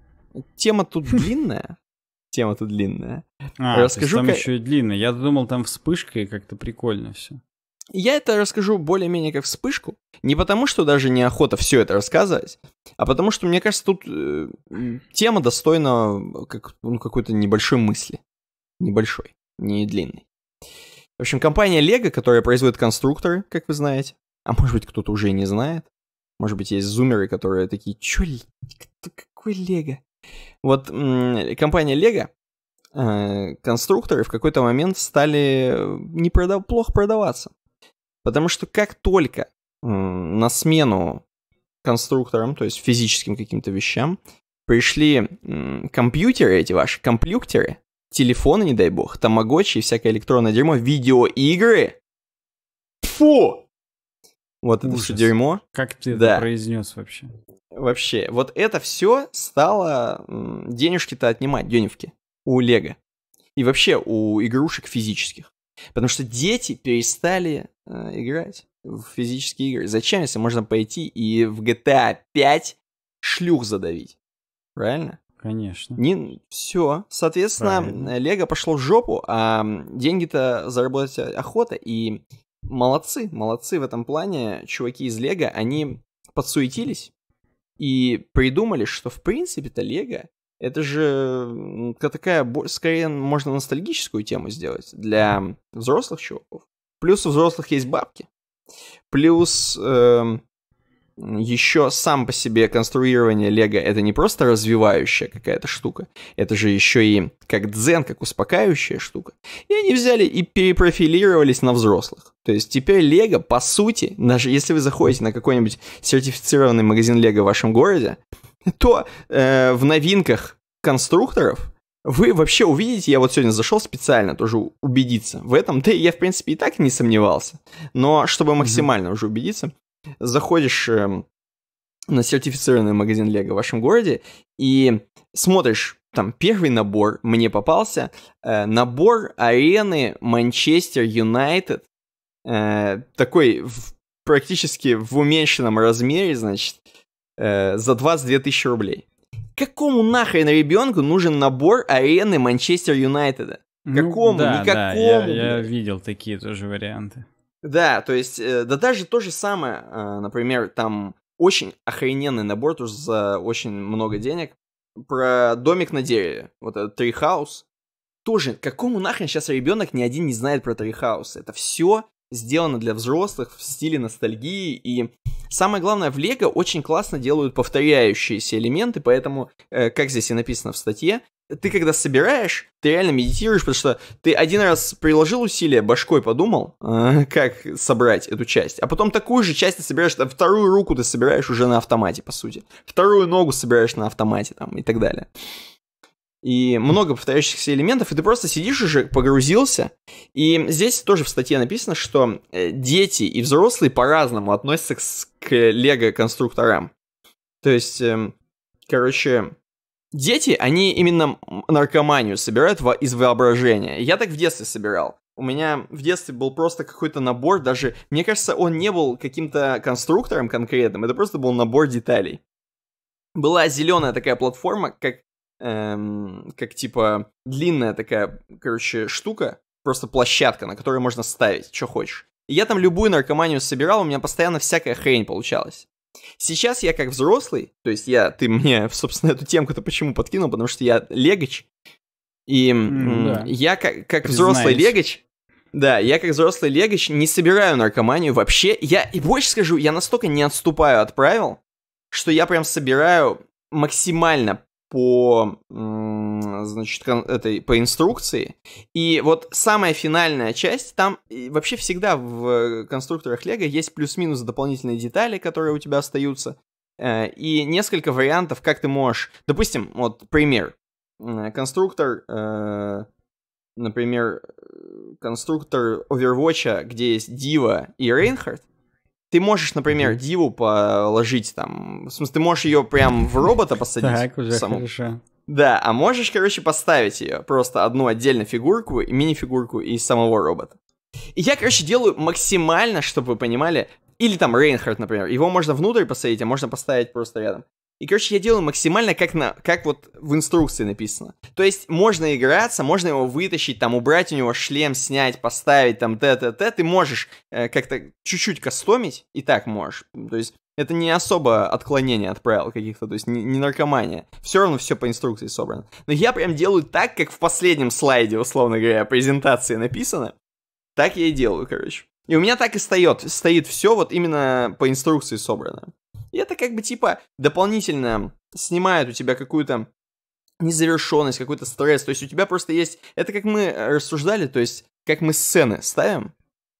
Тема тут длинная. Тема тут длинная. А, Расскажу, то есть там еще и длинная. Я думал, там вспышка и как-то прикольно все. Я это расскажу более-менее как вспышку. Не потому, что даже неохота все это рассказывать, а потому, что, мне кажется, тут э, тема достойна как, ну, какой-то небольшой мысли. Небольшой, не длинной. В общем, компания Lego, которая производит конструкторы, как вы знаете, а может быть, кто-то уже и не знает, может быть, есть зумеры, которые такие, чё, какой Лего? Вот компания Лего, э, конструкторы в какой-то момент стали э, не продав плохо продаваться. Потому что как только на смену конструкторам, то есть физическим каким-то вещам, пришли компьютеры эти ваши, компьютеры, телефоны, не дай бог, тамагочи и всякое электронное дерьмо, видеоигры. Фу! Вот Ужас. это все дерьмо. Как ты да. это произнес вообще? Вообще, вот это все стало денежки-то отнимать, денежки, у Лего. И вообще у игрушек физических. Потому что дети перестали а, играть в физические игры. Зачем, если можно пойти и в GTA 5 шлюх задавить? Правильно? Конечно. Не, все. Соответственно, Правильно. Лего пошло в жопу, а деньги-то заработать охота. И молодцы, молодцы в этом плане чуваки из Лего, они подсуетились и придумали, что в принципе-то Лего это же такая, скорее, можно ностальгическую тему сделать для взрослых чуваков. Плюс у взрослых есть бабки. Плюс э, эм, еще сам по себе конструирование Лего это не просто развивающая какая-то штука, это же еще и как дзен, как успокаивающая штука. И они взяли и перепрофилировались на взрослых. То есть теперь Лего, по сути, даже если вы заходите на какой-нибудь сертифицированный магазин Лего в вашем городе, то э, в новинках конструкторов вы вообще увидите, я вот сегодня зашел специально тоже убедиться в этом, да и я, в принципе, и так не сомневался, но чтобы максимально mm-hmm. уже убедиться, заходишь э, на сертифицированный магазин Лего в вашем городе и смотришь, там первый набор мне попался, э, набор арены Манчестер Юнайтед, э, такой в, практически в уменьшенном размере, значит, э, за 22 тысячи рублей. Какому нахрен ребенку нужен набор арены Манчестер Юнайтеда? Ну какому? Ну, да, Никакому. Да, я, я видел такие тоже варианты. Да, то есть, э, да даже то же самое, э, например, там очень охрененный набор, тоже за очень много денег, про домик на дереве, вот этот Трихаус. Тоже, какому нахрен сейчас ребенок ни один не знает про Трихаус? Это все сделано для взрослых в стиле ностальгии. И самое главное, в Лего очень классно делают повторяющиеся элементы, поэтому, э, как здесь и написано в статье, ты когда собираешь, ты реально медитируешь, потому что ты один раз приложил усилия, башкой подумал, э, как собрать эту часть, а потом такую же часть ты собираешь, там, вторую руку ты собираешь уже на автомате, по сути, вторую ногу собираешь на автомате, там, и так далее и много повторяющихся элементов, и ты просто сидишь уже, погрузился. И здесь тоже в статье написано, что э, дети и взрослые по-разному относятся к, к лего-конструкторам. То есть, эм, короче, дети, они именно наркоманию собирают во из воображения. Я так в детстве собирал. У меня в детстве был просто какой-то набор, даже, мне кажется, он не был каким-то конструктором конкретным, это просто был набор деталей. Была зеленая такая платформа, как эм, как типа длинная такая, короче, штука, просто площадка, на которой можно ставить, что хочешь. я там любую наркоманию собирал, у меня постоянно всякая хрень получалась. Сейчас я как взрослый, то есть я, ты мне, собственно, эту темку-то почему подкинул, потому что я легач, и mm, да. я как, как взрослый легач, да, я как взрослый легач не собираю наркоманию вообще, я, и больше скажу, я настолько не отступаю от правил, что я прям собираю максимально по, значит, этой, по инструкции. И вот самая финальная часть, там вообще всегда в э, конструкторах Лего есть плюс-минус дополнительные детали, которые у тебя остаются, э, и несколько вариантов, как ты можешь... Допустим, вот пример. Конструктор, э, например, конструктор Overwatch, а, где есть Дива и Рейнхард, ты можешь, например, диву положить там, в смысле, ты можешь ее прям в робота посадить. Так, уже саму. хорошо. Да, а можешь, короче, поставить ее просто одну отдельно фигурку, мини-фигурку из самого робота. И я, короче, делаю максимально, чтобы вы понимали, или там Рейнхард, например, его можно внутрь посадить, а можно поставить просто рядом. И, короче, я делаю максимально как, на, как вот в инструкции написано. То есть можно играться, можно его вытащить, там, убрать у него шлем, снять, поставить, там, т-т-т. Ты можешь э, как-то чуть-чуть кастомить, и так можешь. То есть это не особо отклонение от правил каких-то, то есть не, не наркомания. Все равно все по инструкции собрано. Но я прям делаю так, как в последнем слайде, условно говоря, презентации написано. Так я и делаю, короче. И у меня так и стоит, стоит все вот именно по инструкции собрано. И это как бы типа дополнительно снимает у тебя какую-то незавершенность, какой-то стресс. То есть у тебя просто есть... Это как мы э, рассуждали, то есть как мы сцены ставим.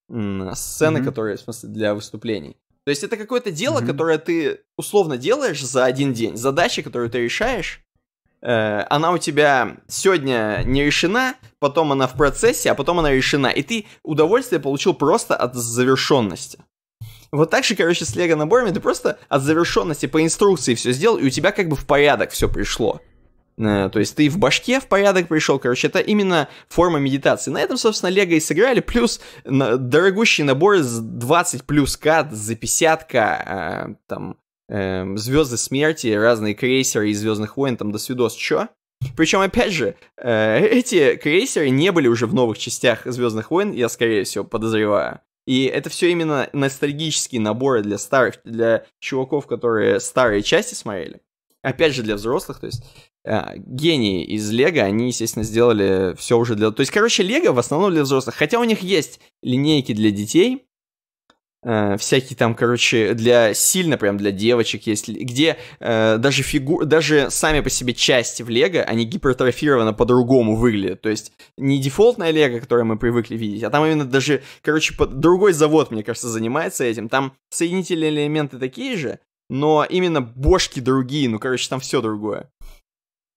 А сцены, mm-hmm. которые, в смысле, для выступлений. То есть это какое-то дело, mm-hmm. которое ты условно делаешь за один день. Задача, которую ты решаешь, э, она у тебя сегодня не решена, потом она в процессе, а потом она решена. И ты удовольствие получил просто от завершенности. Вот так же, короче, с лего наборами ты просто от завершенности по инструкции все сделал, и у тебя как бы в порядок все пришло. Э, то есть ты в башке в порядок пришел, короче, это именно форма медитации. На этом, собственно, Лего и сыграли, плюс дорогущий набор с 20 плюс к, за 50к, э, там, э, Звезды Смерти, разные крейсеры из Звездных войн, там, до свидос, чё? Причем, опять же, эти крейсеры не были уже в новых частях Звездных войн, я, скорее всего, подозреваю. И это все именно ностальгические наборы для старых, для чуваков, которые старые части смотрели. Опять же, для взрослых, то есть э, гении из Лего, они, естественно, сделали все уже для... То есть, короче, Лего в основном для взрослых, хотя у них есть линейки для детей, Э, всякие там, короче, для сильно прям для девочек есть, где э, даже фигур, даже сами по себе части в Лего, они гипертрофированы по-другому выглядят, то есть не дефолтная Лего, которое мы привыкли видеть, а там именно даже, короче, под... другой завод, мне кажется, занимается этим, там соединительные элементы такие же, но именно бошки другие, ну, короче, там все другое.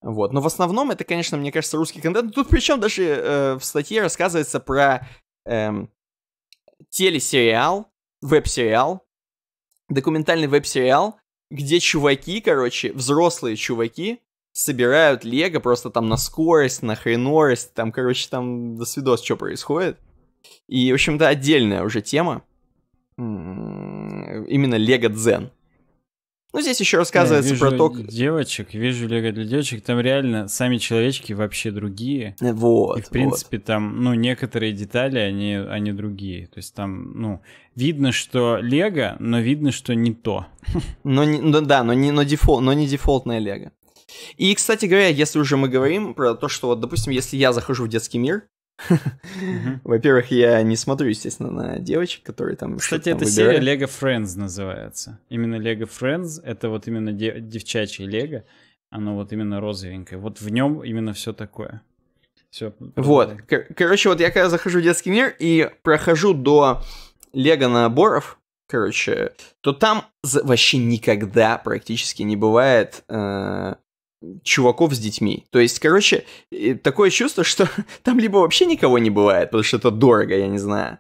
Вот. Но в основном это, конечно, мне кажется, русский контент. Тут причем даже э, в статье рассказывается про эм, телесериал, веб-сериал, документальный веб-сериал, где чуваки, короче, взрослые чуваки, собирают лего просто там на скорость, на хренорость, там, короче, там до свидос что происходит. И, в общем-то, отдельная уже тема. Именно лего дзен. Ну, здесь еще рассказывается вижу про то... Девочек, вижу Лего для девочек, там реально сами человечки вообще другие. Э, вот. И, в принципе, вот. там, ну, некоторые детали, они, они другие. То есть там, ну, видно, что Лего, но видно, что не то. Но, не, ну, да, но не, но, дефолт, но не дефолтное Лего. И, кстати говоря, если уже мы говорим про то, что, вот, допустим, если я захожу в детский мир, во-первых, я не смотрю, естественно, на девочек, которые там... Кстати, эта серия Lego Friends называется. Именно Lego Friends — это вот именно девчачье Лего. Оно вот именно розовенькое. Вот в нем именно все такое. Все. Вот. короче, вот я когда захожу в детский мир и прохожу до Лего наборов, короче, то там вообще никогда практически не бывает э, чуваков с детьми. То есть, короче, такое чувство, что там либо вообще никого не бывает, потому что это дорого, я не знаю.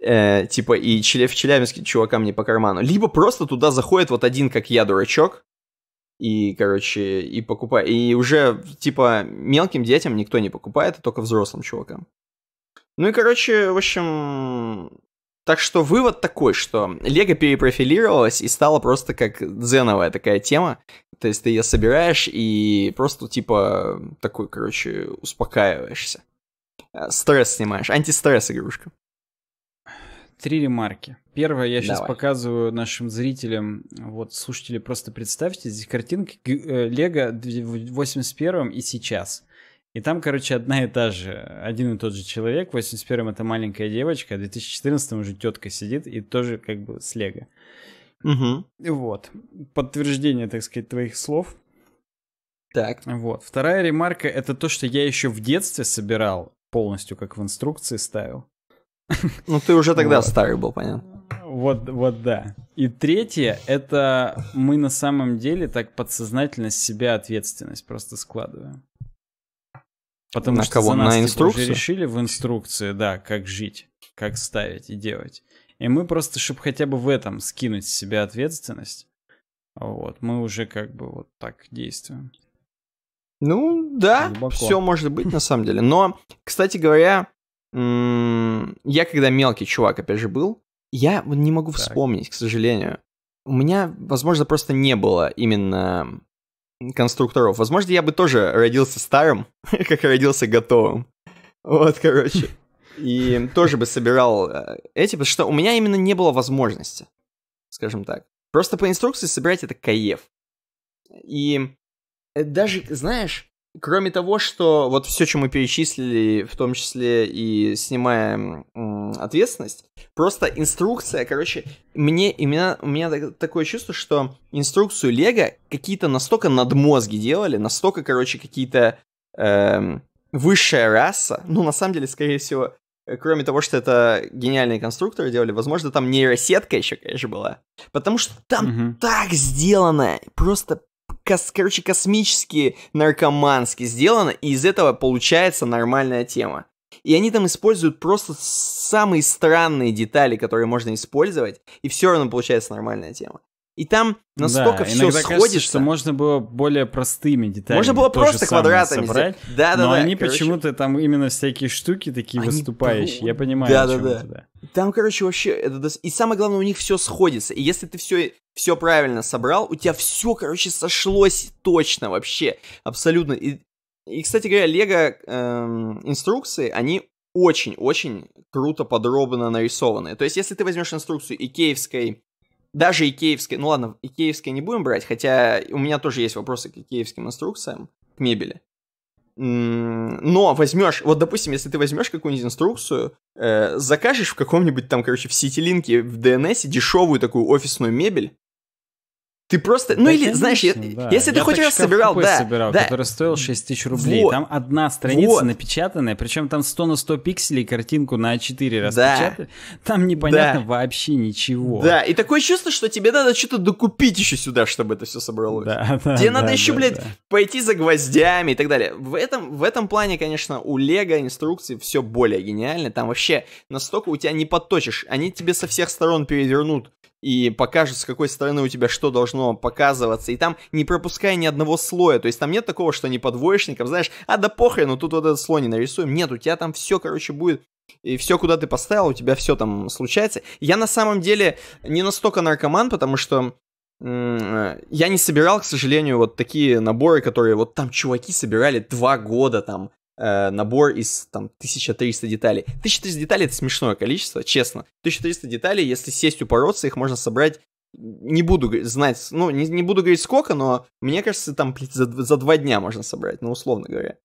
Э, типа и в Челябинске чувакам не по карману. Либо просто туда заходит вот один, как я, дурачок, и, короче, и покупает. И уже, типа, мелким детям никто не покупает, а только взрослым чувакам. Ну и, короче, в общем... Так что вывод такой, что Лего перепрофилировалась и стала просто как дзеновая такая тема, то есть ты ее собираешь и просто, типа, такой, короче, успокаиваешься. Э, стресс снимаешь. Антистресс игрушка. Три ремарки. Первое, я сейчас Давай. показываю нашим зрителям, вот, слушатели, просто представьте, здесь картинки э, Лего в 81-м и сейчас. И там, короче, одна и та же, один и тот же человек. В 81-м это маленькая девочка, а в 2014-м уже тетка сидит и тоже как бы с Лего. Угу. Вот. Подтверждение, так сказать, твоих слов. Так. Вот. Вторая ремарка это то, что я еще в детстве собирал полностью, как в инструкции ставил. Ну, ты уже тогда вот. старый был, понятно. Вот, вот да. И третье, это мы на самом деле так подсознательно себя ответственность просто складываем. Потому на что кого? за нас на инструкцию? Типа, уже решили в инструкции, да, как жить, как ставить и делать. И мы просто, чтобы хотя бы в этом скинуть с себя ответственность, вот, мы уже как бы вот так действуем. Ну, да, все может быть на самом деле. Но, кстати говоря, я когда мелкий чувак, опять же, был, я не могу вспомнить, к сожалению. У меня, возможно, просто не было именно конструкторов. Возможно, я бы тоже родился старым, как родился готовым. Вот, короче. И тоже бы собирал э, эти, потому что у меня именно не было возможности, скажем так. Просто по инструкции собирать это каев. И э, даже, знаешь, кроме того, что вот все, что мы перечислили, в том числе и снимая ответственность, просто инструкция, короче, мне меня у меня такое чувство, что инструкцию Лего какие-то настолько надмозги делали, настолько, короче, какие-то эм, высшая раса, ну, на самом деле, скорее всего, Э, кроме того, что это гениальные конструкторы делали, возможно, там нейросетка еще, конечно, была. Потому что там угу. так сделано, просто, кос, короче, космически наркомански сделано, и из этого получается нормальная тема. И они там используют просто самые странные детали, которые можно использовать, и все равно получается нормальная тема. И там настолько да, все сходится. Кажется, что можно было более простыми деталями. Можно было просто квадратами собрать. Да, да, но да. они короче... почему-то там именно всякие штуки такие они выступающие. Пру... Я понимаю, да, да, да. Там, короче, вообще это и самое главное у них все сходится. И если ты все все правильно собрал, у тебя все, короче, сошлось точно вообще абсолютно. И, и кстати говоря, Лего эм, инструкции они очень-очень круто подробно нарисованы. То есть, если ты возьмешь инструкцию икеевской даже икеевские, ну ладно, икеевские не будем брать, хотя у меня тоже есть вопросы к икеевским инструкциям, к мебели. Но возьмешь, вот допустим, если ты возьмешь какую-нибудь инструкцию, э, закажешь в каком-нибудь там, короче, в ситилинке, в DNS дешевую такую офисную мебель, ты просто, ну да, или, конечно, знаешь, да. если ты я хоть раз собирал, да, собирал, да. который стоил 6 тысяч рублей, вот. там одна страница вот. напечатанная, причем там 100 на 100 пикселей, картинку на 4 распечатали, да. там непонятно да. вообще ничего. Да, и такое чувство, что тебе надо что-то докупить еще сюда, чтобы это все собралось. Да, да, тебе да, надо да, еще, да, блядь, да. пойти за гвоздями и так далее. В этом, в этом плане, конечно, у Лего инструкции все более гениально, там вообще настолько у тебя не подточишь, они тебе со всех сторон перевернут и покажут, с какой стороны у тебя что должно показываться, и там не пропуская ни одного слоя, то есть там нет такого, что не подвоечников, знаешь, а да ну тут вот этот слой не нарисуем, нет, у тебя там все, короче, будет и все, куда ты поставил, у тебя все там случается. Я на самом деле не настолько наркоман, потому что я не собирал, к сожалению, вот такие наборы, которые вот там чуваки собирали два года там э, набор из там 1300 деталей. 1300 деталей это смешное количество, честно. 1300 деталей, если сесть упороться, их можно собрать не буду знать, ну, не, не буду говорить сколько, но мне кажется, там за, за два дня можно собрать, ну, условно говоря.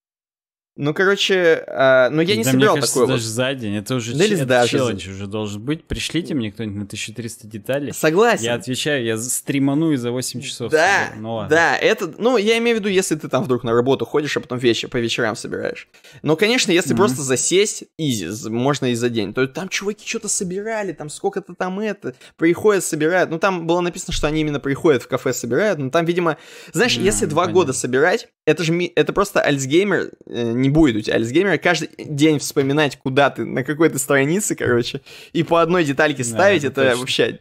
Ну, короче, а, ну я не да, собирал мне кажется, такое. даже вот. за день, это уже да ч... это даже челлендж за... уже должен быть. Пришлите мне кто-нибудь на 1300 деталей. Согласен. Я отвечаю, я стриману стриманую за 8 часов. Да, ну, ладно. да, это, ну, я имею в виду, если ты там вдруг на работу ходишь, а потом вечер, по вечерам собираешь. Но, конечно, если mm-hmm. просто засесть, изи, можно и за день. То там чуваки что-то собирали, там сколько-то там это, приходят, собирают. Ну, там было написано, что они именно приходят в кафе, собирают, но ну, там, видимо, знаешь, mm-hmm, если два понятно. года собирать, это же это просто Альцгеймер, э, не будет у тебя Альцгеймера, каждый день вспоминать, куда ты, на какой-то странице, короче, и по одной детальке ставить, да, ну, это точно. вообще,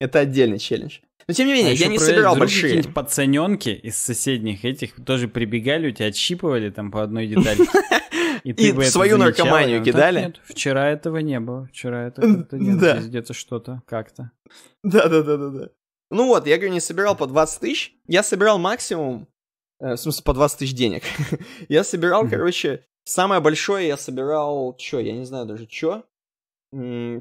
это отдельный челлендж. Но тем не а менее, а я не собирал большие. Пацаненки из соседних этих тоже прибегали, у тебя отщипывали там по одной детали. И, свою наркоманию кидали. вчера этого не было. Вчера это да. где-то что-то, как-то. Да, да, да, да, да. Ну вот, я говорю, не собирал по 20 тысяч. Я собирал максимум Э, в смысле, по 20 тысяч денег. я собирал, mm-hmm. короче, самое большое я собирал, что, я не знаю даже что,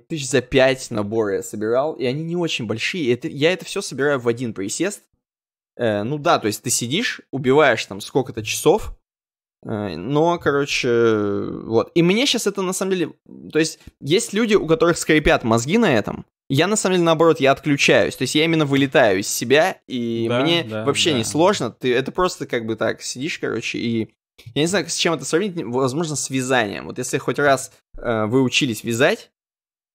тысяч за пять наборы я собирал, и они не очень большие. Это, я это все собираю в один присест. Э, ну да, то есть ты сидишь, убиваешь там сколько-то часов, э, но, короче, вот. И мне сейчас это на самом деле... То есть есть люди, у которых скрипят мозги на этом, я на самом деле наоборот, я отключаюсь, то есть я именно вылетаю из себя, и да, мне да, вообще да. не сложно, ты это просто как бы так сидишь, короче, и я не знаю, с чем это сравнить, возможно, с вязанием. Вот если хоть раз э, вы учились вязать,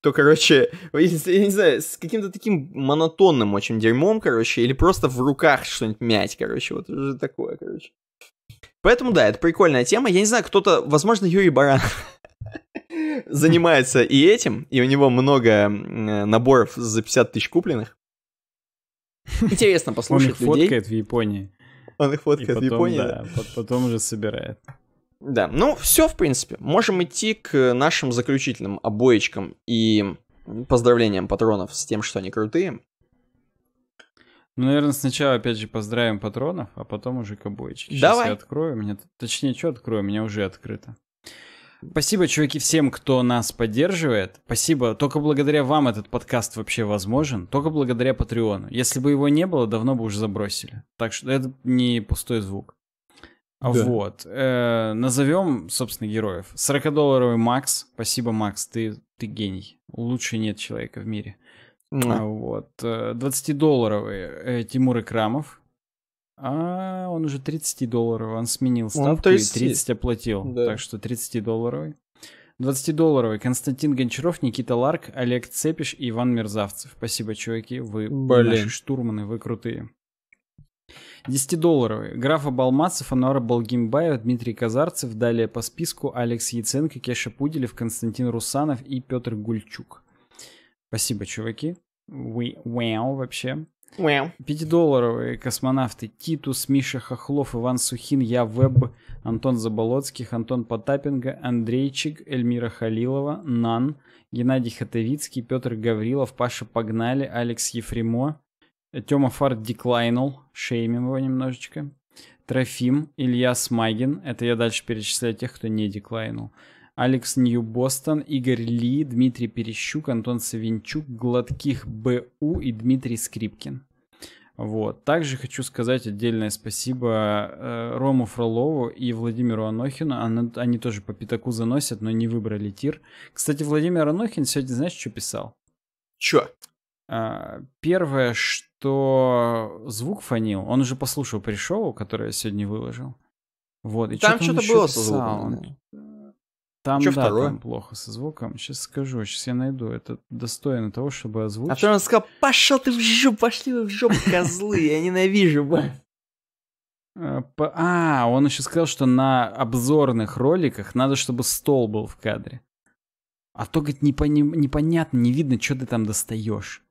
то, короче, я не знаю, с каким-то таким монотонным очень дерьмом, короче, или просто в руках что-нибудь мять, короче, вот уже такое, короче. Поэтому, да, это прикольная тема. Я не знаю, кто-то, возможно, Юрий Баран занимается и этим, и у него много э, наборов за 50 тысяч купленных. Интересно послушать людей. Он их фоткает в Японии. Он их фоткает потом, в Японии. Да, да. потом уже собирает. Да, ну все, в принципе. Можем идти к нашим заключительным обоечкам и поздравлениям патронов с тем, что они крутые. Ну, наверное, сначала, опять же, поздравим патронов, а потом уже к обоечке. Давай. Сейчас я открою. меня, Точнее, что открою? У меня уже открыто. Спасибо, чуваки, всем, кто нас поддерживает. Спасибо. Только благодаря вам этот подкаст вообще возможен. Только благодаря Патреону. Если бы его не было, давно бы уже забросили. Так что это не пустой звук. Да. Вот. Э, назовем, собственно, героев. 40-долларовый Макс. Спасибо, Макс. Ты, ты гений. Лучше нет человека в мире. Mm. Вот. 20-долларовый э, э, Тимур Икрамов. А он уже 30 долларов, он сменил ставку он 30. и 30 оплатил. Да. Так что 30 долларовый. 20-долларовый Константин Гончаров, Никита Ларк, Олег Цепиш и Иван Мерзавцев. Спасибо, чуваки, вы Блин. наши штурманы, вы крутые. 10-долларовый. Графа Балмацев, Ануара Балгимбаев, Дмитрий Казарцев. Далее по списку Алекс Яценко, Кеша Пуделев, Константин Русанов и Петр Гульчук. Спасибо, чуваки. Вы well вообще. Пятидолларовые космонавты Титус, Миша Хохлов, Иван Сухин, Я Веб, Антон Заболоцких, Антон Потапенко, Андрейчик, Эльмира Халилова, Нан, Геннадий Хатовицкий, Петр Гаврилов, Паша Погнали, Алекс Ефремо, Тёма Фарт деклайнул, шеймим его немножечко. Трофим, Илья Смагин, это я дальше перечисляю тех, кто не деклайнул. Алекс Нью-Бостон, Игорь Ли, Дмитрий Перещук, Антон Савинчук, Гладких БУ и Дмитрий Скрипкин. Вот. Также хочу сказать отдельное спасибо э, Рому Фролову и Владимиру Анохину. Она, они тоже по пятаку заносят, но не выбрали тир. Кстати, Владимир Анохин сегодня, знаешь, что писал? Чё? А, первое, что звук фанил. Он уже послушал пришел, который я сегодня выложил. Вот. И Там что-то было писал. со звуком. Да? Там, Что да, второе? там плохо со звуком. Сейчас скажу, сейчас я найду. Это достойно того, чтобы а озвучить. А потом он сказал, пошел ты в жопу, пошли вы в жопу, козлы, я ненавижу вас. Э, а, он еще сказал, что на обзорных роликах надо, чтобы стол был в кадре. А то, говорит, непонятно, не видно, что ты там достаешь.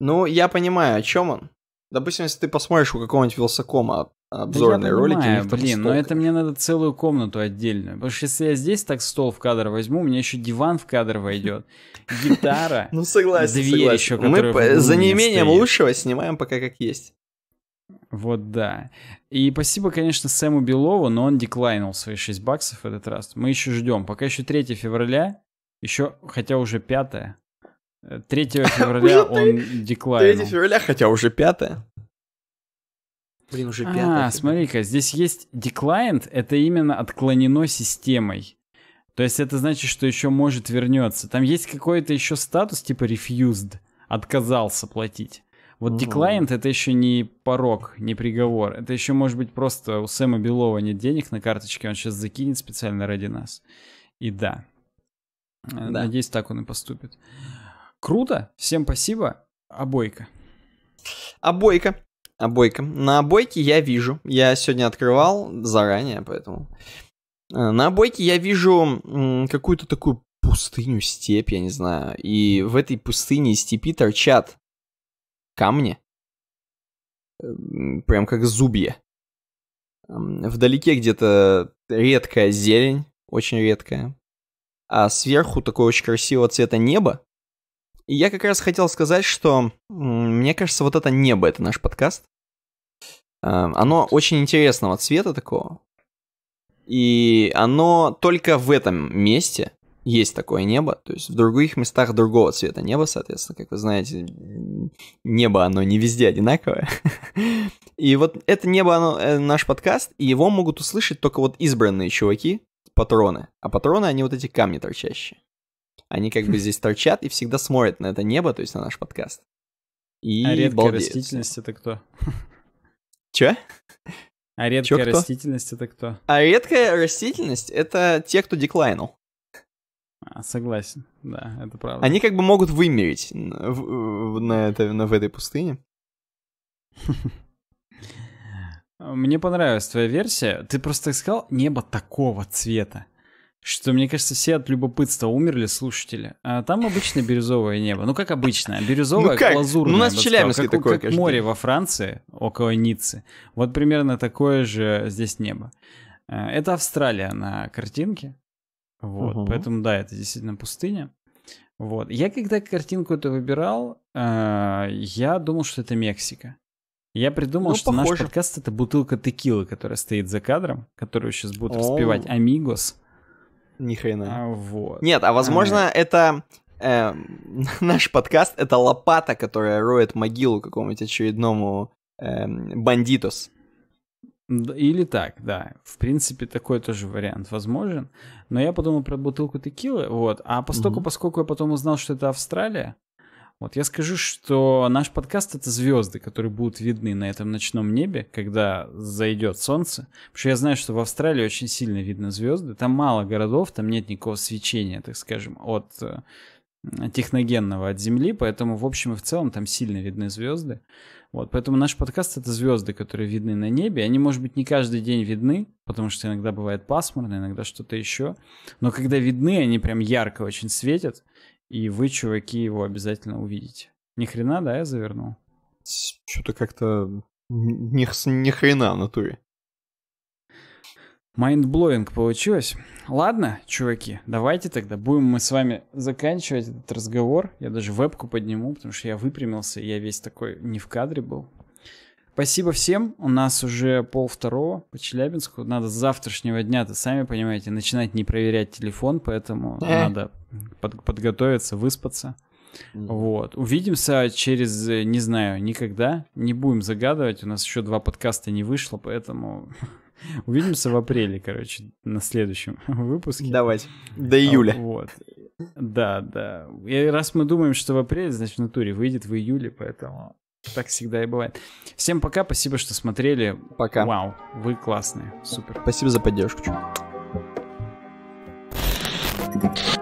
Ну, я понимаю, о чем он. Допустим, если ты посмотришь у какого-нибудь Вилсакома обзорные да ролики. Понимаю, блин, но ну это мне надо целую комнату отдельную. Потому что если я здесь так стол в кадр возьму, у меня еще диван в кадр войдет, гитара, ну согласен, дверь еще, Мы за неимением лучшего снимаем пока как есть. Вот да. И спасибо, конечно, Сэму Белову, но он деклайнул свои 6 баксов в этот раз. Мы еще ждем. Пока еще 3 февраля, еще, хотя уже 5. 3 э, февраля он деклайнул. 3 февраля, хотя уже 5. Блин, уже а, пятая. А, смотри-ка, здесь есть declined, это именно отклонено системой. То есть это значит, что еще может вернется. Там есть какой-то еще статус типа refused, отказался платить. Вот угу. это еще не порог, не приговор. Это еще может быть просто у Сэма Белова нет денег на карточке, он сейчас закинет специально ради нас. И да. Э, да. Надеюсь, так он и поступит. Круто. Всем спасибо. Обойка. А Обойка. Обойка. А, на обойке я вижу. Я сегодня открывал заранее, поэтому. Э, на обойке я вижу какую-то такую пустыню, степь, я не знаю. И в этой пустыне и степи торчат камни. Эм, прям как зубья. Эм, вдалеке где-то редкая зелень, очень редкая. А сверху такое очень красивого цвета небо, я как раз хотел сказать, что мне кажется, вот это небо, это наш подкаст. Э, оно очень интересного цвета такого. И оно только в этом месте есть такое небо. То есть в других местах другого цвета небо, соответственно. Как вы знаете, небо, оно не везде одинаковое. И вот это небо, оно, э, наш подкаст, и его могут услышать только вот избранные чуваки, патроны. А патроны, они вот эти камни торчащие. Они как бы здесь торчат и всегда смотрят на это небо, то есть на наш подкаст. И а редкая балдеют. растительность это кто? Че? А редкая Чё, растительность это кто? А редкая растительность это те, кто деклайнул. А, согласен, да, это правда. Они как бы могут вымереть в, в, на это, на, в этой пустыне. Мне понравилась твоя версия. Ты просто сказал небо такого цвета. Что, мне кажется, все от любопытства умерли слушатели. А там обычно бирюзовое небо. Ну, как обычно, бирюзовое, ну, как? лазурное. Ну, у нас Челябинске такое, как море во Франции, около Ниццы. Вот примерно такое же здесь небо. А, это Австралия на картинке. Вот, угу. поэтому, да, это действительно пустыня. Вот. Я когда картинку эту выбирал, а, я думал, что это Мексика. Я придумал, ну, что похоже. наш подкаст это бутылка текилы, которая стоит за кадром, которую сейчас будут О. распивать Амигос. Ни хрена. А, вот. Нет, а возможно, а. это э, наш подкаст это лопата, которая роет могилу какому-нибудь очередному э, бандитос. Или так, да. В принципе, такой тоже вариант возможен. Но я подумал про бутылку текилы, вот. А поскольку, mm-hmm. поскольку я потом узнал, что это Австралия, вот я скажу, что наш подкаст — это звезды, которые будут видны на этом ночном небе, когда зайдет солнце. Потому что я знаю, что в Австралии очень сильно видно звезды. Там мало городов, там нет никакого свечения, так скажем, от э, техногенного от Земли, поэтому в общем и в целом там сильно видны звезды. Вот, поэтому наш подкаст это звезды, которые видны на небе. Они, может быть, не каждый день видны, потому что иногда бывает пасмурно, иногда что-то еще. Но когда видны, они прям ярко очень светят. И вы, чуваки, его обязательно увидите. Ни хрена, да, я завернул? Что-то как-то ни, ни хрена в натуре. Майндблоинг получилось. Ладно, чуваки, давайте тогда будем мы с вами заканчивать этот разговор. Я даже вебку подниму, потому что я выпрямился, и я весь такой не в кадре был. Спасибо всем. У нас уже пол второго по Челябинску. Надо с завтрашнего дня, то сами понимаете, начинать не проверять телефон, поэтому э. надо под, подготовиться, выспаться. Вот. Увидимся через, не знаю, никогда. Не будем загадывать. У нас еще два подкаста не вышло, поэтому увидимся в апреле, короче, на следующем выпуске. Давайте. До а, июля. Вот. Да, да. И раз мы думаем, что в апреле, значит, в натуре выйдет в июле, поэтому так всегда и бывает. Всем пока, спасибо, что смотрели. Пока. Вау, вы классные, супер. Спасибо за поддержку. Thank